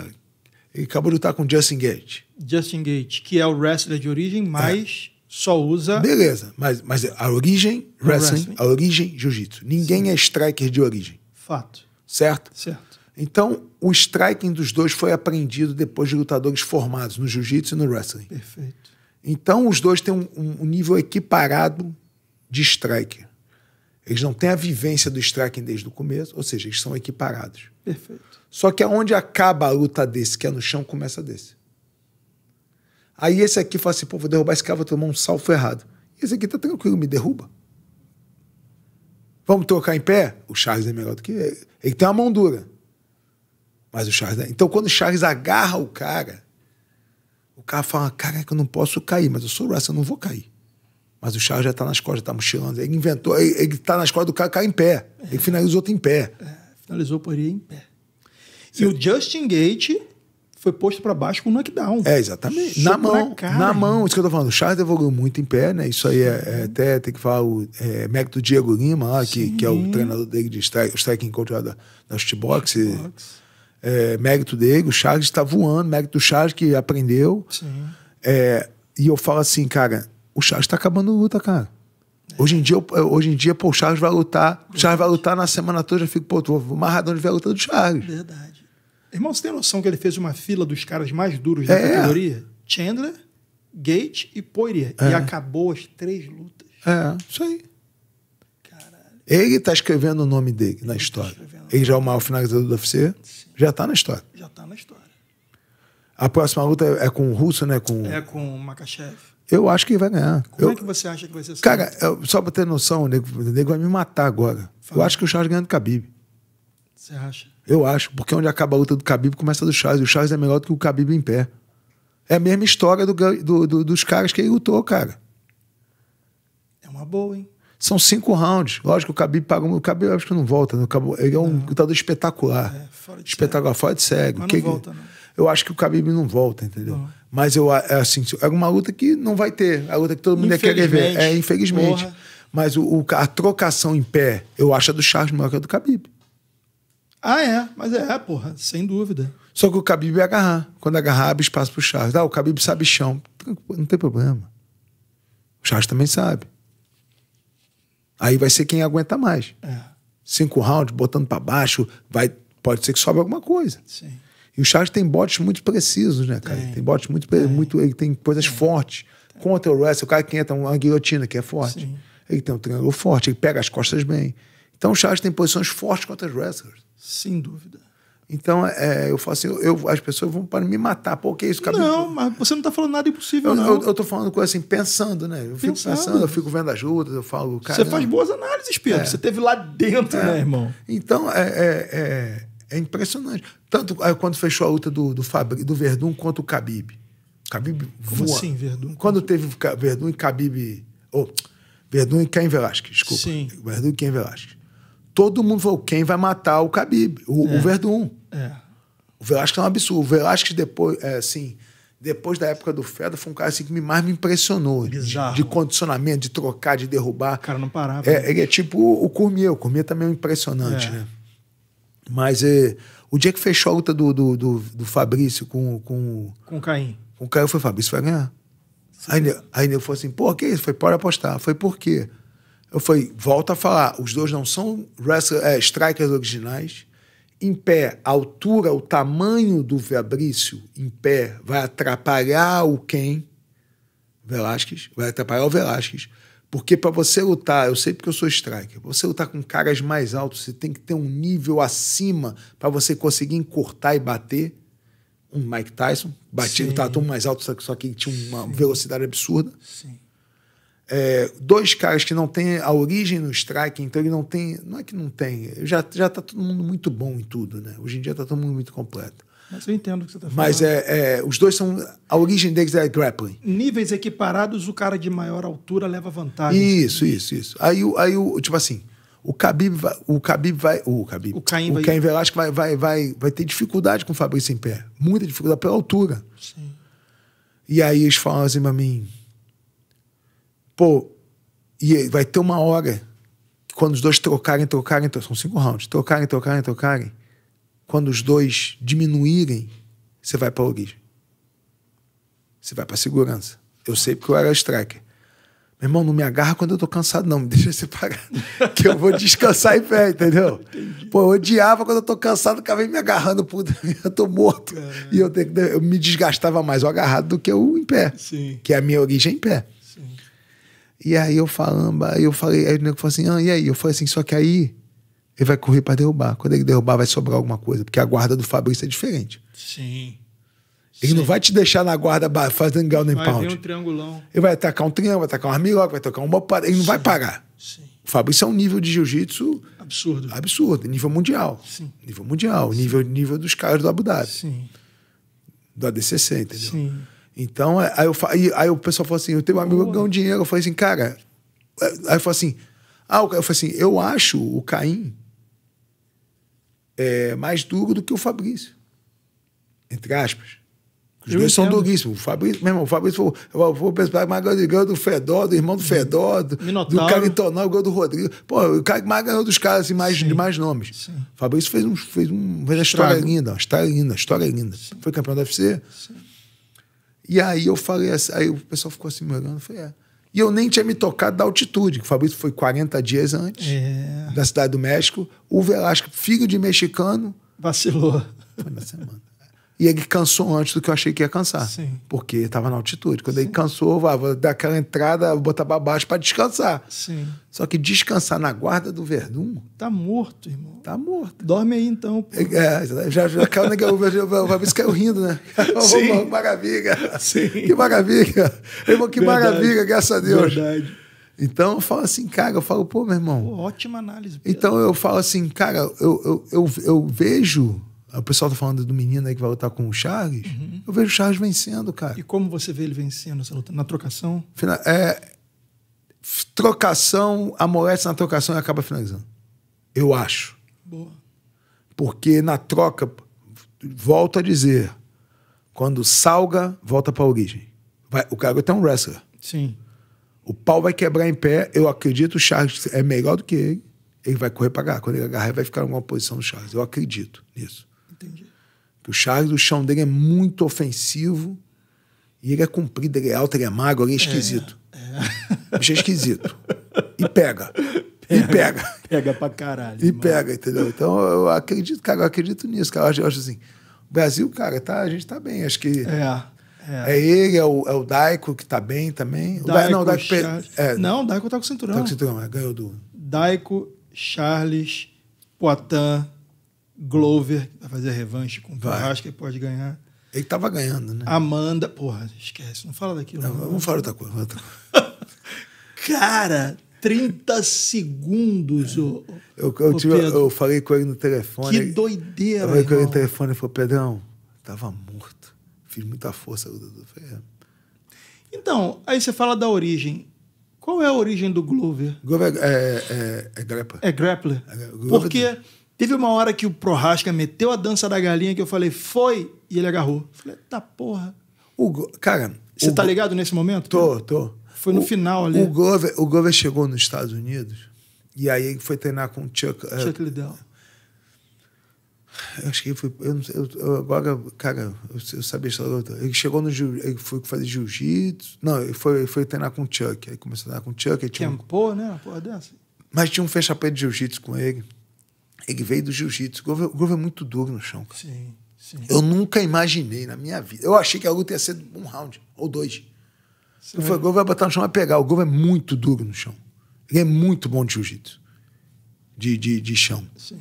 ele acabou de lutar com Justin Gate. Justin Gate, que é o wrestler de origem, mas é. só usa. Beleza, mas, mas a origem, wrestling, wrestling. a origem, jiu-jitsu. Ninguém Sim. é striker de origem. Fato. Certo? Certo. Então, o striking dos dois foi aprendido depois de lutadores formados no jiu-jitsu e no wrestling. Perfeito. Então, os dois têm um, um nível equiparado de strike. Eles não têm a vivência do striking desde o começo, ou seja, eles são equiparados. Perfeito. Só que aonde acaba a luta desse, que é no chão, começa desse. Aí esse aqui fala assim, pô, vou derrubar esse cara, vou tomar um salto errado. Esse aqui tá tranquilo, me derruba. Vamos trocar em pé? O Charles é melhor do que ele. Ele tem uma mão dura. Mas o Charles. É... Então, quando o Charles agarra o cara, o cara fala, caraca, eu não posso cair, mas eu sou o Russell, eu não vou cair. Mas o Charles já está nas costas, está mochilando. Ele inventou, ele está nas costas do cara, cai em pé. É. Ele finalizou outro em pé. É, finalizou por aí em pé. E o Justin Gate foi posto para baixo com o knockdown. É, exatamente. na mão. Na, na, mão, isso que eu tô falando. O Charles evoluiu muito em pé, né? Isso aí é, é até tem que falar o é, mérito do Diego Lima, lá, que, que é o treinador dele de strike, o striking coach lá da, da shootbox. Shootbox é, mérito dele, o Charles está voando, mérito do Charles que aprendeu. É, e eu falo assim, cara, o Charles está acabando luta, cara. É. Hoje em dia, hoje em dia pô, o Charles vai lutar. Verdade. O Charles vai lutar na semana toda, eu fico, pô, tô marradão de ver a luta do Charles. Verdade. Irmão, você tem noção que ele fez uma fila dos caras mais duros da é. categoria? Chandler, Gate e Poirier. É. E acabou as três lutas. É, isso aí. Caralho. Ele tá escrevendo o nome dele na tá história. Tá ele já é o maior finalizador do UFC. Sim. Já está na história. Já está na história. A próxima luta é, é, com o russo, né? Com... É com o Makachev. Eu acho que ele vai ganhar. Como é eu... é que você acha que vai ser? Cara, eu, só para ter noção, o nego, o nego vai me matar agora. Fala. Eu acho que o Charles ganha do Khabib. Você acha? Eu acho, porque onde acaba a luta do Khabib, começa a do Charles. E o Charles é melhor do que o Khabib em pé. É a mesma história do, do, do, dos caras que ele lutou, cara. É uma boa, hein? São cinco rounds. Lógico, o Khabib paga. O Khabib acho que não volta. Né? Ele é um não. lutador espetacular. É, fora de espetacular, cego. fora de cego. Mas que não volta, não. Eu acho que o Khabib não volta, entendeu? Não. Mas eu, é assim, é uma luta que não vai ter. É a luta que todo mundo quer ver. É, infelizmente. Porra. Mas o, o, a trocação em pé, eu acho a do Charles maior que a do Khabib. Ah, é. Mas é, porra. Sem dúvida. Só que o Khabib ia agarrar. Quando agarrar, abre espaço pro Charles. Ah, o Khabib sabe chão. Não tem problema. O Charles também sabe. Aí vai ser quem aguenta mais. É. Cinco rounds, botando para baixo, vai, pode ser que sobe alguma coisa. Sim. E o Charles tem botes muito precisos, né, cara? Tem, tem botes muito, tem. muito. Ele tem coisas tem. fortes. Tem. Contra o wrestling, o cara que entra uma guilhotina, que é forte. Sim. Ele tem um triângulo forte, ele pega as costas bem. Então o Charles tem posições fortes contra os wrestlers. Sem dúvida. Então, é, eu falo assim, eu, as pessoas vão para me matar. por que é isso? Cabelo... Não, mas você não está falando nada impossível, eu, não. Eu, estou falando coisa assim, pensando, né? Eu fico pensando, eu fico vendo ajuda, eu falo, cara. Você faz boas análises, Pedro. É. Você teve lá dentro, é. né, irmão? Então, é, é, é, é impressionante. Tanto quando fechou a luta do, do, Fabri, do Verdun quanto o Khabib. Khabib Como voa. assim, Verdun? Quando teve Verdun e Khabib... Oh, Verdun e Ken Velasquez, desculpa. Sim. Verdun e Ken Velasquez. Todo mundo falou: quem vai matar o Khabib? O, é. é. o Verdun. É. Eu acho que é um absurdo. Eu acho que depois, é, assim, depois da época do Fedor, foi um cara assim, que mais me impressionou. Bizarro. De, de condicionamento, de trocar, de derrubar. O cara não parava. É, né? ele é tipo o, o Cormier. O Cormier também é um impressionante, é. né? Mas é, o dia que fechou a luta do, do, do, do Fabrício com, com... Com o Caim. Com o Caim, foi Fabrício vai ganhar. Aí, aí ele falou assim, pô, que isso? Foi, para apostar. Foi por quê? Eu falei, volta a falar, os dois não são é, strikers originais. Em pé, a altura, o tamanho do Fabrício em pé vai atrapalhar o quem? Velasquez, vai atrapalhar o Velasquez. Porque para você lutar, eu sei porque eu sou striker, pra você lutar com caras mais altos, você tem que ter um nível acima para você conseguir encurtar e bater. Um Mike Tyson, batia Sim. no tatu mais alto, só que ele tinha uma Sim. velocidade absurda. Sim é, dois caras que não têm a origem no strike, então ele não tem. Não é que não tem, já, já tá todo mundo muito bom em tudo, né? Hoje em dia tá todo mundo muito completo. Mas eu entendo o que você está falando. Mas é, é, os dois são. A origem deles é grappling. Níveis equiparados, o cara de maior altura leva vantagem. Isso, isso, isso. Aí, aí tipo assim, o Khabib vai. O Khabib vai. O Khabib. O Caim, o vai... Velasco vai, vai, vai, vai ter dificuldade com o Fabrício em pé. Muita dificuldade pela altura. Sim. E aí eles falam assim pra mim. Pô, e vai ter uma hora que quando os dois trocarem, trocarem, trocarem são cinco rounds, trocarem, trocarem, trocarem, quando os dois diminuírem, você vai para a origem. Você vai para segurança. Eu sei porque eu era striker. Meu irmão, não me agarra quando eu tô cansado, não. Me deixa separado. que eu vou descansar em pé, entendeu? Entendi. Pô, eu odiava quando eu tô cansado, o cara me agarrando, puta, eu tô morto. E eu, eu, me desgastava mais o agarrado do que o em pé. Sim. Que é a minha origem é em pé. E aí eu falando, eu falei, aí o nego falou assim, ah, e aí? Eu falei assim, só que aí ele vai correr para derrubar. Quando ele derrubar, vai sobrar alguma coisa, porque a guarda do Fabrício é diferente. Sim. Ele Sim. não vai te deixar na guarda fazendo gal nem Ele Vai um triangulão. Ele vai atacar um triângulo, vai atacar um armiloca, vai atacar um bopara. Ele Sim. não vai pagar Sim. O Fabrício é um nível de jiu-jitsu... Absurdo. Absurdo. Nível mundial. Sim. Nível mundial. Sim. Nível, nível dos caras do Abu Dhabi. Sim. Do ADCC, entendeu? Sim. Então, é, aí, eu, aí, o pessoal falou assim: eu tenho um amigo que ganhou dinheiro. Eu falei assim, cara. É, aí eu falei assim: ah, eu falei assim, eu acho o Caim é, mais duro do que o Fabrício. Entre aspas. Os eu dois entendo. são duríssimos. O Fabrício, meu irmão, o Fabrício falou: eu vou pensar mais ganhou do Fedor, do irmão do hum. Fedor, do, Minotauro. do Caritonal, ganhou do Rodrigo. Pô, o cara mais ganhou dos caras assim, mais, de mais nomes. Sim. O Fabrício fez, um, fez, um, fez uma história linda, uma história linda, uma história linda. Sim. Foi campeão da UFC. Sim e aí eu falei assim, aí o pessoal ficou assim me olhando, eu falei, é. E eu nem tinha me tocado da altitude, que o Fabrício foi 40 dias antes é. da Cidade do México. O Velasco, filho de mexicano. Vacilou. Foi na semana. E ele cansou antes do que eu achei que ia cansar. Sim. Porque estava na altitude. Quando Sim. ele cansou, eu ah, vou dar aquela entrada, botar para baixo para descansar. Sim. Só que descansar na guarda do Verdun. Tá morto, irmão. Tá morto. Dorme aí então. Pô. É, é já, já caiu naquela. O Fabrício caiu rindo, né? Sim. Oh, maravilha. Sim. Que maravilha. Irmão, que Verdade. maravilha, graças a Deus. Verdade. Então eu falo assim, cara, eu falo, pô, meu irmão. Pô, ótima análise. Pedro. Então eu falo assim, cara, eu, eu, eu, eu vejo o pessoal tá falando do menino aí que vai lutar com o Charles. Uhum. Eu vejo o Charles vencendo, cara. E como você vê ele vencendo essa luta? Na trocação? Final, é, trocação, amolece na trocação e acaba finalizando. Eu acho. Boa. Porque na troca, volto a dizer, quando salga, volta para a origem. Vai, o até é um wrestler. Sim. O pau vai quebrar em pé. Eu acredito o Charles é melhor do que ele. Ele vai correr para agarrar. Quando ele agarrar, ele vai ficar em uma posição do Charles. Eu acredito nisso. Que o Charles, o chão dele é muito ofensivo. E ele é comprido, ele é alto, ele é magro, ele é esquisito. É, é. Bicho é esquisito. E pega. pega. E pega. Pega pra caralho. E mano. pega, entendeu? Então eu acredito, cara, eu acredito nisso, cara. Eu acho, assim, o Brasil, cara, tá, a gente tá bem. Acho que. É. É. é. ele, é o, é o Daico que tá bem também. Daico, o Daico, não, o Daico. Charles... É, não, o Daico tá com o cinturão. Tá com o cinturão, ganhou do. Daico, Charles, Poitin, Glover vai fazer a revanche com o que pode ganhar. Ele tava ganhando, né? Amanda, porra, esquece, não fala daquilo. Não, não. Vamos falar outra coisa. Outra coisa. Cara, 30 segundos. É. O, eu, eu, o tive, eu, falei com ele no telefone. Que doideira, Eu falei com ele no telefone e falou: Pedrão, tava morto. Fiz muita força. Falei, é. Então, aí você fala da origem. Qual é a origem do Glover? Glover é, é, é, é grappler. É grappler. É, Porque. É Teve uma hora que o Prorasca meteu a dança da galinha que eu falei, foi, e ele agarrou. Eu falei, tá porra. Hugo, cara. Você tá ligado nesse momento? Tô, tô. Foi no o, final ali. O Gover, o Gover chegou nos Estados Unidos e aí ele foi treinar com o Chuck. É, Chuck uh, Liddell. Eu acho que ele foi. Eu, eu, eu agora, cara, eu, eu sabia essa luta. Ele chegou no. Ele foi fazer jiu-jitsu. Não, ele foi, ele foi treinar com o Chuck. Aí começou a treinar com o Chuck. tinha Tempo, um, né? Porra dessa. Mas tinha um fecha-pé de jiu-jitsu com ele. Ele veio do jiu-jitsu. O, o é muito duro no chão. Cara. Sim, sim. Eu nunca imaginei na minha vida. Eu achei que a luta ia ser um round ou dois. Sim. Eu falei, o Grover vai botar no chão e pegar. O Grover é muito duro no chão. Ele é muito bom de jiu-jitsu. De, de, de chão. Sim.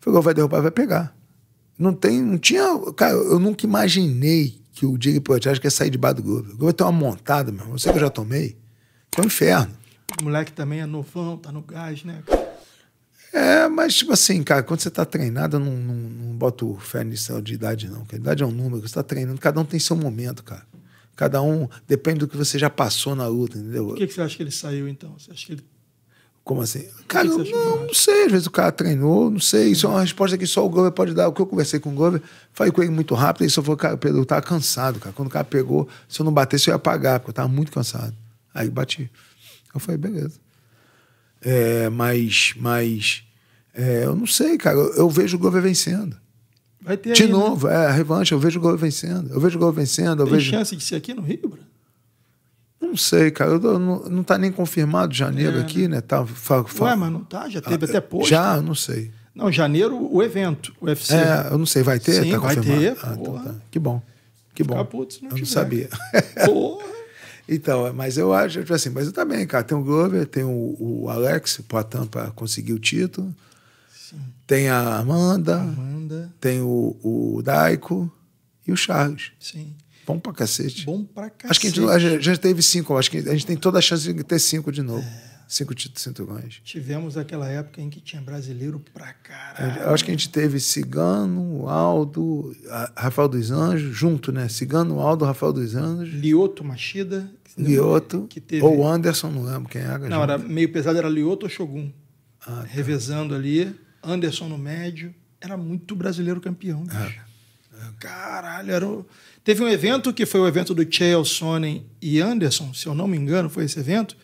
Falei, vai derrubar, vai pegar. Não tem, não tinha. Cara, eu nunca imaginei que o Diego Poitiás quer sair de baixo do Globo. O Globo tem uma montada, meu irmão. Eu sei que eu já tomei. Que é um inferno. O moleque também é novão, tá no gás, né, cara? É, mas, tipo assim, cara, quando você está treinado, eu não, não, não boto fé nisso é de idade, não. Porque a idade é um número, você está treinando, cada um tem seu momento, cara. Cada um depende do que você já passou na luta, entendeu? Por que, que você acha que ele saiu, então? Você acha que ele. Como assim? Cara, que que não, não, sei. Às vezes o cara treinou, não sei. Isso é uma resposta que só o Glover pode dar. O que eu conversei com o Glover, falei com ele muito rápido. E só falou, cara, Pedro, eu tava cansado, cara. Quando o cara pegou, se eu não batesse, eu ia apagar, porque eu tava muito cansado. Aí bati. Eu falei, beleza. É, mas, mas é, eu não sei, cara. Eu, eu vejo o Gove vencendo. Vai ter De aí, né? novo, né? é a revanche. Eu vejo o Gove vencendo. Eu vejo o Gove vencendo. Eu Tem vejo... chance de ser aqui no Rio, bro? Não sei, cara. Eu, não, não tá nem confirmado janeiro é. aqui, né? né? Tá, fa, fa... Ué, mas não tá? Já teve ah, até posto. Já, não sei. Não, janeiro o evento, o UFC. É, eu não sei, vai ter? Sim, tá vai confirmado? ter. Ah, então, tá. Que bom. Que bom. Ficar não eu tiver. não sabia. Porra. Então, é, mas eu acho, tipo assim, mas eu também, cara, tem o Glover, tem o, o Alex o Poitin para conseguir o título. Sim. Tem a Amanda, Amanda. tem o, o Daico e o Charles. Sim. Bom pra cacete. Bom pra cacete. Acho que a gente, a gente, teve cinco, acho que a gente tem toda a chance de ter cinco de novo. É. Cinco títulos cinturões. Tivemos aquela época em que tinha brasileiro pra caralho. acho que a gente teve Cigano, Aldo, Rafael dos Anjos, junto, né? Cigano, Aldo, Rafael dos Anjos. Lioto Machida Lioto teve... ou Anderson, não lembro quem era. Não, era meio pesado, era Lioto ou Shogun. Ah, tá. Revezando ali, Anderson no médio. Era muito brasileiro campeão, é. bicho. É. É. Caralho, era... Teve um evento que foi o evento do Chael, Sonnen e Anderson, se eu não me engano, foi esse evento.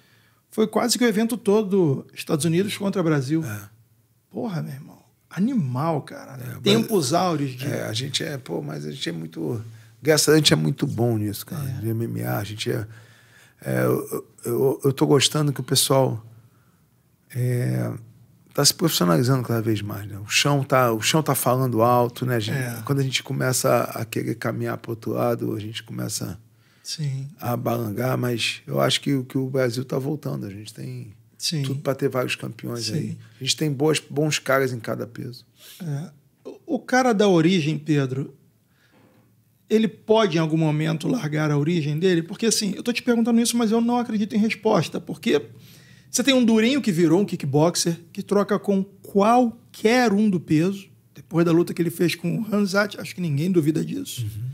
Foi quase que o evento todo Estados Unidos contra Brasil. É. Porra, meu irmão. Animal, cara. Né? É, Tempos áureos de. É, a gente é, pô, mas a gente é muito. Graças a Deus, a gente é muito bom nisso, cara. É. De MMA, a gente é é, eu estou gostando que o pessoal está é, se profissionalizando cada vez mais. Né? O chão está o chão tá falando alto, né? gente, é. Quando a gente começa a querer caminhar para outro lado, a gente começa Sim. a balangar. Mas eu acho que, que o Brasil está voltando. A gente tem Sim. tudo para ter vários campeões Sim. aí. A gente tem boas, bons caras em cada peso. É. O cara da origem, Pedro, ele pode em algum momento largar a origem dele? Porque assim, eu tô te perguntando isso, mas eu não acredito em resposta, porque você tem um durinho que virou um kickboxer, que troca com qualquer um do peso, depois da luta que ele fez com o Hanzat, acho que ninguém duvida disso. Uhum.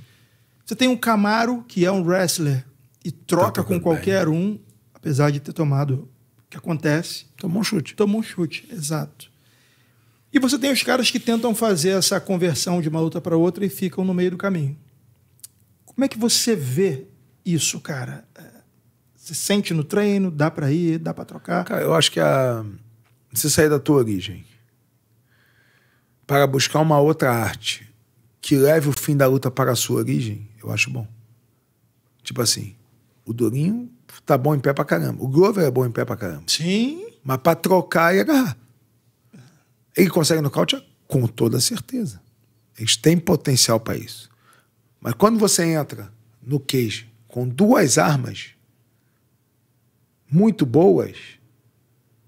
Você tem um Camaro, que é um wrestler, e troca tá com qualquer um, apesar de ter tomado o que acontece. Tomou um chute. Tomou um chute, exato. E você tem os caras que tentam fazer essa conversão de uma luta para outra e ficam no meio do caminho. Como é que você vê isso, cara? Você é, sente no treino? Dá para ir? Dá para trocar? Cara, eu acho que a... você sair da tua origem para buscar uma outra arte que leve o fim da luta para a sua origem, eu acho bom. Tipo assim, o Durinho tá bom em pé pra caramba. O Glover é bom em pé pra caramba. Sim. Mas pra trocar e agarrar. Ele consegue nocaute com toda certeza. Eles têm potencial para isso. Mas quando você entra no queijo com duas armas muito boas,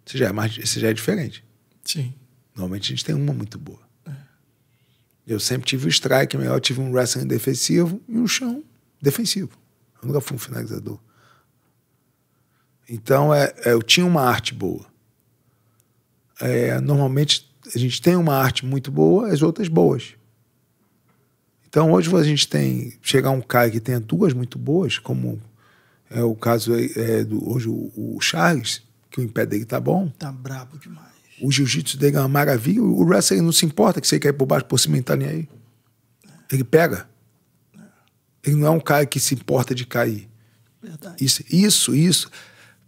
você já é, mais, você já é diferente. Sim. Normalmente a gente tem uma muito boa. É. Eu sempre tive o strike melhor, tive um wrestling defensivo e um chão defensivo. Eu nunca fui um finalizador. Então é, é eu tinha uma arte boa. É, normalmente a gente tem uma arte muito boa, as outras boas. Então, hoje a gente tem. Chegar um cara que tenha duas muito boas, como é o caso é, do, hoje o, o, Charles, que o impé dele tá bom. Tá brabo demais. O jiu-jitsu dele é uma maravilha. O wrestling não se importa que você quer ir por baixo, por cima, tá nem aí. É. Ele pega. É. Ele não é um cara que se importa de cair. Verdade. Isso, isso. isso.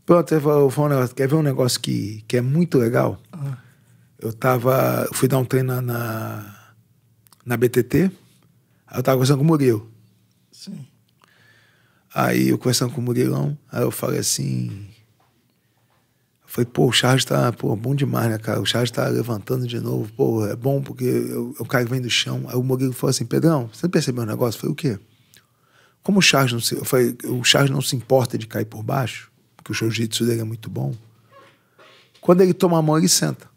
Pronto, eu vou, falar um negócio. Quer ver um negócio que, que é muito legal? Ah. Eu tava. Fui dar um treino na, na BTT. Aí eu tava conversando com o Murilo. Sim. Aí eu conversando com o Murilão, aí eu falei assim. Eu falei, pô, o Charles tá pô, bom demais, né, cara? O Charles tá levantando de novo, pô, é bom porque eu, o é cara vem do chão. Aí o Murilo falou assim: Pedrão, você percebeu o um negócio? Eu falei, o quê? Como o Charles não se. Eu falei, o Charles não se importa de cair por baixo, porque o jiu-jitsu dele é muito bom. Quando ele toma a mão, ele senta.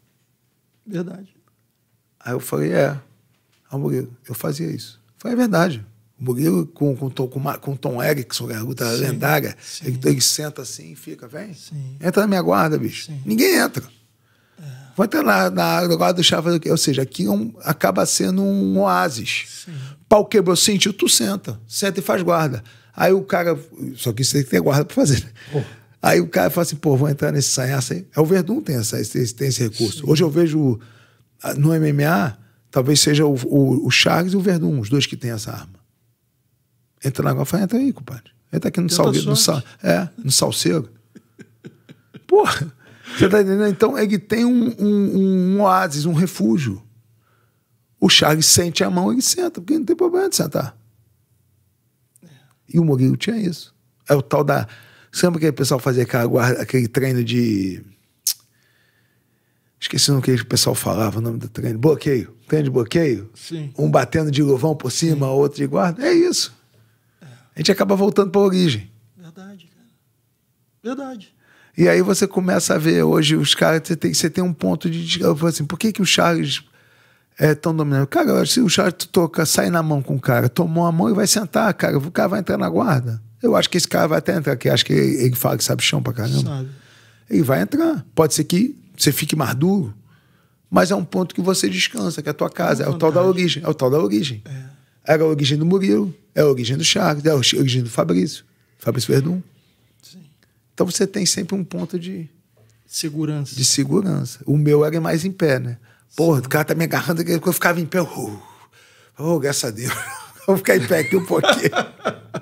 Verdade. Aí eu falei, é. Aí o Murilo, eu fazia isso. Foi verdade. O Murilo com, com, com, com Tom Erickson, é a luta sim, lendária, sim. Ele, ele, senta assim e fica, vem, sim. entra na minha guarda, bicho. Ninguém entra. É. Vai entrar na, na guarda do chá fazer o quê? Ou seja, aqui é um, acaba sendo um oásis. Pau quebrou, sentiu, tu senta. Senta e faz guarda. Aí o cara. Só que isso tem que ter guarda para fazer. Né? Aí o cara fala assim, pô, vou entrar nesse sanhaço aí. É o Verdun tem, essa, esse, tem esse recurso. Hoje eu vejo ah, no MMA Talvez seja o, o, o Chagas e o Verdun, os dois que têm essa arma. Entra na água fala, entra aí, compadre. Entra aqui no, salgueiro, no, sal, é, no salseiro. Porra, você tá entendendo? Então ele é tem um, um, um oásis, um refúgio. O Chagas sente a mão, ele senta, porque não tem problema de sentar. E o Murilo tinha isso. É o tal da. Você lembra que o pessoal fazia guarda, aquele treino de. Esqueci o que o pessoal falava, o nome do treino. Bloqueio de bloqueio, Sim. um batendo de luvão por cima, Sim. outro de guarda, é isso. É. A gente acaba voltando para a origem. Verdade, cara. Verdade. E aí você começa a ver hoje os caras, você tem, você tem um ponto de. Assim, por que, que o Charles é tão dominante? Cara, se o Charles toca, sai na mão com o cara, tomou a mão e vai sentar, cara, o cara vai entrar na guarda. Eu acho que esse cara vai até entrar aqui. Acho que ele, ele fala que sabe chão pra caramba. Sabe. Ele vai entrar. Pode ser que você fique mais duro mas é um ponto que você descansa, que é a tua casa. É, é o tal da origem. É o tal da origem. É. Era é a origem do Murilo, é a origem do Charles, é a origem do Fabrício. Fabrício Verdun. Sim. Então você tem sempre um ponto de. Segurança. De segurança. O meu era mais em pé, né? Porra, Sim. o cara tá me agarrando, quando eu ficava em pé, eu. Oh, oh graças a Deus. Vou ficar em pé aqui um pouquinho.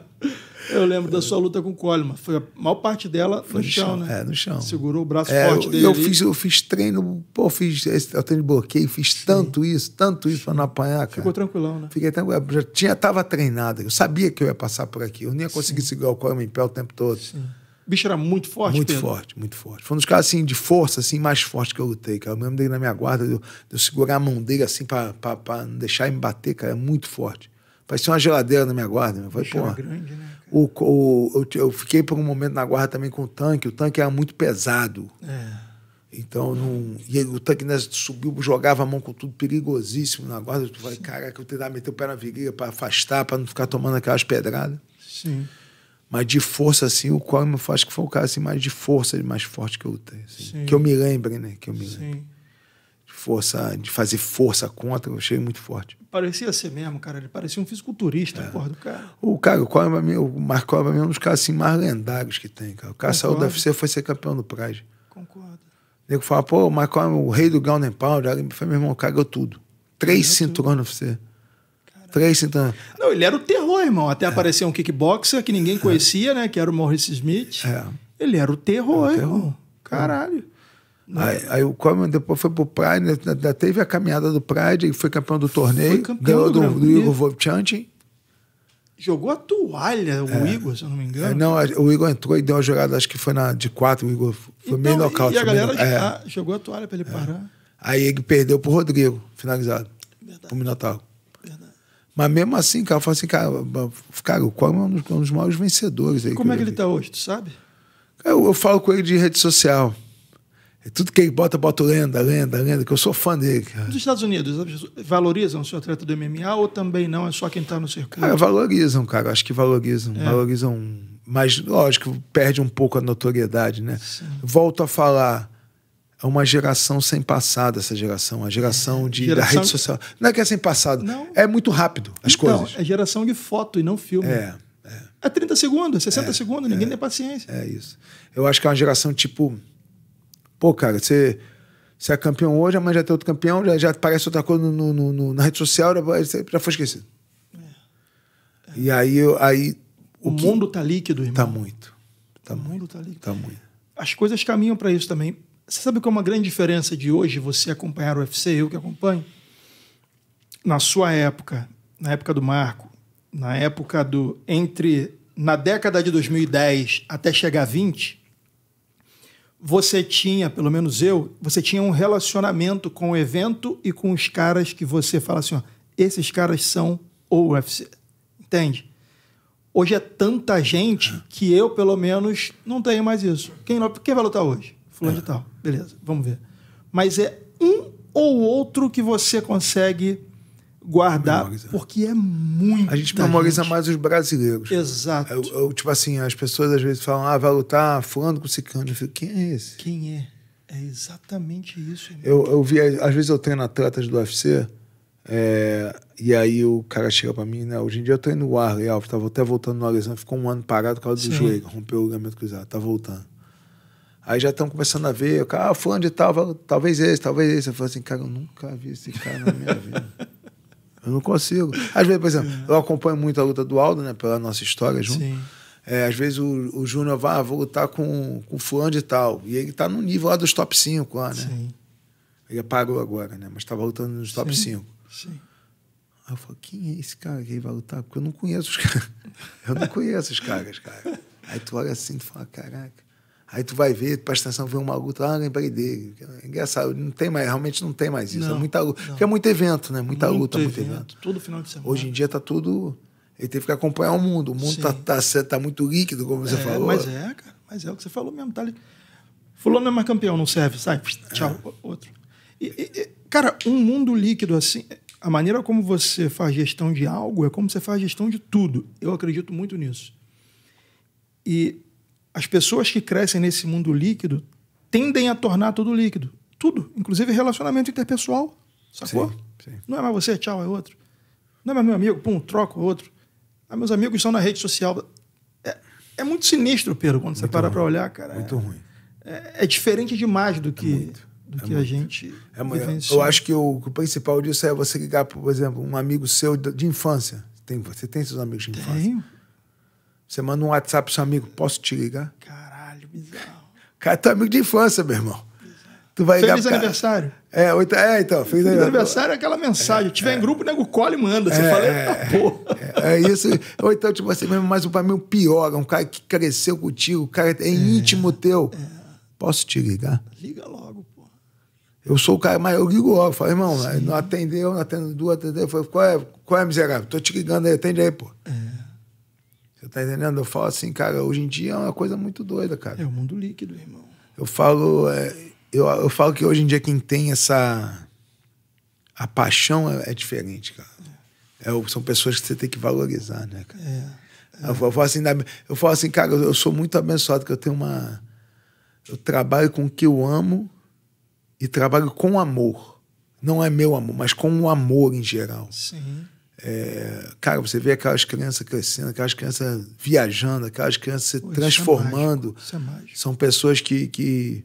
Eu lembro da sua luta com o Coleman. Foi a maior parte dela Foi no, no chão, chão, né? É, no chão. Segurou o braço é, forte eu, dele. Eu fiz, eu fiz treino, pô, fiz eu treino de bloqueio, fiz Sim. tanto isso, tanto isso para não apanhar, cara. Ficou tranquilão, né? Fiquei tranquilo. Eu é, já tinha, tava treinado, eu sabia que eu ia passar por aqui. Eu nem ia conseguir Sim. segurar o Coleman em pé o tempo todo. Sim. O bicho era muito forte, Muito Pedro. forte, muito forte. Foi um dos caras, assim, de força, assim, mais forte que eu lutei, cara. Eu lembro dele na minha guarda, de eu, de eu segurar a mão dele, assim, pra, pra, pra não deixar ele me bater, cara. É muito forte. Parecia uma geladeira na minha guarda. Eu falei, porra. Grande, né, o, o, eu, eu, fiquei por um momento na guarda também com o tanque. O tanque era muito pesado. É. Então, não, e o tanque né, subiu, jogava a mão com tudo, perigosíssimo na guarda. Tu vai, caraca, eu tentar meter o pé na virilha para afastar, para não ficar tomando aquelas pedradas. Sim. Mas de força, assim, o me acho que foi o cara assim, mais de força, mais forte que eu tenho. Assim, que eu me lembre, né? Que eu me lembre. Sim força, de fazer força contra, eu achei muito forte. Parecia ser mesmo, cara. Ele parecia um fisiculturista, é. porra do cara. O cara, é o, Marco Coelho é um dos caras assim, mais lendários que tem, cara. O cara saiu da UFC foi ser campeão do Pride. Concordo. O nego fala, pô, o Marco Coelho, é o rei do Ground and Pound. Foi meu irmão, o cara tudo. Três ganhou cinturões na UFC. Três cinturões. Não, ele era o terror, irmão. Até é. um kickboxer que ninguém é. conhecia, é. né? Que era o Maurice Smith. É. Ele era o terror, o terror. irmão. Caralho. Aí, né? aí, o Coleman depois foi pro Pride, né? ainda teve a caminhada do Pride, ele foi campeão do torneio, foi campeão ganhou do, do, do Igor Vovchantin. Jogou a toalha, o é. Igor, se eu não me engano. É, não, o Igor entrou e deu uma jogada, acho que foi na de quatro, o Igor foi então, meio nocaute. E a galera é. jogou a toalha para ele é. parar. Aí ele perdeu pro Rodrigo, finalizado. Verdade. Pro Minotauro. Verdade. Mas mesmo assim, cara, eu falo assim, cara, cara o Coleman é um dos, um dos maiores vencedores. Aí Como é que ele vi. tá hoje, tu sabe? Eu, eu falo com ele de rede social. É tudo que ele bota, bota lenda, lenda, lenda, que eu sou fã dele. Cara. Nos Estados Unidos, valorizam o seu atleta do MMA ou também não? É só quem está no circuito? Cara, ah, valorizam, cara. Acho que valorizam. É. Valorizam. Mas, lógico, perde um pouco a notoriedade, né? Sim. Volto a falar. É uma geração sem passado, essa geração. A geração é, de, geração... da rede social. Não é que é sem passado. Não. É muito rápido as então, coisas. É geração de foto e não filme. É. É, é 30 segundos, 60 é, segundos. Ninguém é, tem paciência. É isso. Eu acho que é uma geração tipo Pô, cara, você, você é campeão hoje, amanhã já tem outro campeão, já, já aparece outra coisa no, no, no, na rede social, já, já foi esquecido. É. E aí, aí o, o que... mundo tá líquido, irmão. Tá muito. Tá o muito. mundo tá líquido. Tá muito. As coisas caminham para isso também. Você sabe que é uma grande diferença de hoje você acompanhar o UFC, eu que acompanho? Na sua época, na época do Marco, na época do. entre. na década de 2010 até chegar a 20, você tinha, pelo menos eu, você tinha um relacionamento com o evento e com os caras que você fala assim, ó, esses caras são o UFC. Entende? Hoje é tanta gente é. que eu, pelo menos, não tenho mais isso. Quem, quem vai lutar hoje? Fulano é. de tal. Beleza, vamos ver. Mas é um ou outro que você consegue guardar, porque é muito. A gente memoriza gente. mais os brasileiros. Exato. Eu, eu, tipo assim, as pessoas às vezes falam, ah, vai lutar fulano com cicano. Eu fico, quem é esse? Quem é? É exatamente isso. Eu, eu vi, às vezes eu treino atletas do UFC, é, e aí o cara chega pra mim, né? Hoje em dia eu treino o Arley Alves, tava tá até voltando no Alessandro, ficou um ano parado por causa do Sim. joelho, rompeu o ligamento cruzado, tá voltando. Aí já estão começando a ver, o cara, ah, fulano de tal, talvez esse, talvez esse. Eu falo assim, cara, eu nunca vi esse cara na minha vida. Eu não consigo. Às vezes, por exemplo, eu acompanho muito a luta do Aldo, né? Pela nossa história junto. Sim. É, às vezes o, o Júnior vai, ah, vou lutar com, com fulano de tal. E ele tá no nível lá dos top 5 lá, né? Sim. Ele apagou agora, né? Mas tava lutando nos top Sim. 5. Sim. Aí eu falo, quem é esse cara que vai lutar? Porque eu não conheço os caras. Eu não conheço os caras, cara. Aí tu olha assim e fala, caraca. Aí tu vai ver, tu presta atenção, vê um agudo, ah, lembrei dele. É engraçado, não tem mais, realmente não tem mais isso. É não, é muita agudo. Porque é muito evento, né? Muita muito luta, muito evento. Todo final de semana. Hoje em dia tá tudo. Ele teve que acompanhar o mundo. O mundo tá, tá, tá muito líquido, como é, você falou. Mas é, cara, mas é o que você falou mesmo. Tá ali. Fulano é mais campeão, não serve, sai, tchau, é. outro. E, e, cara, um mundo líquido assim, a maneira como você faz gestão de algo é como você faz gestão de tudo. Eu acredito muito nisso. E as pessoas que crescem nesse mundo líquido tendem a tornar tudo líquido. Tudo, inclusive relacionamento interpessoal. Sacou? Sim, sim. Não é mais você, tchau, é outro. Não é mais meu amigo, pum, troco, é outro. Ah, meus amigos estão na rede social. É, é muito sinistro, Pedro, quando muito você para para olhar, cara. Muito é, ruim. É, é, diferente demais do é que, do é que a gente. É, muito. eu acho que o, o, principal disso é você ligar, por exemplo, um amigo seu de, de infância. Tem, você tem seus amigos de infância? Tenho você manda um WhatsApp pro seu amigo, posso te ligar? Caralho, bizarro. Cara, tu teu é amigo de infância, meu irmão. Tu vai feliz pra... aniversário. É, oito, é, então, feliz, feliz aniversário. é aquela mensagem. É, tiver é, em grupo, nego cola e manda. Você é, fala, porra. É, é, é isso. Ou então, tipo assim, mesmo, mas pra mim o pior, é um cara que cresceu contigo, o cara é, íntimo teu. Posso te ligar? Liga logo, pô. Eu sou o cara, mas eu ligo logo. Falei, irmão, Sim. não atendeu, não atendeu, duas atendeu. Eu falei, qual é, qual é miserável? Tô te ligando aí, atende aí, pô. É. Você tá entendendo? Eu falo assim, cara, hoje em dia é uma coisa muito doida, cara. É o mundo líquido, irmão. Eu falo, é, eu, eu falo que hoje em dia quem tem essa. A paixão é, é diferente, cara. É. É, são pessoas que você tem que valorizar, né, cara? É, é. Eu, eu, falo assim, eu falo assim, cara, eu, eu sou muito abençoado que eu tenho uma. Eu trabalho com o que eu amo e trabalho com amor. Não é meu amor, mas com o amor em geral. Sim. É, cara, você vê aquelas crianças crescendo, aquelas crianças viajando, aquelas crianças se Pô, é transformando. É mágico, é São pessoas que, que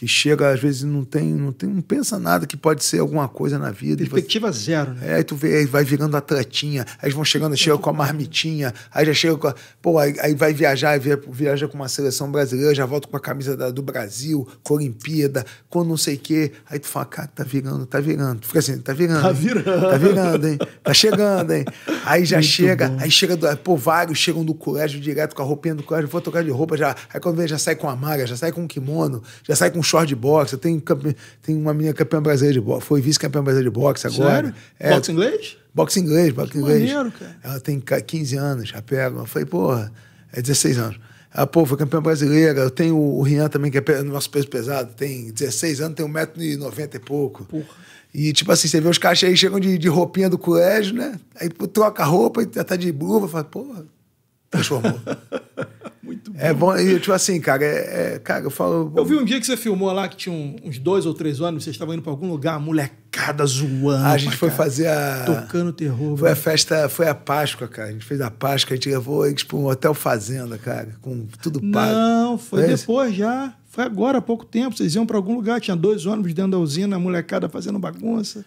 que chega, às vezes, não tem, não tem, não pensa nada que pode ser alguma coisa na vida. Perspectiva você... zero, né? É, aí tu vê, aí vai virando a tratinha, aí vão chegando, chega com a marmitinha, aí já chega com a... Pô, aí, aí vai viajar, via, viaja com uma seleção brasileira, já volta com a camisa da, do Brasil, com a Olimpíada, com não sei o quê. Aí tu fala, cara, tá virando, tá virando. fica assim, tá virando. Tá virando. Hein? Tá virando, hein? Tá chegando, hein? Aí já Muito chega, bom. aí chega, do, pô, vários chegam do colégio direto com a roupinha do colégio, vou trocar de roupa já. Aí quando vem, já sai com a maga, já sai com o kimono, já sai com short de boxe, tem, tem uma menina campeã brasileira de boxe, foi vice-campeã brasileira de boxe agora. Sério? É, boxe inglês? Boxe inglês, boxe que inglês. Maneiro, cara. Ela tem 15 anos, a pega. Eu falei, porra, é 16 anos. Ela, pô, foi campeã brasileira. Eu tenho o Rian também, que é nosso peso pesado, tem 16 anos, tem 1,90m e pouco. Porra. E, tipo assim, você vê os caixas aí chegam de, de roupinha do colégio, né? Aí troca a roupa e tá de bluva, fala, porra transformou. Muito é bom. É bom, e tipo assim, cara, é, é, cara, eu falo. Eu vi um dia que você filmou lá que tinha um, uns dois ou três anos, vocês estavam indo para algum lugar, molecada zoando. Ah, a gente foi cara, fazer a. Tocando terror. Foi velho. a festa, foi a Páscoa, cara. A gente fez a Páscoa, a gente levou eles para um hotel fazenda, cara, com tudo pago. Não, foi é depois já. Foi agora, há pouco tempo. Vocês iam para algum lugar, tinha dois ônibus dentro da usina, a molecada fazendo bagunça.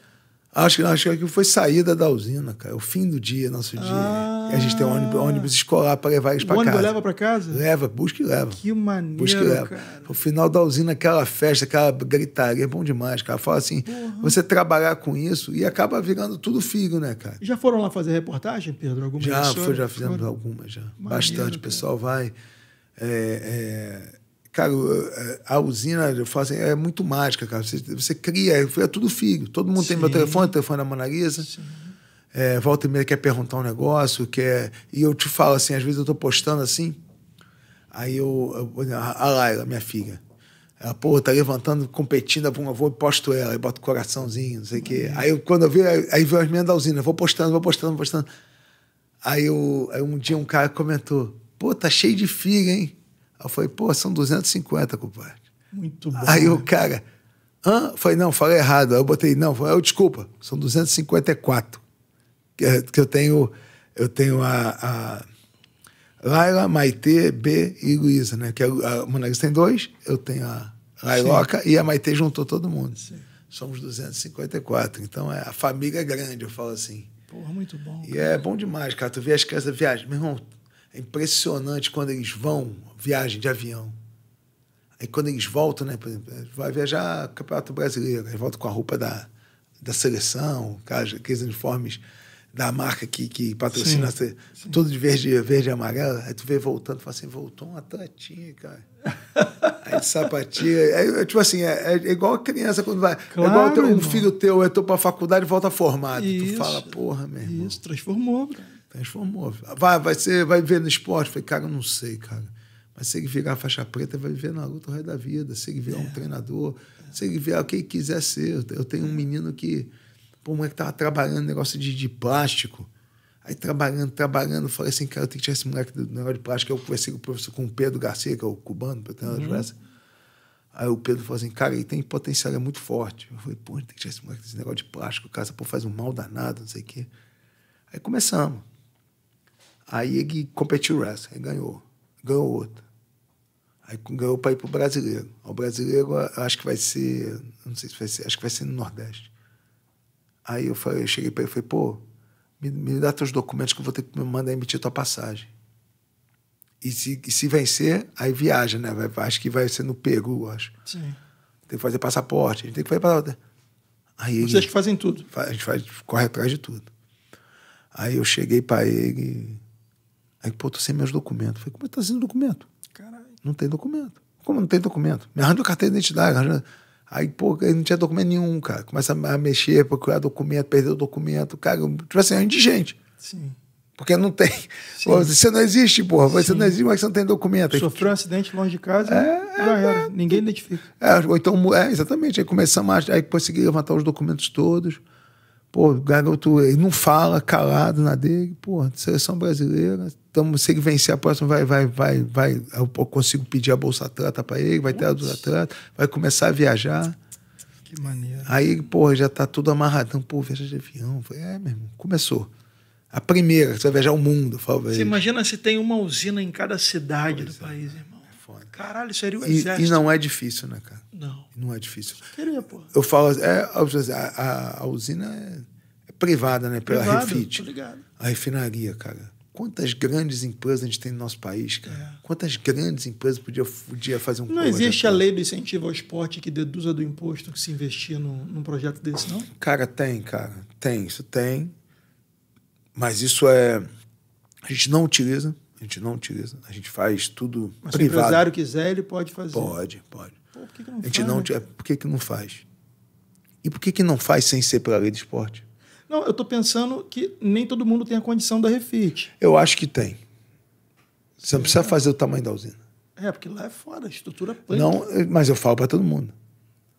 Acho que, acho que foi saída da usina, cara. O fim do dia, nosso ah, dia. A gente tem ônibus, ônibus escolar para levar eles para casa. ônibus leva para casa? Leva, busca e leva. Que maneiro, busca e leva. cara. O final da usina, aquela festa, aquela gritaria, é bom demais, cara. Fala assim, você trabalhar com isso e acaba virando tudo figo, né, cara? Já foram lá fazer reportagem, Pedro? Alguma já, foi, já fizemos foram... algumas, já. Maneiro, Bastante, o pessoal vai... É, é... Cara, é, a usina, eu falo assim, é muito mágica, cara. Você, você cria, é tudo figo. Todo mundo Sim. tem meu telefone, telefone da Mona Lisa. Sim é, volta e meia quer perguntar um negócio, quer. E eu te falo assim, às vezes eu tô postando assim, aí eu. eu ah, a Laila, minha filha. Ela, pô, tá levantando, competindo, eu vou e posto ela, e boto coraçãozinho, não sei o quê. Uhum. Aí eu, quando eu vi, aí veio as meninas da usina, vou postando, vou postando, vou postando. Aí, eu, aí um dia um cara comentou, pô, tá cheio de figa, hein? Aí eu falei, pô, são 250, compadre. Muito bom. Aí né? o cara, hã? Eu falei, não, falei errado. Aí eu botei, não, eu, falei, desculpa, são 254 que eu tenho, eu tenho a, a Laila, Maitê, B e Luísa, né? Que é a, a Monagas tem dois, eu tenho a Lailoca e a Maitê juntou todo mundo. Sim. Somos 254, então é, a família é grande, eu falo assim. Porra, muito bom. E cara. é bom demais, cara. Tu vê as crianças viagem Meu irmão, é impressionante quando eles vão, viagem de avião. Aí quando eles voltam, né? Por exemplo, vai viajar Campeonato Brasileiro, eles voltam com a roupa da, da seleção, aqueles uniformes da marca que, que patrocina sim, sim. tudo de verde, verde e amarelo. Aí tu vê voltando, fala assim, voltou uma tantinha, cara. aí de sapatinha. É, tipo assim, é, é, igual a criança quando vai. Claro, é igual um filho teu eu tô pra faculdade e volta formado. Isso, tu fala, porra, meu irmão. Isso, transformou, cara. Transformou. Vai, vai, ser, vai ver no esporte. Falei, cara, eu não sei, cara. Mas se ele virar faixa preta, vai viver na luta o resto da vida. Se ele virar é. um treinador, se ele virar o que ele quiser ser. Eu tenho um menino que Pô, o moleque tava trabalhando negócio de, de plástico. Aí trabalhando, trabalhando, falei assim, cara, eu tenho que tirar esse moleque do negócio de plástico. Aí eu conversei com o professor, com o Pedro Garcia, que é o cubano, para ter uma uhum. Diversa. Aí o Pedro falou assim, cara, ele tem potencial, é muito forte. Eu falei, pô, tem que tirar esse moleque desse negócio de plástico, cara, faz um mal danado, não sei o quê. Aí começamos. Aí ele competiu o wrestling, aí ganhou. Ganhou outro. Aí ganhou para ir pro brasileiro. O brasileiro acho que vai ser, não sei se vai ser, acho que vai ser no Nordeste. Aí eu, falei, eu cheguei para ele e falei, pô, me, me, dá teus documentos que eu vou ter que me mandar emitir tua passagem. E se, e se vencer, aí viaja, né? Vai, acho que vai ser no Pegu, acho. Sim. Tem que fazer passaporte, a gente tem que fazer passaporte. Aí Vocês ele, que fazem tudo. a gente faz, corre atrás de tudo. Aí eu cheguei para ele. Aí, pô, tô sem meus documentos. falei, como é que tá sem documento? Caralho. Não tem documento. Como não tem documento? Me arranja o carteira de identidade. Arranja... Aí, pô, não tinha documento nenhum, cara. Começa a mexer, procurar documento, perder o documento. Cara, tipo assim, é um indigente. Sim. Porque não tem. Sim. Você não existe, porra. Você Sim. não existe, mas você não tem documento. Sofreu um acidente longe de casa, é, já é, era. É, Ninguém identifica. É, então, é, exatamente. Aí começamos a. Aí consegui levantar os documentos todos. Pô, garoto, ele não fala, calado na dele, pô, seleção brasileira. Então, se ele vencer a próxima, vai, vai, vai, vai. Eu consigo pedir a Bolsa Atleta para ele, vai ter a Bolsa Atleta, vai começar a viajar. Que maneiro. Aí, pô, já tá tudo amarradão. Pô, viaja de avião. Falei, é, meu irmão, começou. A primeira, você vai viajar o mundo. fala. Você imagina se tem uma usina em cada cidade pois do é. país, irmão foda. Caralho, seria o exército. E, e não é difícil, né, cara? Não. Não é difícil. Seria, pô. Eu falo, é, a, a, usina é, é, privada, né? Pela Privado, Refit. Tô ligado. A refinaria, cara. Quantas grandes empresas a gente tem no nosso país, cara? É. Quantas grandes empresas podia, podia fazer um Não existe a lei do incentivo ao esporte que deduza do imposto que se investir no num projeto desse, não? Cara, tem, cara. Tem, isso tem. Mas isso é. A gente não utiliza. A gente não utiliza. A gente faz tudo Mas privado. se o empresário quiser, ele pode fazer. Pode, pode. Pô, por que, que não a gente faz, não, né? É, por que, que não faz? E por que, que não faz sem ser pela lei do esporte? Não, eu estou pensando que nem todo mundo tem a condição da refit. Eu acho que tem. Você não precisa é. fazer o tamanho da usina. É, porque lá é fora, a estrutura plena. Não, mas eu falo para todo mundo.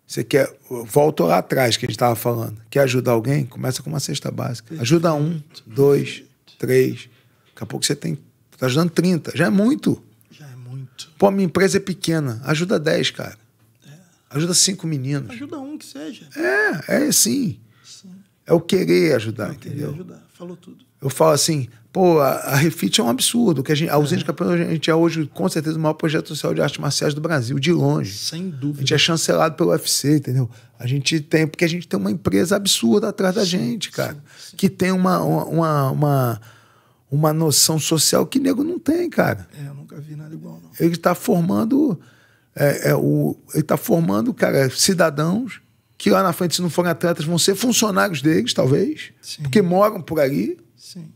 Você quer. Volto lá atrás que a gente estava falando. Quer ajudar alguém? Começa com uma cesta básica. Ajuda um, dois, três. Daqui a pouco você tem Está tá ajudando 30. Já é muito. Já é muito. Pô, minha empresa é pequena. Ajuda 10, cara. É. Ajuda cinco meninos. Ajuda um que seja. É, é assim. Sim. É o querer ajudar, é o entendeu? ajudar. Falou tudo. Eu falo assim, pô, a, a Refit é um absurdo. Que a, gente, a usina é. de Capão, a gente é hoje, com certeza, o maior projeto social de artes marciais do Brasil, de longe. Sem dúvida. A gente é chancelado pelo UFC, entendeu? A gente tem, porque a gente tem uma empresa absurda atrás sim, da gente, cara. Sim, sim. Que tem uma, uma, uma, uma uma noção social que nego não tem, cara. É, eu nunca vi nada igual, não. Ele está formando, é, é, o, ele está formando, cara, cidadãos que lá na frente, se não forem atletas, vão ser funcionários deles, talvez, Sim. porque moram por ali. Sim.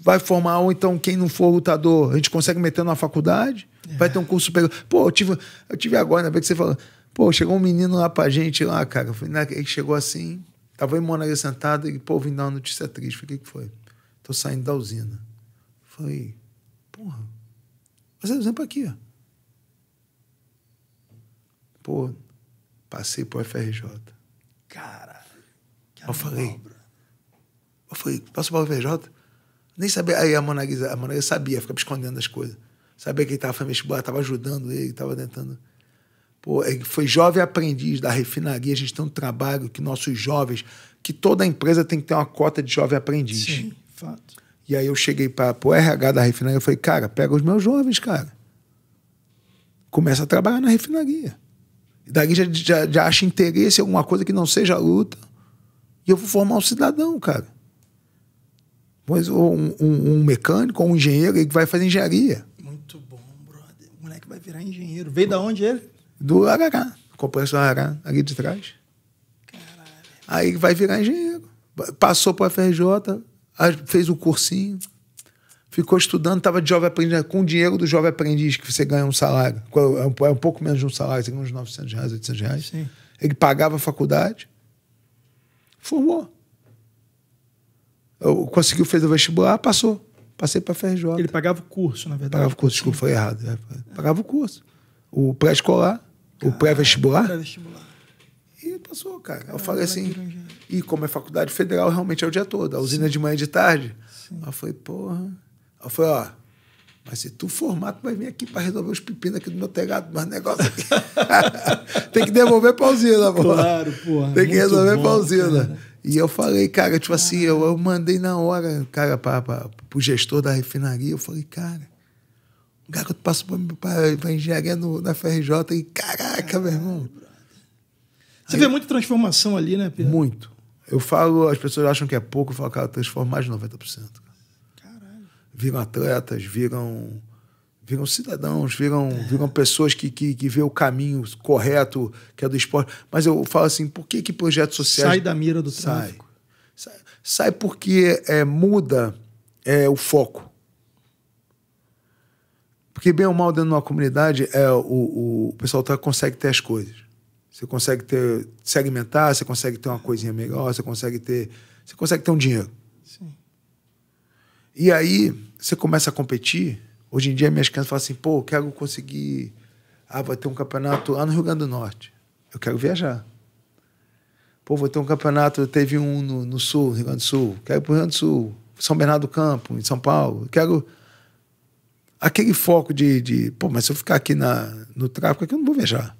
Vai formar, ou então, quem não for lutador, a gente consegue meter numa faculdade, é. vai ter um curso superior. Pô, eu tive, eu tive agora, na né, vez que você falou, pô, chegou um menino lá pra gente, lá, cara, né, ele chegou assim, tava em Monaga sentado, e, pô, vim dar uma notícia triste, o que foi? estou saindo da usina. Falei, porra, você exemplo aqui ó. Pô, passei pro FRJ. Cara, eu falei, obra. eu falei, passou pro FRJ? Nem sabia. Aí a Monaguisa, a Monaguisa sabia, ficava escondendo as coisas. Sabia que ele tava fazendo vestibular, tava ajudando ele, tava tentando. Pô, é foi jovem aprendiz da refinaria. A gente tem um trabalho que nossos jovens, que toda empresa tem que ter uma cota de jovem aprendiz. Sim. Fato. E aí eu cheguei para o RH da refinaria e falei, cara, pega os meus jovens, cara. Começa a trabalhar na refinaria. E daí já, já, já acha interesse em alguma coisa que não seja luta. E eu vou formar um cidadão, cara. Pois um, um, mecânico ou um engenheiro que vai fazer engenharia. Muito bom, brother. O moleque vai virar engenheiro. Veio da onde ele? Do Arará. Complexo do Arará, ali de trás. Caralho. Aí vai virar engenheiro. Passou para a FRJ, Aí fez o um cursinho, ficou estudando, estava de jovem aprendiz, com o dinheiro do jovem aprendiz, que você ganha um salário, é, é, é um, pouco menos de um salário, você ganha uns 900 reais, 800 reais. Sim. Ele pagava a faculdade, formou. Eu, conseguiu, fez o vestibular, passou. Passei para a FRJ. Ele pagava o curso, na verdade. Pagava o curso, desculpa, foi errado. É, pagava o curso. O pré-escolar, o pré-vestibular. Pré-vestibular. E passou, cara. eu falei assim, e como é faculdade federal, realmente é o dia todo. A usina Sim. de manhã e de tarde. Sim. Ela foi, porra. Ela foi, ó. Mas se tu formar, tu vai vir aqui para resolver os pepinos aqui do meu telhado, mas negócio aqui. Tem que devolver pra usina, pô. Claro, porra. Tem que resolver bom, pra usina. Cara. E eu falei, cara, tipo ah. assim, eu, eu mandei na hora, cara, pra, pra, pro gestor da refinaria, eu falei, cara, o garoto passou pra, pra, engenharia no, na FRJ e, caraca, ah, meu irmão. Você Aí, vê muita transformação ali, né, Pedro? Muito, eu falo, as pessoas acham que é pouco, eu falo, cara, transforma mais de 90%. Caralho. Viram atletas, viram, viram cidadãos, viram, é. viram pessoas que, que, que vê o caminho correto, que é do esporte. Mas eu falo assim, por que que projetos sociais... Sai da mira do tráfico. Sai, sai, sai porque é, muda é, o foco. Porque bem ou mal dentro de uma comunidade, é, o, o, o pessoal tá, consegue ter as coisas. Você consegue ter, segmentar, você consegue ter uma coisinha melhor, você consegue ter, você consegue ter um dinheiro. Sim. E aí você começa a competir. Hoje em dia minhas crianças falam assim, pô, eu quero conseguir, ah, vai ter um campeonato lá no Rio Grande do Norte. Eu quero viajar. Pô, vou ter um campeonato, teve um no, no Sul, no Rio Grande do Sul. Quero ir pro Rio Grande do Sul, São Bernardo do Campo, em São Paulo. quero aquele foco de, de, pô, mas se eu ficar aqui na, no tráfico, aqui eu não vou viajar.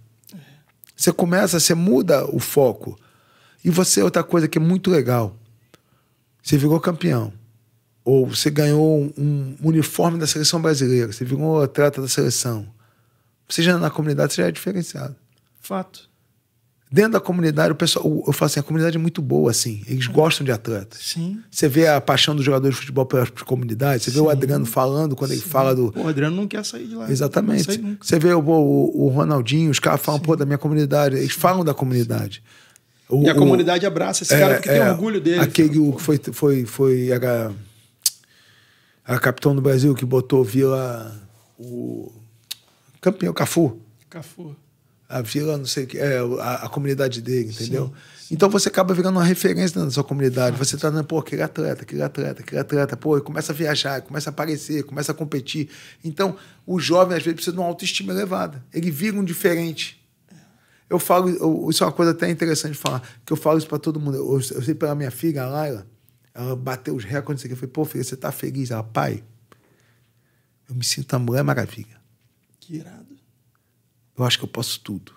Você começa, você muda o foco. E você, é outra coisa que é muito legal, você virou campeão. Ou você ganhou um uniforme da seleção brasileira, você virou atleta da seleção. Você já na comunidade, você já é diferenciado. Fato. Dentro da comunidade, o pessoal, eu falo assim, a comunidade é muito boa, assim. Eles é. gostam de atletas. Sim. Você vê a paixão dos jogadores de futebol pelas comunidades, você Sim. vê o Adriano falando quando Sim. ele fala do. o Adriano não quer sair de lá. Exatamente. Você vê o, o, o, Ronaldinho, os caras falam, Sim. pô, da minha comunidade. Eles falam da comunidade. O, e a comunidade abraça esse é, cara porque é, tem orgulho dele. Aquele que foi, foi, foi a, a capitão do Brasil que botou Vila. O campeão, Cafu. Cafu a vila, não sei o que, é, a, a, comunidade dele, entendeu? Sim, sim. Então você acaba virando uma referência na sua comunidade. Você está dando, pô, aquele atleta, aquele atleta, aquele atleta, pô, e começa a viajar, começa a aparecer, começa a competir. Então, o jovem, às vezes, precisa de uma autoestima elevada. Ele vira um diferente. É. Eu falo, eu, isso é uma coisa até interessante de falar, que eu falo isso para todo mundo. Eu, eu, sei pela minha filha, a Laila, ela bateu os recordes, eu falei, pô, filha, você tá feliz? Ela, pai, eu me sinto a mulher maravilha. Que irado. Eu acho que eu posso tudo.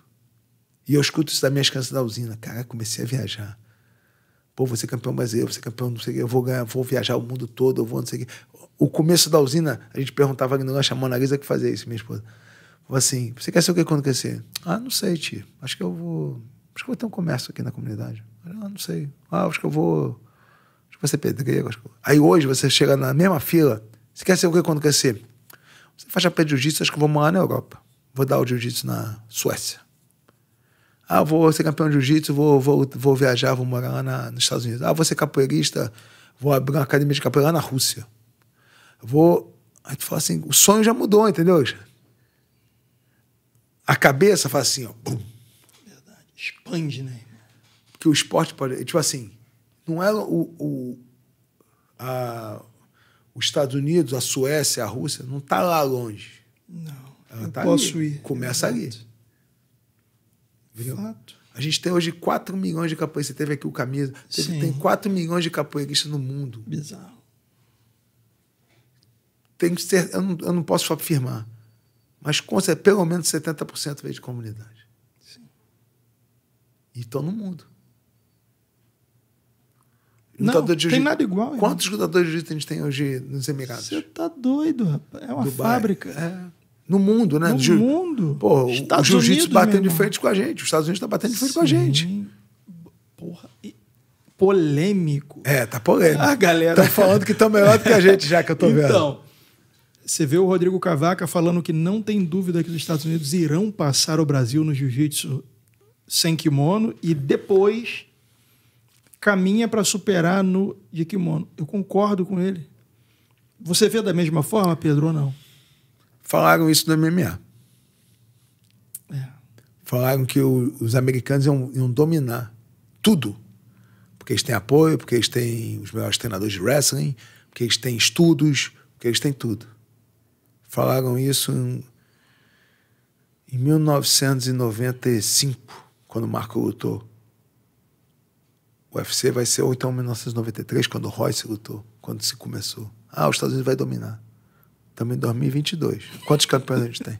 E eu escuto isso das minhas crianças da usina. Cara, comecei a viajar. Pô, você campeão brasileiro, você campeão não sei o quê, eu vou ganhar, vou viajar o mundo todo, eu vou não sei o quê. O começo da usina, a gente perguntava ainda, nós chamamos a Lisa que fazia isso, minha esposa. Falei assim, você quer ser o que quando crescer? Ah, não sei, tio. Acho que eu vou... Acho que eu vou ter um comércio aqui na comunidade. Ah, não sei. Ah, acho que eu vou... Acho que você ser pedreiro. Acho que... Aí hoje você chega na mesma fila, você quer ser o que quando crescer? Você faz a pé de jiu-jitsu, acho que eu vou morar na Europa vou dar o jiu-jitsu na Suécia. Ah, vou ser campeão de jiu-jitsu, vou, vou, vou viajar, vou morar lá na, nos Estados Unidos. Ah, vou ser capoeirista, vou abrir uma academia de capoeira lá na Rússia. Vou. Aí tu fala assim, o sonho já mudou, entendeu? A cabeça faz assim, ó. Bum. Verdade. Expande, né? Porque o esporte pode. Tipo assim, não é o. o a, os Estados Unidos, a Suécia, a Rússia, não está lá longe. Não. Ela eu tá posso ali. ir. Começa ali. Viu? Fato. A gente tem hoje 4 milhões de capoeiristas. Você teve aqui o Camisa. Teve, tem 4 milhões de capoeiristas no mundo. Bizarro. Tem que ser, eu, não, eu não posso afirmar, mas com certeza, pelo menos 70% veio de comunidade. Sim. E estão no mundo. Lutador não, tem nada igual. Quantos lutadores de jiu-jitsu a gente tem hoje nos Emirados? Você tá doido, rapaz. É uma Dubai. fábrica. É. No mundo, né? No Ju... mundo. Pô, Estados o jiu-jitsu batendo de frente com a gente. Os Estados Unidos está batendo de frente Sim. com a gente. Porra. E polêmico. É, tá polêmico. A galera. Tá falando que estão melhor do que a gente, já que eu tô então, vendo. Então, você vê o Rodrigo Cavaca falando que não tem dúvida que os Estados Unidos irão passar o Brasil no jiu-jitsu sem kimono e depois caminha para superar no de kimono. Eu concordo com ele. Você vê da mesma forma, Pedro, ou não? Falaram isso no MMA. É. Falaram que o, os americanos iam, iam, dominar tudo. Porque eles têm apoio, porque eles têm os melhores treinadores de wrestling, porque eles têm estudos, porque eles têm tudo. Falaram isso em, em 1995, quando o Marco lutou. O UFC vai ser, ou então 1993, quando o Royce lutou, quando se começou. Ah, os Estados Unidos vai dominar. Estamos em 2022. Quantos campeões a gente tem?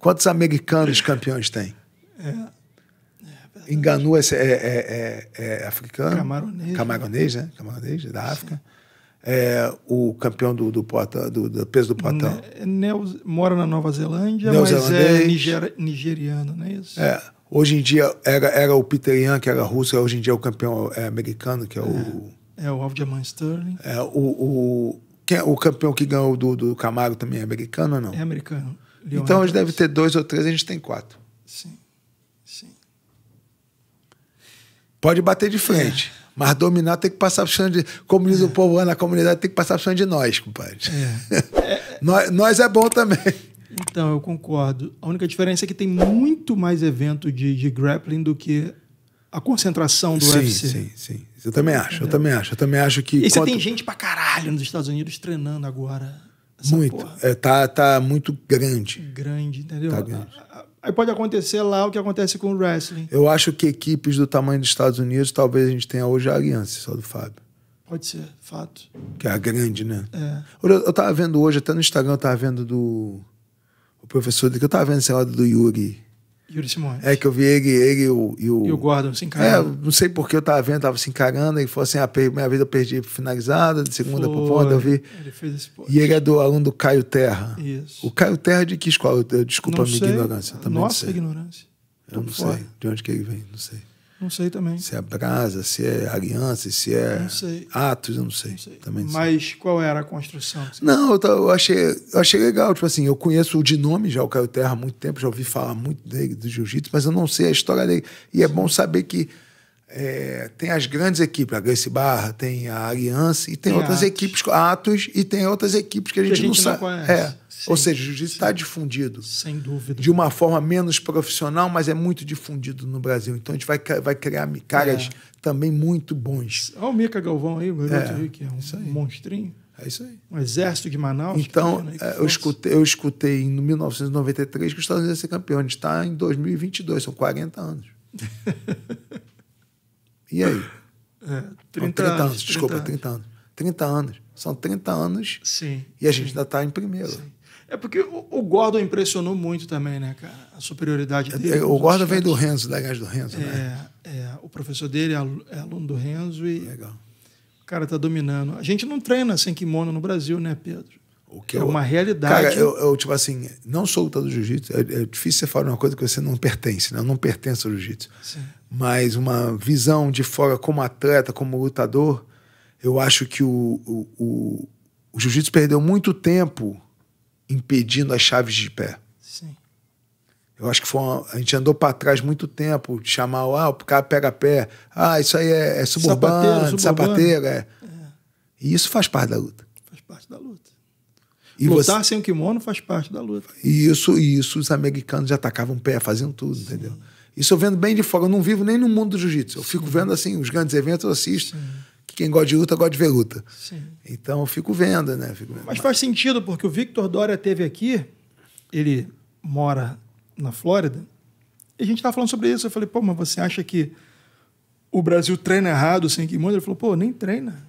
Quantos americanos campeões tem? É. é é, é, é, é, africano. Camaronês. Né? Camaronês, né? Camaronês, da África. É, o campeão do, do, porta, do, do peso do portão né, é mora na Nova Zelândia, mas é niger, nigeriano, não é isso? É. Hoje em dia era, era o Peter Young, que era russo, hoje em dia é o campeão é, americano, que é, o. É o Alvin Sterling. É, o quem, é o campeão que ganhou do, do Camaro também é americano ou não? É americano. Leon então eles devem ter dois ou três, a gente tem quatro. Sim, sim. Pode bater de frente. É. Mas dominar tem que passar por cima de. Como diz é. o povo lá na comunidade, tem que passar por cima de nós, compadre. É. nós, nós é bom também. Então, eu concordo. A única diferença é que tem muito mais evento de, de grappling do que a concentração do sim, UFC. Sim, sim. sim, Eu também acho, eu também acho. Eu também acho que. E você quanto... tem gente pra caralho nos Estados Unidos treinando agora. muito. Porra. É, tá, tá muito grande. Grande, entendeu? Tá grande. Aí pode acontecer lá o que acontece com o wrestling. Eu acho que equipes do tamanho dos Estados Unidos, talvez a gente tenha hoje a aliança só do Fábio. Pode ser, fato. Que é a grande, né? É. Eu, eu tava vendo hoje, até no Instagram, eu tava vendo do. O professor, que eu tava vendo esse lado do Yuri Yuri Simões. É que eu vi ele, ele e o. E o, e o Gordon se é, encarando. É, não sei porque eu tava vendo, tava se encarando, e falou assim: a ah, minha vida eu perdi finalizada, de segunda Foi. pro ponto, eu vi. Ele fez esse post. E ele é do aluno do Caio Terra. Isso. O Caio Terra de que escola? desculpa não a minha sei. ignorância. Também Nossa ignorância. Eu Tô não fora. sei de onde que ele vem, não sei. Não sei também. Se é brasa, se é aliança, se é não sei. atos, eu não sei. Não sei. Também não Mas sei. qual era a construção? Não, eu, eu, achei, eu achei legal. Tipo assim, eu conheço o de nome já o Caio Terra há muito tempo, já ouvi falar muito dele, do jiu-jitsu, mas eu não sei a história dele. E é bom saber que é, tem as grandes equipes, a Grace Barra, tem a Aliança e tem, tem outras Atos. equipes, Atos, e tem outras equipes que a gente, que a gente não, não sabe. É. Sim, Ou seja, o jiu-jitsu está difundido. Sem dúvida. De uma forma menos profissional, mas é muito difundido no Brasil. Então a gente vai, vai criar caras é. também muito bons. Olha o Mica Galvão aí, o garoto que é, é um, um monstrinho. É isso aí. Um exército de Manaus. Então, né? eu, escutei, eu escutei em 1993 que os Estados Unidos iam ser campeão. A gente está em 2022, são 40 anos. E aí? É, 30, não, 30 anos, 30 anos, desculpa, 30 anos. 30 anos. São 30 anos sim, e a gente sim. ainda está em primeiro. Sim. É porque o, Gordon impressionou muito também, né, cara? A superioridade é, dele. É, o Gordon vem do Renzo, da gás do Renzo, é, né? É, o professor dele é, é aluno do Renzo e. Legal. O cara está dominando. A gente não treina sem kimono no Brasil, né, Pedro? O que é eu, uma realidade. Cara, eu, eu, tipo assim, não sou lutador de jiu-jitsu. É, é, difícil você falar uma coisa que você não pertence, né? Eu não pertence ao jiu-jitsu. Sim mas uma visão de fora como atleta, como lutador, eu acho que o, o, o, o jiu-jitsu perdeu muito tempo impedindo as chaves de pé. Sim. Eu acho que foi uma, a gente andou para trás muito tempo de chamar ah, o cara pega pé, ah, isso aí é, é suburbano, sapateiro, sapateiro é. é. E isso faz parte da luta. Faz parte da luta. E Lutar você... sem o kimono faz parte da luta. E isso, isso os americanos já atacavam pé, faziam tudo, Sim. entendeu? Isso eu vendo bem de fora. Eu não vivo nem no mundo do jiu-jitsu. Eu fico vendo assim, os grandes eventos eu assisto. Sim. Que quem gosta de luta, gosta de ver luta. Sim. Então eu fico vendo, né? Fico vendo. Mas faz sentido, porque o Victor Dória teve aqui, ele mora na Flórida, e a gente estava falando sobre isso. Eu falei, pô, mas você acha que o Brasil treina errado sem kimono? Ele falou, pô, nem treina.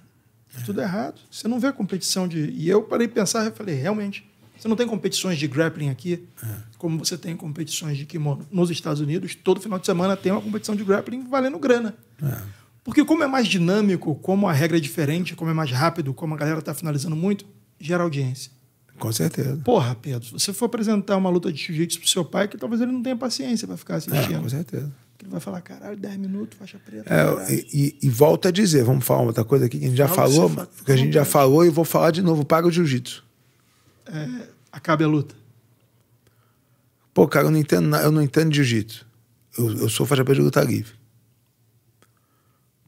É tudo é errado. Você não vê a competição de. E eu parei de pensar e falei, realmente. Você não tem competições de grappling aqui, é. como você tem competições de kimono nos Estados Unidos. Todo final de semana tem uma competição de grappling valendo grana. É. Porque como é mais dinâmico, como a regra é diferente, como é mais rápido, como a galera está finalizando muito, gera audiência. Com certeza. Porra, Pedro, se você for apresentar uma luta de jiu-jitsu o seu pai, que talvez ele não tenha paciência para ficar é, assistindo. É, com certeza. Porque ele vai falar, caralho, 10 minutos, faixa preta. É, e, e, volta a dizer, vamos falar outra coisa aqui que a gente já falou, que a gente já falou e vou falar de novo, paga o jiu-jitsu é, acabe a luta? Pô, cara, eu não entendo, eu não entendo jiu-jitsu. Eu, eu, sou faixa preta de luta livre.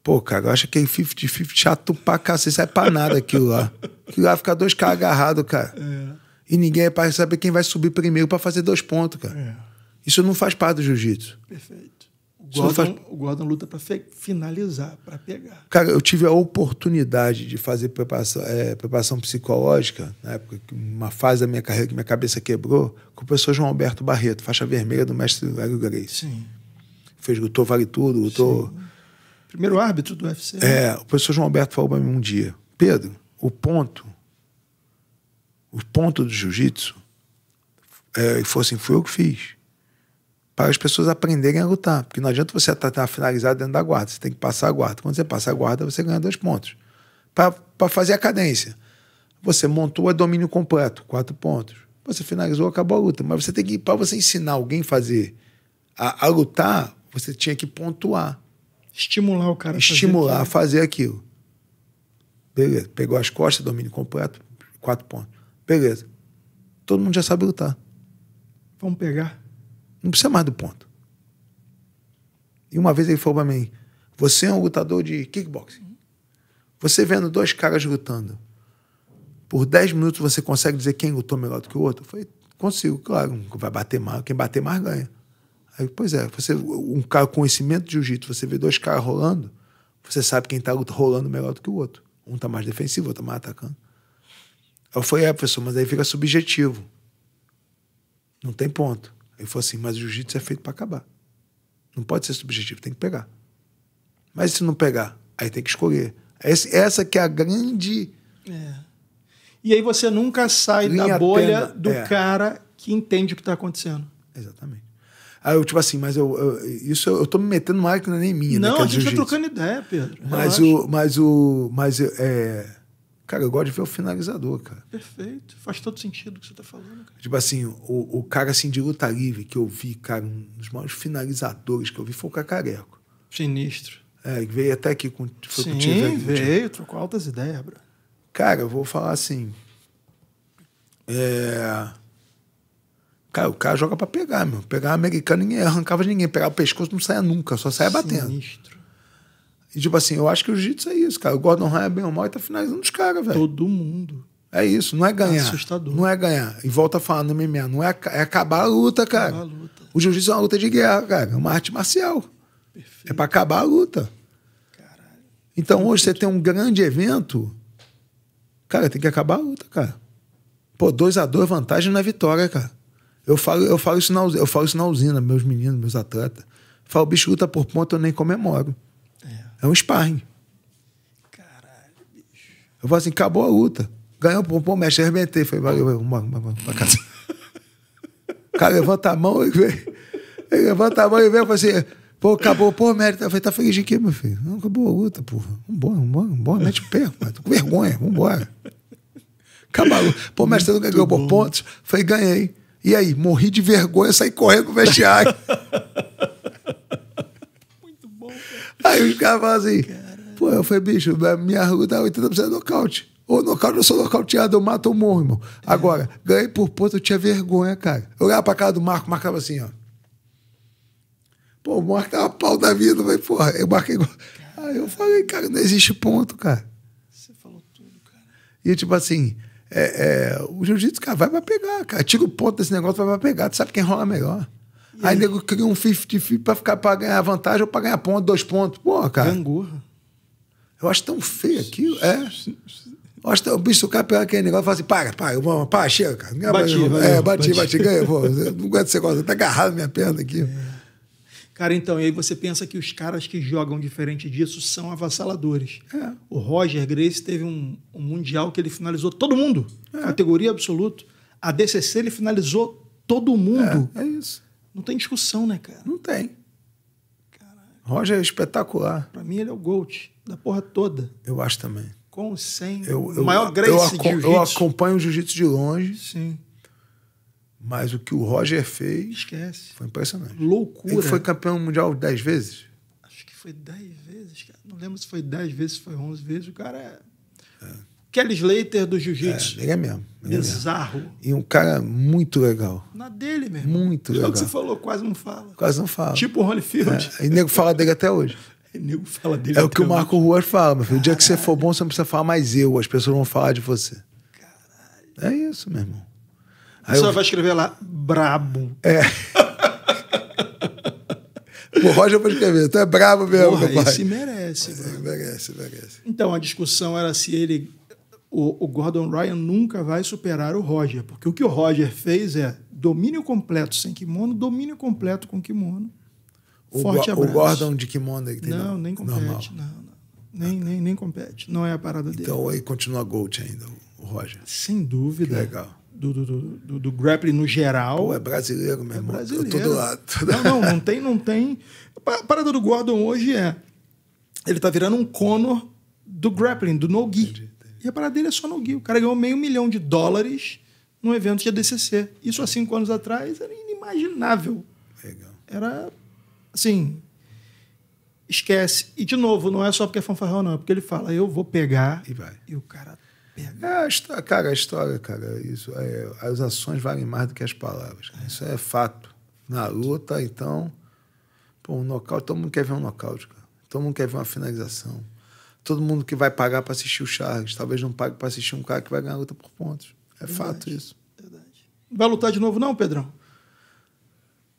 Pô, cara, eu acho que é 50-50 chato pra cacete, sai é pra nada aquilo lá. Aquilo lá fica dois caras agarrados, cara. É. E ninguém é para saber quem vai subir primeiro para fazer dois pontos, cara. É. Isso não faz parte do jiu-jitsu. Perfeito. Gordon, faz... O Gordon luta para finalizar, para pegar. Cara, eu tive a oportunidade de fazer preparação, é, preparação psicológica, na né, época, uma fase da minha carreira que minha cabeça quebrou, com o professor João Alberto Barreto, faixa vermelha do mestre Hélio Grace. Sim. Fez, lutou Vale Tudo, lutou. Sim. Primeiro árbitro do UFC. Né? É, o professor João Alberto falou para mim um dia: Pedro, o ponto, o ponto do jiu-jitsu, é, fosse assim, foi eu que fiz para as pessoas aprenderem a lutar. Porque não adianta você estar finalizado dentro da guarda, você tem que passar a guarda. Quando você passa a guarda, você ganha dois pontos. Para fazer a cadência, você montou a domínio completo, quatro pontos. Você finalizou, acabou a luta. Mas você tem que, para você ensinar alguém fazer a, a, lutar, você tinha que pontuar. Estimular o cara Estimular a fazer aquilo. Beleza, pegou as costas, domínio completo, quatro pontos. Beleza. Todo mundo já sabe lutar. Vamos pegar. Não precisa mais do ponto. E uma vez ele falou para mim: Você é um lutador de kickboxing. Você vendo dois caras lutando, por 10 minutos você consegue dizer quem lutou melhor do que o outro? Eu falei: Consigo, claro. Vai bater mais, quem bater mais ganha. Aí, pois é, você, um cara com conhecimento de jiu-jitsu, você vê dois caras rolando, você sabe quem está rolando melhor do que o outro. Um está mais defensivo, o outro tá mais atacando. Eu falei: É, professor, mas aí fica subjetivo. Não tem ponto. Ele falou assim: mas jiu-jitsu é feito para acabar. Não pode ser subjetivo, tem que pegar. Mas se não pegar, aí tem que escolher. Esse, essa que é a grande. É. E aí você nunca sai Linha da bolha tenda. do é. cara que entende o que está acontecendo. Exatamente. Aí eu, tipo assim, mas eu, eu isso eu, eu tô me metendo numa área que não é nem minha, não, né? Não, é a gente tá trocando ideia, Pedro. Mas Relaxa. o, mas o, mas é, Cara, eu gosto de ver o finalizador, cara. Perfeito. Faz todo sentido o que você está falando, cara. Tipo assim, o, o cara assim de luta livre que eu vi, cara, um dos maiores finalizadores que eu vi foi o Cacareco. Sinistro. É, veio até aqui com. Foi Sim, contigo, veio, veio, trocou altas ideias, bro. Cara, eu vou falar assim. É. Cara, o cara joga pra pegar, meu. Pegar americano, ninguém arrancava de ninguém. Pegar o pescoço não saia nunca, só saia Sinistro. batendo. Sinistro. E tipo assim, eu acho que o jiu-jitsu é isso, cara. O Gordon Ryan é bem ou mal e tá finalizando os caras, velho. Todo mundo. É isso, não é ganhar. É assustador. Não é ganhar. E volta a falar no MMA, não é, é acabar a luta, cara. Acabar a luta. O jiu-jitsu é uma luta de guerra, cara. É uma arte marcial. Perfeito. É para acabar a luta. Caralho. Então hoje você tem um grande evento, cara, tem que acabar a luta, cara. Pô, 2 a 2 vantagem na vitória, cara. Eu falo, eu falo isso na, eu falo isso na usina, meus meninos, meus atletas. falo, bicho, luta por ponto, eu nem comemoro. É um sparring. Caralho, bicho. Eu falo assim, acabou a luta. Ganhou, pô, pô mexe, arrebentei. Falei, vai, vai, vai, vai uma casa. o cara levanta a mão e vem. Ele levanta a mão e vem, e fala assim, pô, acabou, pô, mérito. Eu falei, tá feliz de quê, meu filho? Não, acabou a luta, pô. Vambora, vambora, vambora, mete o pé, rapaz. Tô com vergonha, vambora. Acabou Pô, mestre, você não ganhou por pontos? Falei, ganhei. E aí, morri de vergonha, saí correndo pro vestiário. Aí os caras falam assim, pô, eu falei, bicho, minha rua tá 80% nocaute. Ou nocaute, eu sou nocauteado, eu mato ou morro, irmão. Agora, ganhei por ponto, eu tinha vergonha, cara. Eu olhava pra cara do Marco, marcava assim, ó. Pô, o Marco tava pau da vida, vai porra, eu marquei igual. Aí eu falei, cara, não existe ponto, cara. Você falou tudo, cara. E tipo assim, é, é, o jiu-jitsu, cara, vai pra pegar, cara. Tira o ponto desse negócio, vai pra pegar. Tu sabe quem rola melhor. Aí nego cria um 50-50 pra, ficar, pra ganhar vantagem ou pra ganhar ponto, dois pontos. Pô, cara. Gangorra. Eu acho tão feio aquilo. É. Eu acho tão, bicho, o cara pega aquele negócio e fala assim: paga, paga, vamos, pá, chega, cara. Ganha, bati, eu, é, bati, bati, ganha, pô. Não aguento esse negócio, tá agarrado minha perna aqui. É. Cara, então, e aí você pensa que os caras que jogam diferente disso são avassaladores. É. O Roger Grace teve um, um, Mundial que ele finalizou todo mundo, é. categoria absoluto. A DCC ele finalizou todo mundo. É, é isso. Não tem discussão, né, cara? Não tem. Caraca. Roger é espetacular. Pra mim, ele é o GOAT da porra toda. Eu acho também. Com, sem. Eu, eu, o maior grande eu, aco eu acompanho o jiu-jitsu de longe. Sim. Mas o que o Roger fez. Esquece. Foi impressionante. Loucura. Ele foi campeão mundial dez vezes? Acho que foi dez vezes, cara. Não lembro se foi dez vezes, se foi onze vezes. O cara é Kelly Slater do Jiu-Jitsu. É, ele é mesmo. Ele Bizarro. É mesmo. E um cara muito legal. Na dele mesmo. Muito legal. É o que você falou, quase não fala. Quase não fala. Tipo o Holyfield. É. E nego fala dele até hoje. nego fala dele É o que o Marco Ruas fala, meu filho. O dia que você for bom, você não precisa falar mais eu. As pessoas vão falar de você. Caralho. É isso, meu irmão. Aí você eu... vai escrever lá, brabo. É. O Roger vai escrever, então é brabo mesmo. Porra, esse merece. Esse merece, merece. Então, a discussão era se ele o, o Gordon Ryan nunca vai superar o Roger, porque o que o Roger fez é domínio completo sem kimono, domínio completo com kimono. O forte abraço. O Gordon de kimono tem Não, nem compete. Não, não, Nem, ah, nem, nem compete. Não é a parada então, dele. Então aí continua Gold ainda, o Roger. Sem dúvida. Que legal. Do, do, do, do, grappling no geral. Pô, é brasileiro, meu é irmão. Brasileiro. Eu tô do lado. Não, não, não tem, não tem. A parada do Gordon hoje é. Ele tá virando um Conor do grappling, do no-gi. E a parada dele é só no Gui. O cara ganhou meio milhão de dólares num evento de ADCC. Isso há cinco anos atrás era inimaginável. Legal. Era assim. Esquece. E, de novo, não é só porque é fanfarrão, não. É porque ele fala, eu vou pegar. E vai. E o cara pega. É, cara, a história, cara, é isso, é, as ações valem mais do que as palavras. É. Isso é fato. Na luta, então. Pô, um nocaute, todo mundo quer ver um nocaute, cara. Todo mundo quer ver uma finalização todo mundo que vai pagar para assistir o Charles talvez não pague para assistir um cara que vai ganhar a luta por pontos. É verdade, fato isso. Verdade. Vai lutar de novo, não, Pedrão?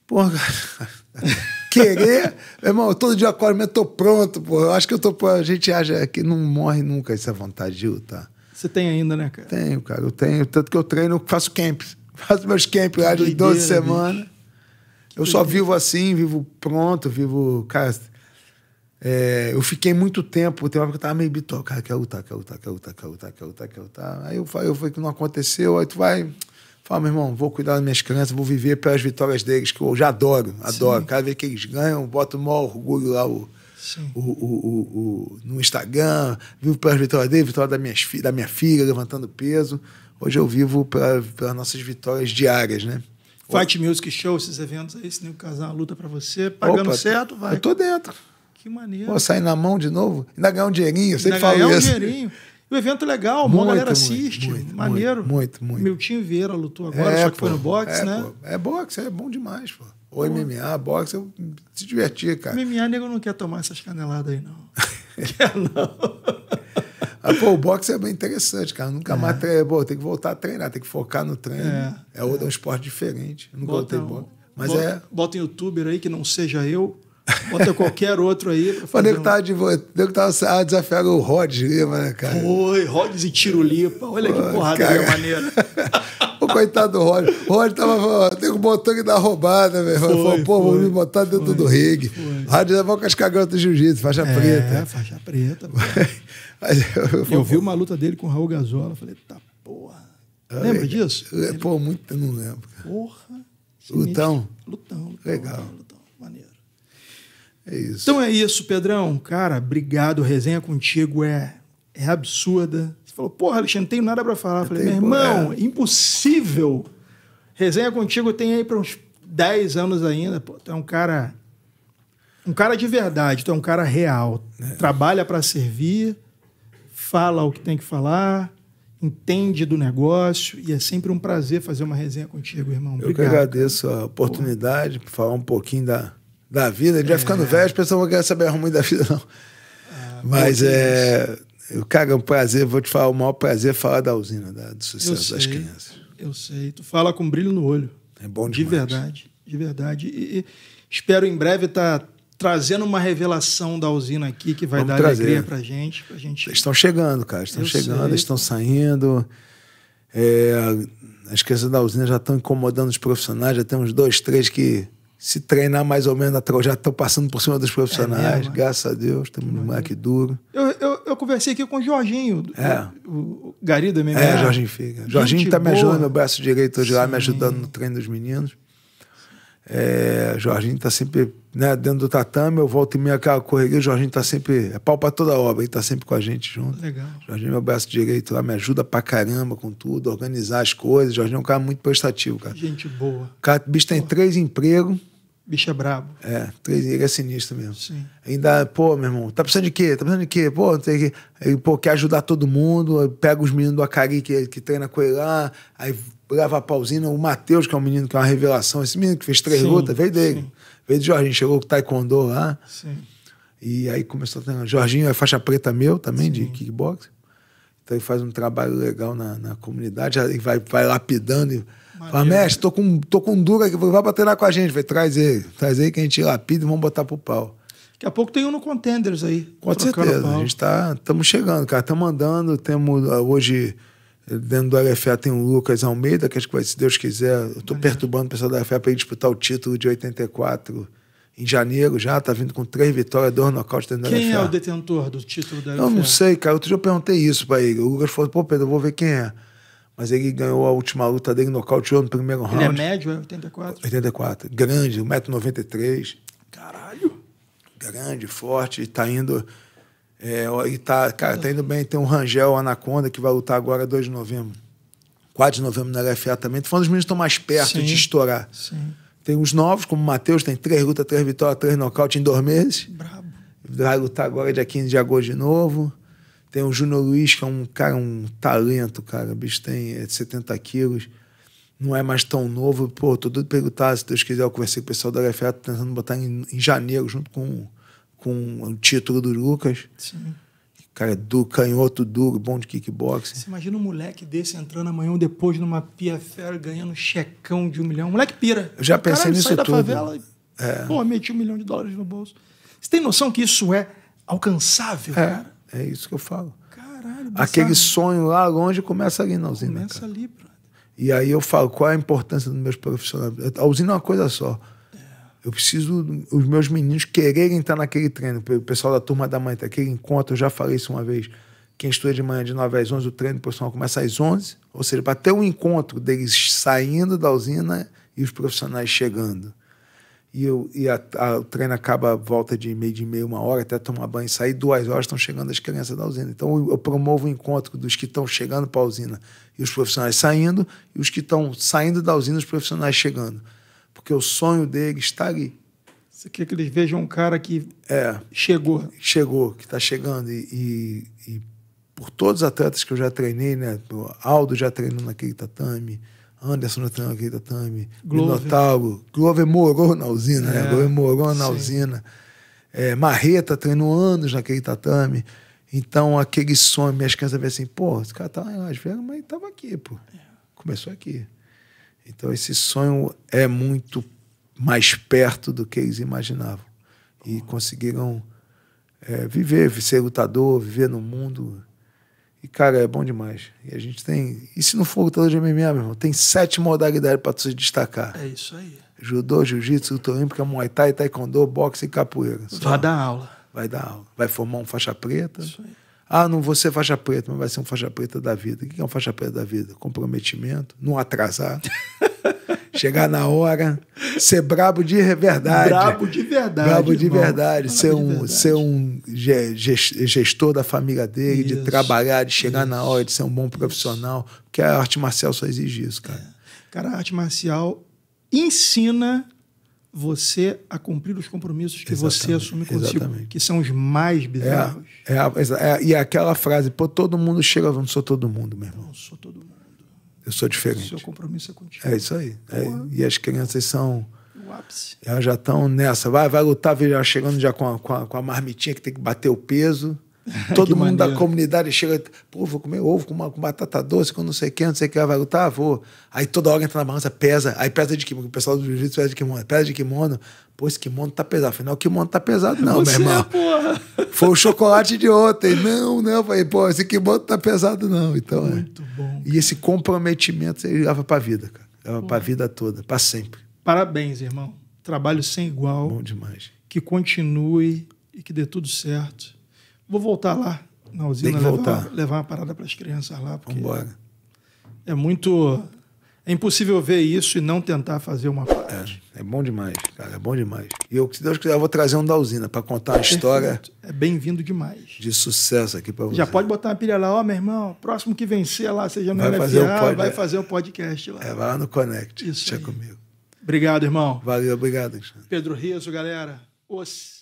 Porra, cara. Querer, irmão, todo dia acordo, eu tô pronto, pô. Eu acho que eu tô. A gente acha que não morre nunca essa vontade de lutar. Você tem ainda, né, cara? Tenho, cara. Eu tenho. Tanto que eu treino, faço camps. Faço meus camps lá de 12 semanas. Eu só vivo assim, vivo pronto, vivo. Cara, é, eu fiquei muito tempo, tem uma que eu tava meio bitoca, cara, que eu tá que eu tá que eu tá que eu tá Aí eu falei, eu falei que não aconteceu, aí tu vai, fala, meu irmão, vou cuidar das minhas crianças, vou viver pelas vitórias deles, que eu já adoro, adoro. Cada ver que eles ganham, boto o maior orgulho lá, o, o, o, o, no Instagram, vivo pelas vitórias deles vitória da, minhas, da minha filha, levantando peso. Hoje eu vivo pelas nossas vitórias diárias, né? Fight Music Show, esses eventos aí, se nem casar uma luta para você, pagando Opa, certo, vai. Eu tô dentro. Que maneiro. Pô, sair na mão de novo, ainda ganhar um dinheirinho, você sempre ainda ganhar um dinheirinho. o evento é legal, muito, a galera assiste, muito, muito, maneiro. Muito, muito. Meu time Vieira lutou agora, é, só que pô, foi no boxe, é, né? Pô. É boxe, é bom demais, pô. Ou MMA, boxe, eu se divertir cara. MMA, nego não quer tomar essas caneladas aí, não. quer não. Ah, pô, o boxe é bem interessante, cara. Nunca é. mais é bom tem que voltar a treinar, tem que focar no treino. É, é, outro, é. é um esporte diferente. Eu nunca bota, voltei boxe. Mas bota, é... bota um youtuber aí que não seja eu Bota qualquer outro aí. Pra que tava, de, que tava ah, desafiando o Rod Lima, né, cara? Oi, Rods e Tirolipa. Olha Pô, que porrada cara. É maneira. o coitado do Rod. O Rod tava tem um botão que dá roubada, velho. Falou, pô, vou me botar dentro foi, do rig Rod é bom com as cagantas do jiu-jitsu, faixa é, preta. É, faixa preta. Mas, eu, eu, eu vi uma luta dele com o Raul Gazola. Falei, tá porra. Lembra disso? Pô, Ele... muito, não lembro. Cara. Porra. Lutão? Lutão. Legal. Lutão. É isso. Então é isso, Pedrão. Cara, obrigado. resenha contigo é, é absurda. Você falou, porra, Alexandre, não tenho nada para falar. Eu, é falei, meu irmão, é. impossível. Resenha contigo tem aí para uns 10 anos ainda. Pô, tu é um cara. Um cara de verdade, tu é um cara real. É. Trabalha para servir, fala o que tem que falar entende do negócio e é sempre um prazer fazer uma resenha contigo, irmão. Obrigado. Eu que agradeço a oportunidade para falar um pouquinho da, da vida. Ele vai é. ficando velho, as pessoas vão querer saber muito da vida, não. Ah, Mas é. Cara, é um prazer, vou te falar, o maior prazer é falar da usina, da, do sucesso das crianças. Eu sei, tu fala com brilho no olho. É bom demais. De verdade, de verdade. E, e espero em breve estar tá trazendo uma revelação da usina aqui que vai Vamos dar trazer. alegria pra gente, pra gente. Eles estão chegando, cara, estão eu chegando, sei. estão saindo. É, as crianças da usina já estão incomodando os profissionais, já tem uns dois, três que se treinar mais ou menos na trajetória, já passando por cima dos profissionais, é graças a Deus, no um moleque duro. Eu, eu, eu, conversei aqui com o Jorginho, é. o, o mesmo. MMA. É, Jorginho Figa. Jorginho está me ajudando, meu braço direito hoje lá, me ajudando no treino dos meninos. É, Jorginho está sempre né, dentro do tatame, eu volto e meia aquela correria, o Jorginho está sempre, é pau para toda obra, ele está sempre com a gente junto. Legal. Jorginho, meu braço direito lá, me ajuda pra caramba com tudo, organizar as coisas. Jorginho é um cara muito prestativo, cara. Gente boa. O cara, bicho tem três empregos Bicho é brabo. É, três ele é sinistro mesmo. Sim. Ainda, pô, meu irmão, tá precisando de quê? Tá precisando de quê? Pô, tem que. Aí, pô, quer ajudar todo mundo. Pega os meninos do Acari que, que treina com ele lá, aí leva a pausina. O Matheus, que é um menino que é uma revelação, esse menino que fez três sim, lutas, veio dele. Sim. Veio de Jorginho, chegou com o Taekwondo lá. Sim. E aí começou a treinar. Jorginho é faixa preta meu também, sim. de kickboxing. Então ele faz um trabalho legal na, na comunidade, ele vai, vai lapidando. E, Fala, mestre, tô com, tô com um aqui, vai bater lá com a gente. Falei, traz ele, traz ele que a gente lapida e vamos botar pro pau. Daqui a pouco tem um no Contenders aí. Com certeza, a gente tá, estamos chegando, cara, estamos andando, temos ah, hoje... Dentro do LFA tem o Lucas Almeida, que acho que vai, se Deus quiser, eu tô Valeu. É. perturbando o pessoal da LFA para ele disputar o título de 84 em janeiro já, tá vindo com três vitórias, dois nocautes dentro quem da Quem é o detentor do título da LFA? Eu não sei, cara. Outro dia eu perguntei isso para ele. O Lucas falou, pô, Pedro, eu vou ver quem é mas ele ganhou a última luta dele, nocauteou no primeiro round. Ele é médio, é 84? 84. Grande, 1,93m. Caralho! Grande, forte, tá indo. É, e tá, cara, tá indo bem. Tem um Rangel Anaconda que vai lutar agora 2 de novembro. 4 de novembro na LFA também. Tô falando dos meninos estão mais perto sim, de estourar. Sim. Tem os novos, como o Matheus, tem três lutas, três vitórias, três nocaute em dois meses. Brabo. Vai lutar agora dia 15 de agosto de novo. Tem o Júnior Luiz, que é um cara, um talento, cara. O bicho tem é, 70 quilos, não é mais tão novo. Pô, tô doido perguntado se Deus quiser, eu conversei com o pessoal da LFA, tô tentando botar em, em, janeiro, junto com, com o título do Lucas. Sim. Cara, é do canhoto duro, bom de kickboxing. Você imagina um moleque desse entrando amanhã ou depois numa pia fera ganhando um checão de um milhão. Moleque pira. Eu já pensei Caralho, nisso tudo. da favela e, é. pô, meti um milhão de dólares no bolso. Você tem noção que isso é alcançável, é. cara? É isso que eu falo. Caralho, Aquele sonho lá longe começa ali na usina. Começa cara. ali, brother. E aí eu falo, qual é a importância dos meus profissionais? A usina é uma coisa só. É. Eu preciso os meus meninos quererem estar naquele treino. O pessoal da turma da manhã, tá aquele encontro, eu já falei isso uma vez. Quem estuda de manhã de 9 às 11, o treino profissional começa às 11. Ou seja, para ter um encontro deles saindo da usina e os profissionais chegando e, eu, e a, a, o treino acaba volta de meio de meia, uma hora, até tomar banho e sair, duas horas estão chegando as crianças da usina. Então eu, eu promovo o encontro dos que estão chegando para a usina e os profissionais saindo, e os que estão saindo da usina, os profissionais chegando. Porque o sonho deles está ali. Você quer que eles vejam um cara que é, chegou. Chegou, que está chegando. E, e, e, por todos os atletas que eu já treinei, né? O Aldo já treinou naquele tatame Anderson no tanque, tatame, Minotauro, Glover Moura, Ronaldzinho, né? É. Glover morou na né? É, Marreta treinou tá anos naquele tatame. Então, aquele sonho, minhas crianças vêm assim, pô, esse cara tá lá em Las Vegas, mas tava aqui, pô. É. Começou aqui. Então, esse sonho é muito mais perto do que eles imaginavam. E conseguiram é, viver, ser lutador, viver no mundo e, cara, é bom demais. E a gente tem. E se não for lutador de MMA, meu irmão, tem sete modalidades para você se destacar. É isso aí. Judô, jiu-jitsu, luta olímpica, muay thai, taekwondo, boxe e capoeira. Só. Vai dar aula. Vai dar aula. Vai formar um faixa preta. Isso aí. Ah, não vou ser faixa preta, mas vai ser um faixa preta da vida. O que é um faixa preta da vida? Comprometimento, não atrasar. chegar na hora, ser brabo de verdade. Brabo de verdade. Brabo de irmão. verdade. Brabo ser um, verdade. ser um gestor da família dele, isso, de trabalhar, de chegar isso, na hora, de ser um bom profissional. Isso. Porque a arte marcial só exige isso, cara. É. Cara, a arte marcial ensina você a cumprir os compromissos que exatamente, você assume consigo, exatamente. que são os mais é, bizarros. É, é, é, e é aquela frase, pô, todo mundo chega, não sou todo mundo, meu irmão. Não sou todo mundo. Eu sou diferente. O seu compromisso é contigo. É isso aí. É, e as crianças são. O ápice. Elas já estão nessa. Vai, vai lutar, já chegando já com a, com, a, com a marmitinha que tem que bater o peso. Todo mundo maneiro. da comunidade chega, pô, vou comer ovo com, uma, com batata doce, com não sei o que, não sei o que, vai lutar, tá, vou. Aí toda hora entra na balança, pesa, aí pesa de kimono, o pessoal do jiu-jitsu pesa de kimono, pesa de kimono, pô, esse kimono tá pesado. Afinal, o kimono tá pesado, não, Você, meu é irmão. Porra. Foi o chocolate de ontem, não, não, falei, pô, esse kimono tá pesado, não. Então, é. Muito é. bom. E esse comprometimento ele leva pra vida, cara, leva pra vida toda, pra sempre. Parabéns, irmão. Trabalho sem igual. Bom demais. Que continue e que dê tudo certo Vou voltar lá na usina, levar, voltar. levar uma parada para as crianças lá, porque Vambora. é muito. É impossível ver isso e não tentar fazer uma é, parte. É, é bom demais, cara, é bom demais. E eu, se Deus quiser, eu vou trazer um da usina para contar é uma história. É bem-vindo demais. De sucesso aqui para você. Já pode botar uma pilha lá, ó, oh, meu irmão, próximo que vencer lá, seja no vai LFA, fazer pod... vai fazer o um podcast lá. É, vai lá no Connect. Isso. Deixa aí. comigo. Obrigado, irmão. Valeu, obrigado, Alexandre. Pedro Rizzo, galera. Oss...